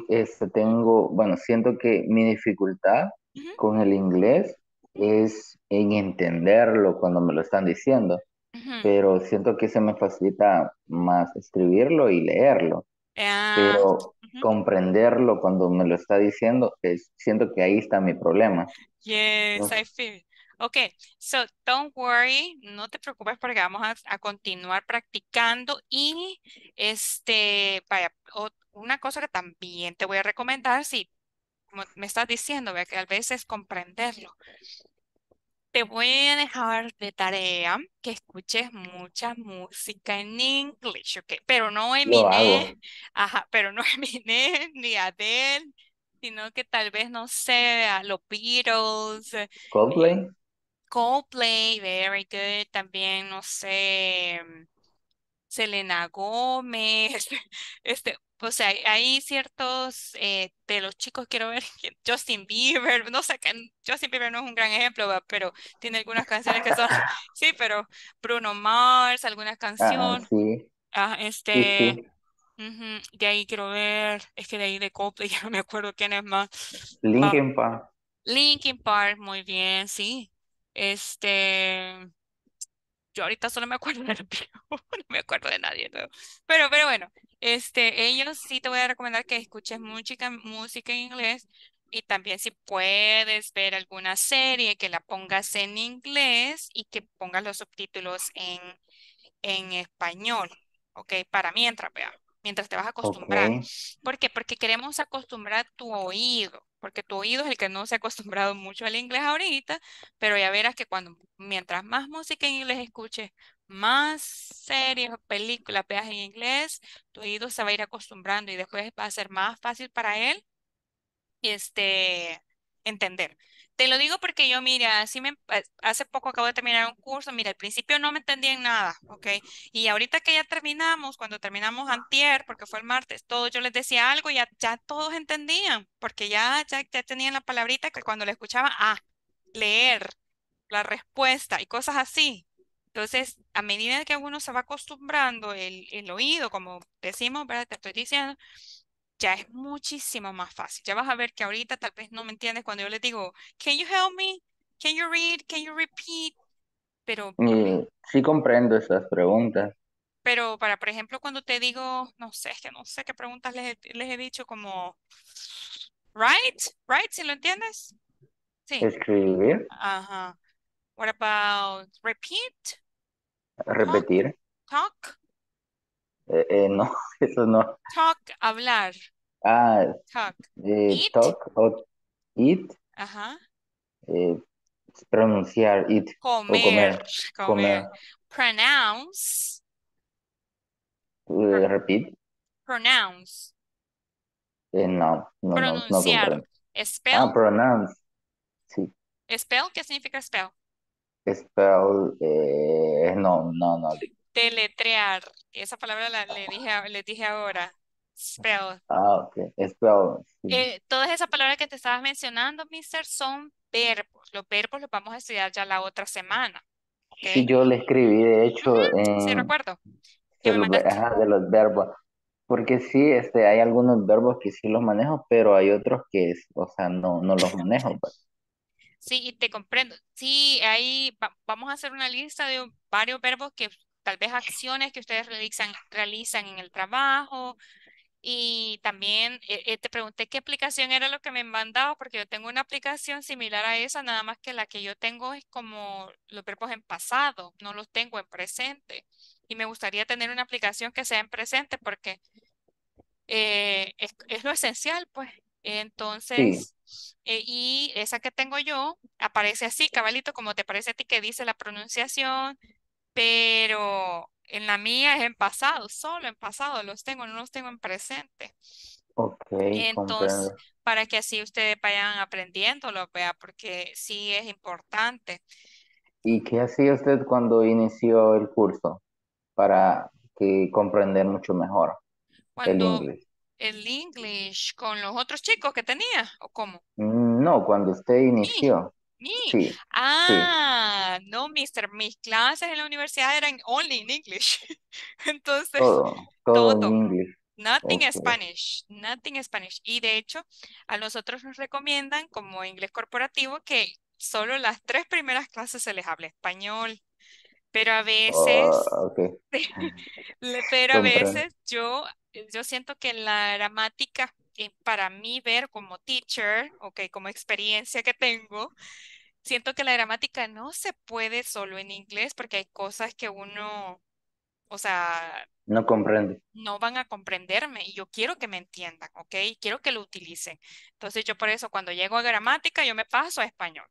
este, tengo, bueno, siento que mi dificultad con el inglés es en entenderlo cuando me lo están diciendo, pero siento que se me facilita más escribirlo y leerlo. Ah. Pero comprenderlo cuando me lo está diciendo, es, siento que ahí está mi problema. Yes, I feel. Ok, so don't worry, no te preocupes porque vamos a, continuar practicando y este, una cosa que también te voy a recomendar, si me estás diciendo, que a veces comprenderlo. Te voy a dejar de tarea que escuches mucha música en inglés, ¿ok? Pero no Eminem, ajá, pero no Eminem ni Adele, sino que tal vez, no sé, a los Beatles. Eh, Coldplay. Coldplay, very good. También, no sé, mm, Selena Gómez, este, o pues, sea, hay ciertos eh, de los chicos, quiero ver, Justin Bieber, no sé, Justin Bieber no es un gran ejemplo, pero tiene algunas canciones que son, sí, pero Bruno Mars, algunas ah, canciones. sí. Ah, este, de ahí quiero ver, es que de ahí de Copley, ya no me acuerdo quién es más. Linkin Park. Linkin Park, muy bien, sí. Este, yo ahorita solo me acuerdo de los no me acuerdo de nadie. Pero, pero bueno, este, ellos sí te voy a recomendar que escuches música, música en inglés y también si puedes ver alguna serie que la pongas en inglés y que pongas los subtítulos en, en español, ¿ok? Para mientras, vea, mientras te vas a acostumbrar. ¿Por qué? Porque queremos acostumbrar tu oído porque tu oído es el que no se ha acostumbrado mucho al inglés ahorita, pero ya verás que cuando mientras más música en inglés escuches, más series o películas veas en inglés, tu oído se va a ir acostumbrando y después va a ser más fácil para él este entender. Te lo digo porque yo, mira, así me, hace poco acabo de terminar un curso, mira, al principio no me entendía nada, ¿ok? Y ahorita que ya terminamos, cuando terminamos antier, porque fue el martes, todos yo les decía algo, ya, ya todos entendían, porque ya, ya, tenían la palabrita que cuando le escuchaba ah, leer la respuesta y cosas así. Entonces, a medida que uno se va acostumbrando el, oído, como decimos, Te estoy diciendo, ya es muchísimo más fácil. Ya vas a ver que ahorita tal vez no me entiendes cuando yo le digo, can you help me? Can you read? Can you repeat? Pero mm, sí comprendo esas preguntas. Pero para, por ejemplo, cuando te digo, no sé, es que no sé qué preguntas les, he dicho como, right, right, si lo entiendes. Sí. Escribir. Ajá. What about repeat? Repetir. talk. Eh, eh, no, eso no. Talk, hablar. Ah, talk. Eh, eat. Talk eat. Ajá. Eh, pronunciar, eat. Comer, comer, comer. Pronounce. repeat. Pronounce. no, no, Pronunciar. No, no Ah, pronounce. Sí. Spell, ¿qué significa spell? Spell, no, no, no. Deletrear. Esa palabra la le dije, dije ahora. Spell. Ah, ok. Spell. Eh, todas esas palabras que te estabas mencionando, mister, son verbos. Los verbos los vamos a estudiar ya la otra semana. Sí, yo le escribí, de hecho. sí, recuerdo. De, los, verbos. Porque sí, este, hay algunos verbos que sí los manejo, pero hay otros que, o sea, no, no los manejo. Pues. Sí, y te comprendo. Sí, ahí vamos a hacer una lista de varios verbos que tal vez acciones que ustedes realizan, realizan en el trabajo. Y también eh, eh, te pregunté qué aplicación era lo que me han mandado, porque yo tengo una aplicación similar a esa, nada más que la que yo tengo es como los verbos en pasado, no los tengo en presente. Y me gustaría tener una aplicación que sea en presente porque eh, es, lo esencial, pues. Entonces, y esa que tengo yo aparece así, cabalito, como te parece a ti que dice la pronunciación, pero en la mía es en pasado, solo en pasado los tengo, no los tengo en presente. Ok. Entonces, para que así ustedes vayan aprendiéndolo, vea, porque sí es importante. ¿Y qué hacía usted cuando inició el curso para que comprender mucho mejor el inglés? ¿El inglés con los otros chicos que tenía o cómo? Mm, no, cuando usted inició. Sí, ah, no, mister, mis clases en la universidad eran only in English. Entonces, todo, todo, en inglés. Nothing okay. Spanish, nothing Spanish. Y de hecho, a nosotros nos recomiendan como inglés corporativo que solo las tres primeras clases se les hable español. Pero a veces, ah, pero a veces yo, yo siento que la gramática eh, para mí ver como teacher, okay, como experiencia que tengo, siento que la gramática no se puede solo en inglés porque hay cosas que uno, o sea... No comprende. No van a comprenderme y yo quiero que me entiendan, ¿ok? Quiero que lo utilicen. Entonces yo por eso cuando llego a gramática yo me paso a español.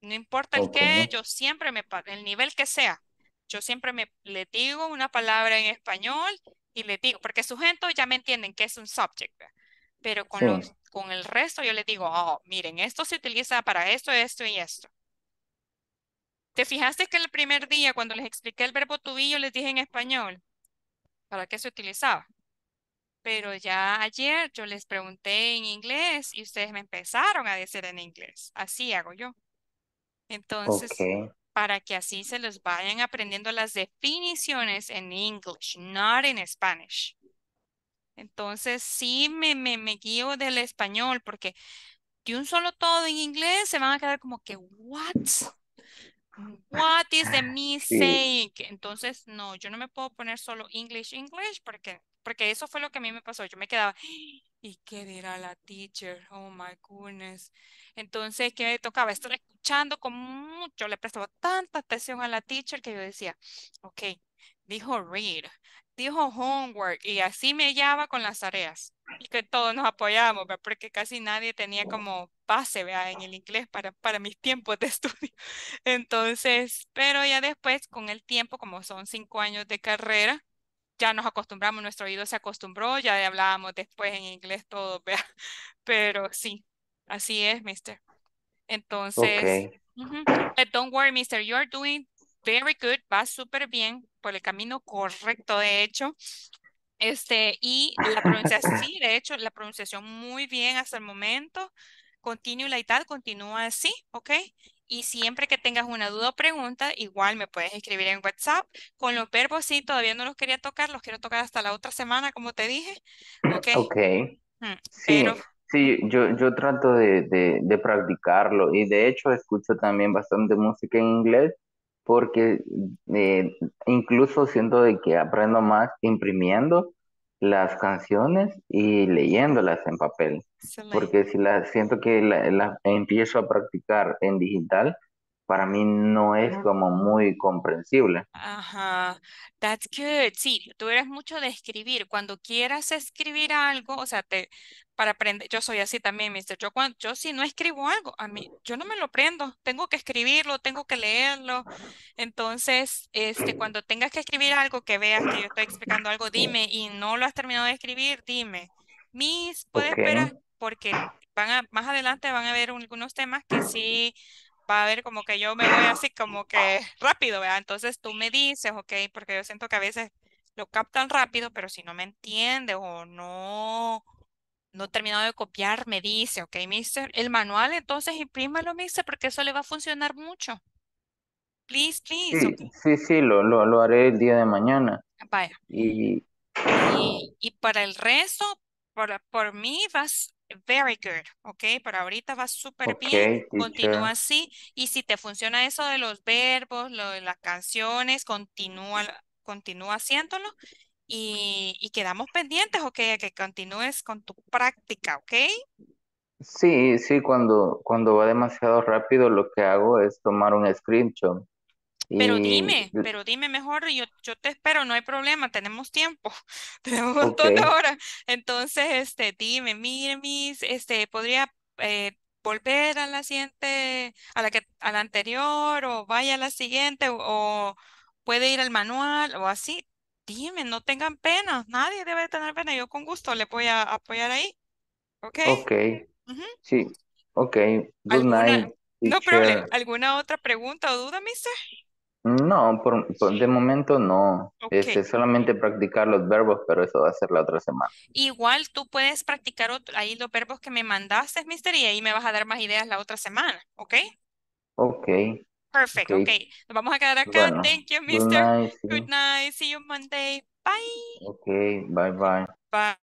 No importa el qué, yo siempre me, el nivel que sea, yo siempre me, le digo una palabra en español y le digo, porque sujeto ya me entienden que es un subject, pero con los con el resto yo les digo, oh, miren, esto se utiliza para esto, esto y esto. ¿Te fijaste que el primer día cuando les expliqué el verbo to les dije en español para qué se utilizaba? Pero ya ayer yo les pregunté en inglés y ustedes me empezaron a decir en inglés. Así hago yo. Entonces, para que así se los vayan aprendiendo las definiciones en English, not in Spanish. Entonces, sí me, me, me guío del español porque de un solo todo en inglés se van a quedar como que, what? What is the ah, mistake? Entonces, no, yo no me puedo poner solo English, English, porque, porque eso fue lo que a mí me pasó. Yo me quedaba, ¿y qué dirá la teacher? Oh my goodness. Entonces, ¿qué me tocaba? Estoy escuchando con mucho, le prestaba tanta atención a la teacher que yo decía, ok, dijo read, dijo homework y así me llevaba con las tareas. Y que todos nos apoyábamos, porque casi nadie tenía como base en el inglés para, para mis tiempos de estudio. Entonces, pero ya después, con el tiempo, como son cinco años de carrera, ya nos acostumbramos, nuestro oído se acostumbró, ya hablábamos después en inglés todo, pero sí, así es, mister. Entonces, eh, don't worry, mister, you're doing very good, va súper bien, por el camino correcto, de hecho. Este, y la pronunciación, sí, de hecho, la pronunciación muy bien hasta el momento. Continúa y tal, continúa así, ¿ok? Y siempre que tengas una duda o pregunta, igual me puedes escribir en WhatsApp. Con los verbos sí, todavía no los quería tocar, los quiero tocar hasta la otra semana, como te dije. Ok. okay. Mm, sí, sí, yo, yo trato de, de practicarlo y de hecho escucho también bastante música en inglés porque eh, incluso siento de que aprendo más imprimiendo las canciones y leyéndolas en papel, porque si las siento que las empiezo a practicar en digital, para mí no es como muy comprensible. Ajá, that's good. Sí, tú eres mucho de escribir. Cuando quieras escribir algo, o sea, te, para aprender, yo soy así también, mister. Yo, cuando, yo si no escribo algo, a mí, yo no me lo prendo. Tengo que escribirlo, tengo que leerlo. Entonces, este, cuando tengas que escribir algo, que veas que yo estoy explicando algo, dime. Y no lo has terminado de escribir, dime. mis. puedes porque van a, más adelante van a ver algunos temas que sí va a ver como que yo me voy así como que rápido, ¿verdad? Entonces tú me dices, ok, porque yo siento que a veces lo captan rápido, pero si no me entiende o no, no he terminado de copiar, me dice, ok, mister, el manual entonces imprímalo, mister, porque eso le va a funcionar mucho. Please, please. Sí, sí, sí lo, lo, lo, haré el día de mañana. Vaya. Y, y, y para el resto, por, por mí vas, Very good, ok, pero ahorita va súper bien, continúa así y si te funciona eso de los verbos, lo de las canciones, continúa, continúa haciéndolo y, y quedamos pendientes, ok, que continúes con tu práctica, ok. Sí, sí, cuando, cuando va demasiado rápido lo que hago es tomar un screenshot pero dime, pero dime mejor, yo, yo te espero, no hay problema, tenemos tiempo, tenemos un montón de horas. Entonces, este, dime, mire, mis, este, podría eh, volver a la siguiente, a la que, a la anterior, o vaya a la siguiente, o, puede ir al manual, o así. Dime, no tengan pena, nadie debe tener pena, yo con gusto le voy a apoyar ahí. ¿Ok? Ok, sí, ok, good night. No problema, ¿alguna otra pregunta o duda, mister? No, por, de momento no. Es este, solamente practicar los verbos, pero eso va a ser la otra semana. Igual tú puedes practicar ahí los verbos que me mandaste, mister, y ahí me vas a dar más ideas la otra semana, ¿ok? Ok, Perfecto, Nos vamos a quedar acá. Thank you, good night, Good night. See you Monday. Bye. Ok, bye bye. Bye.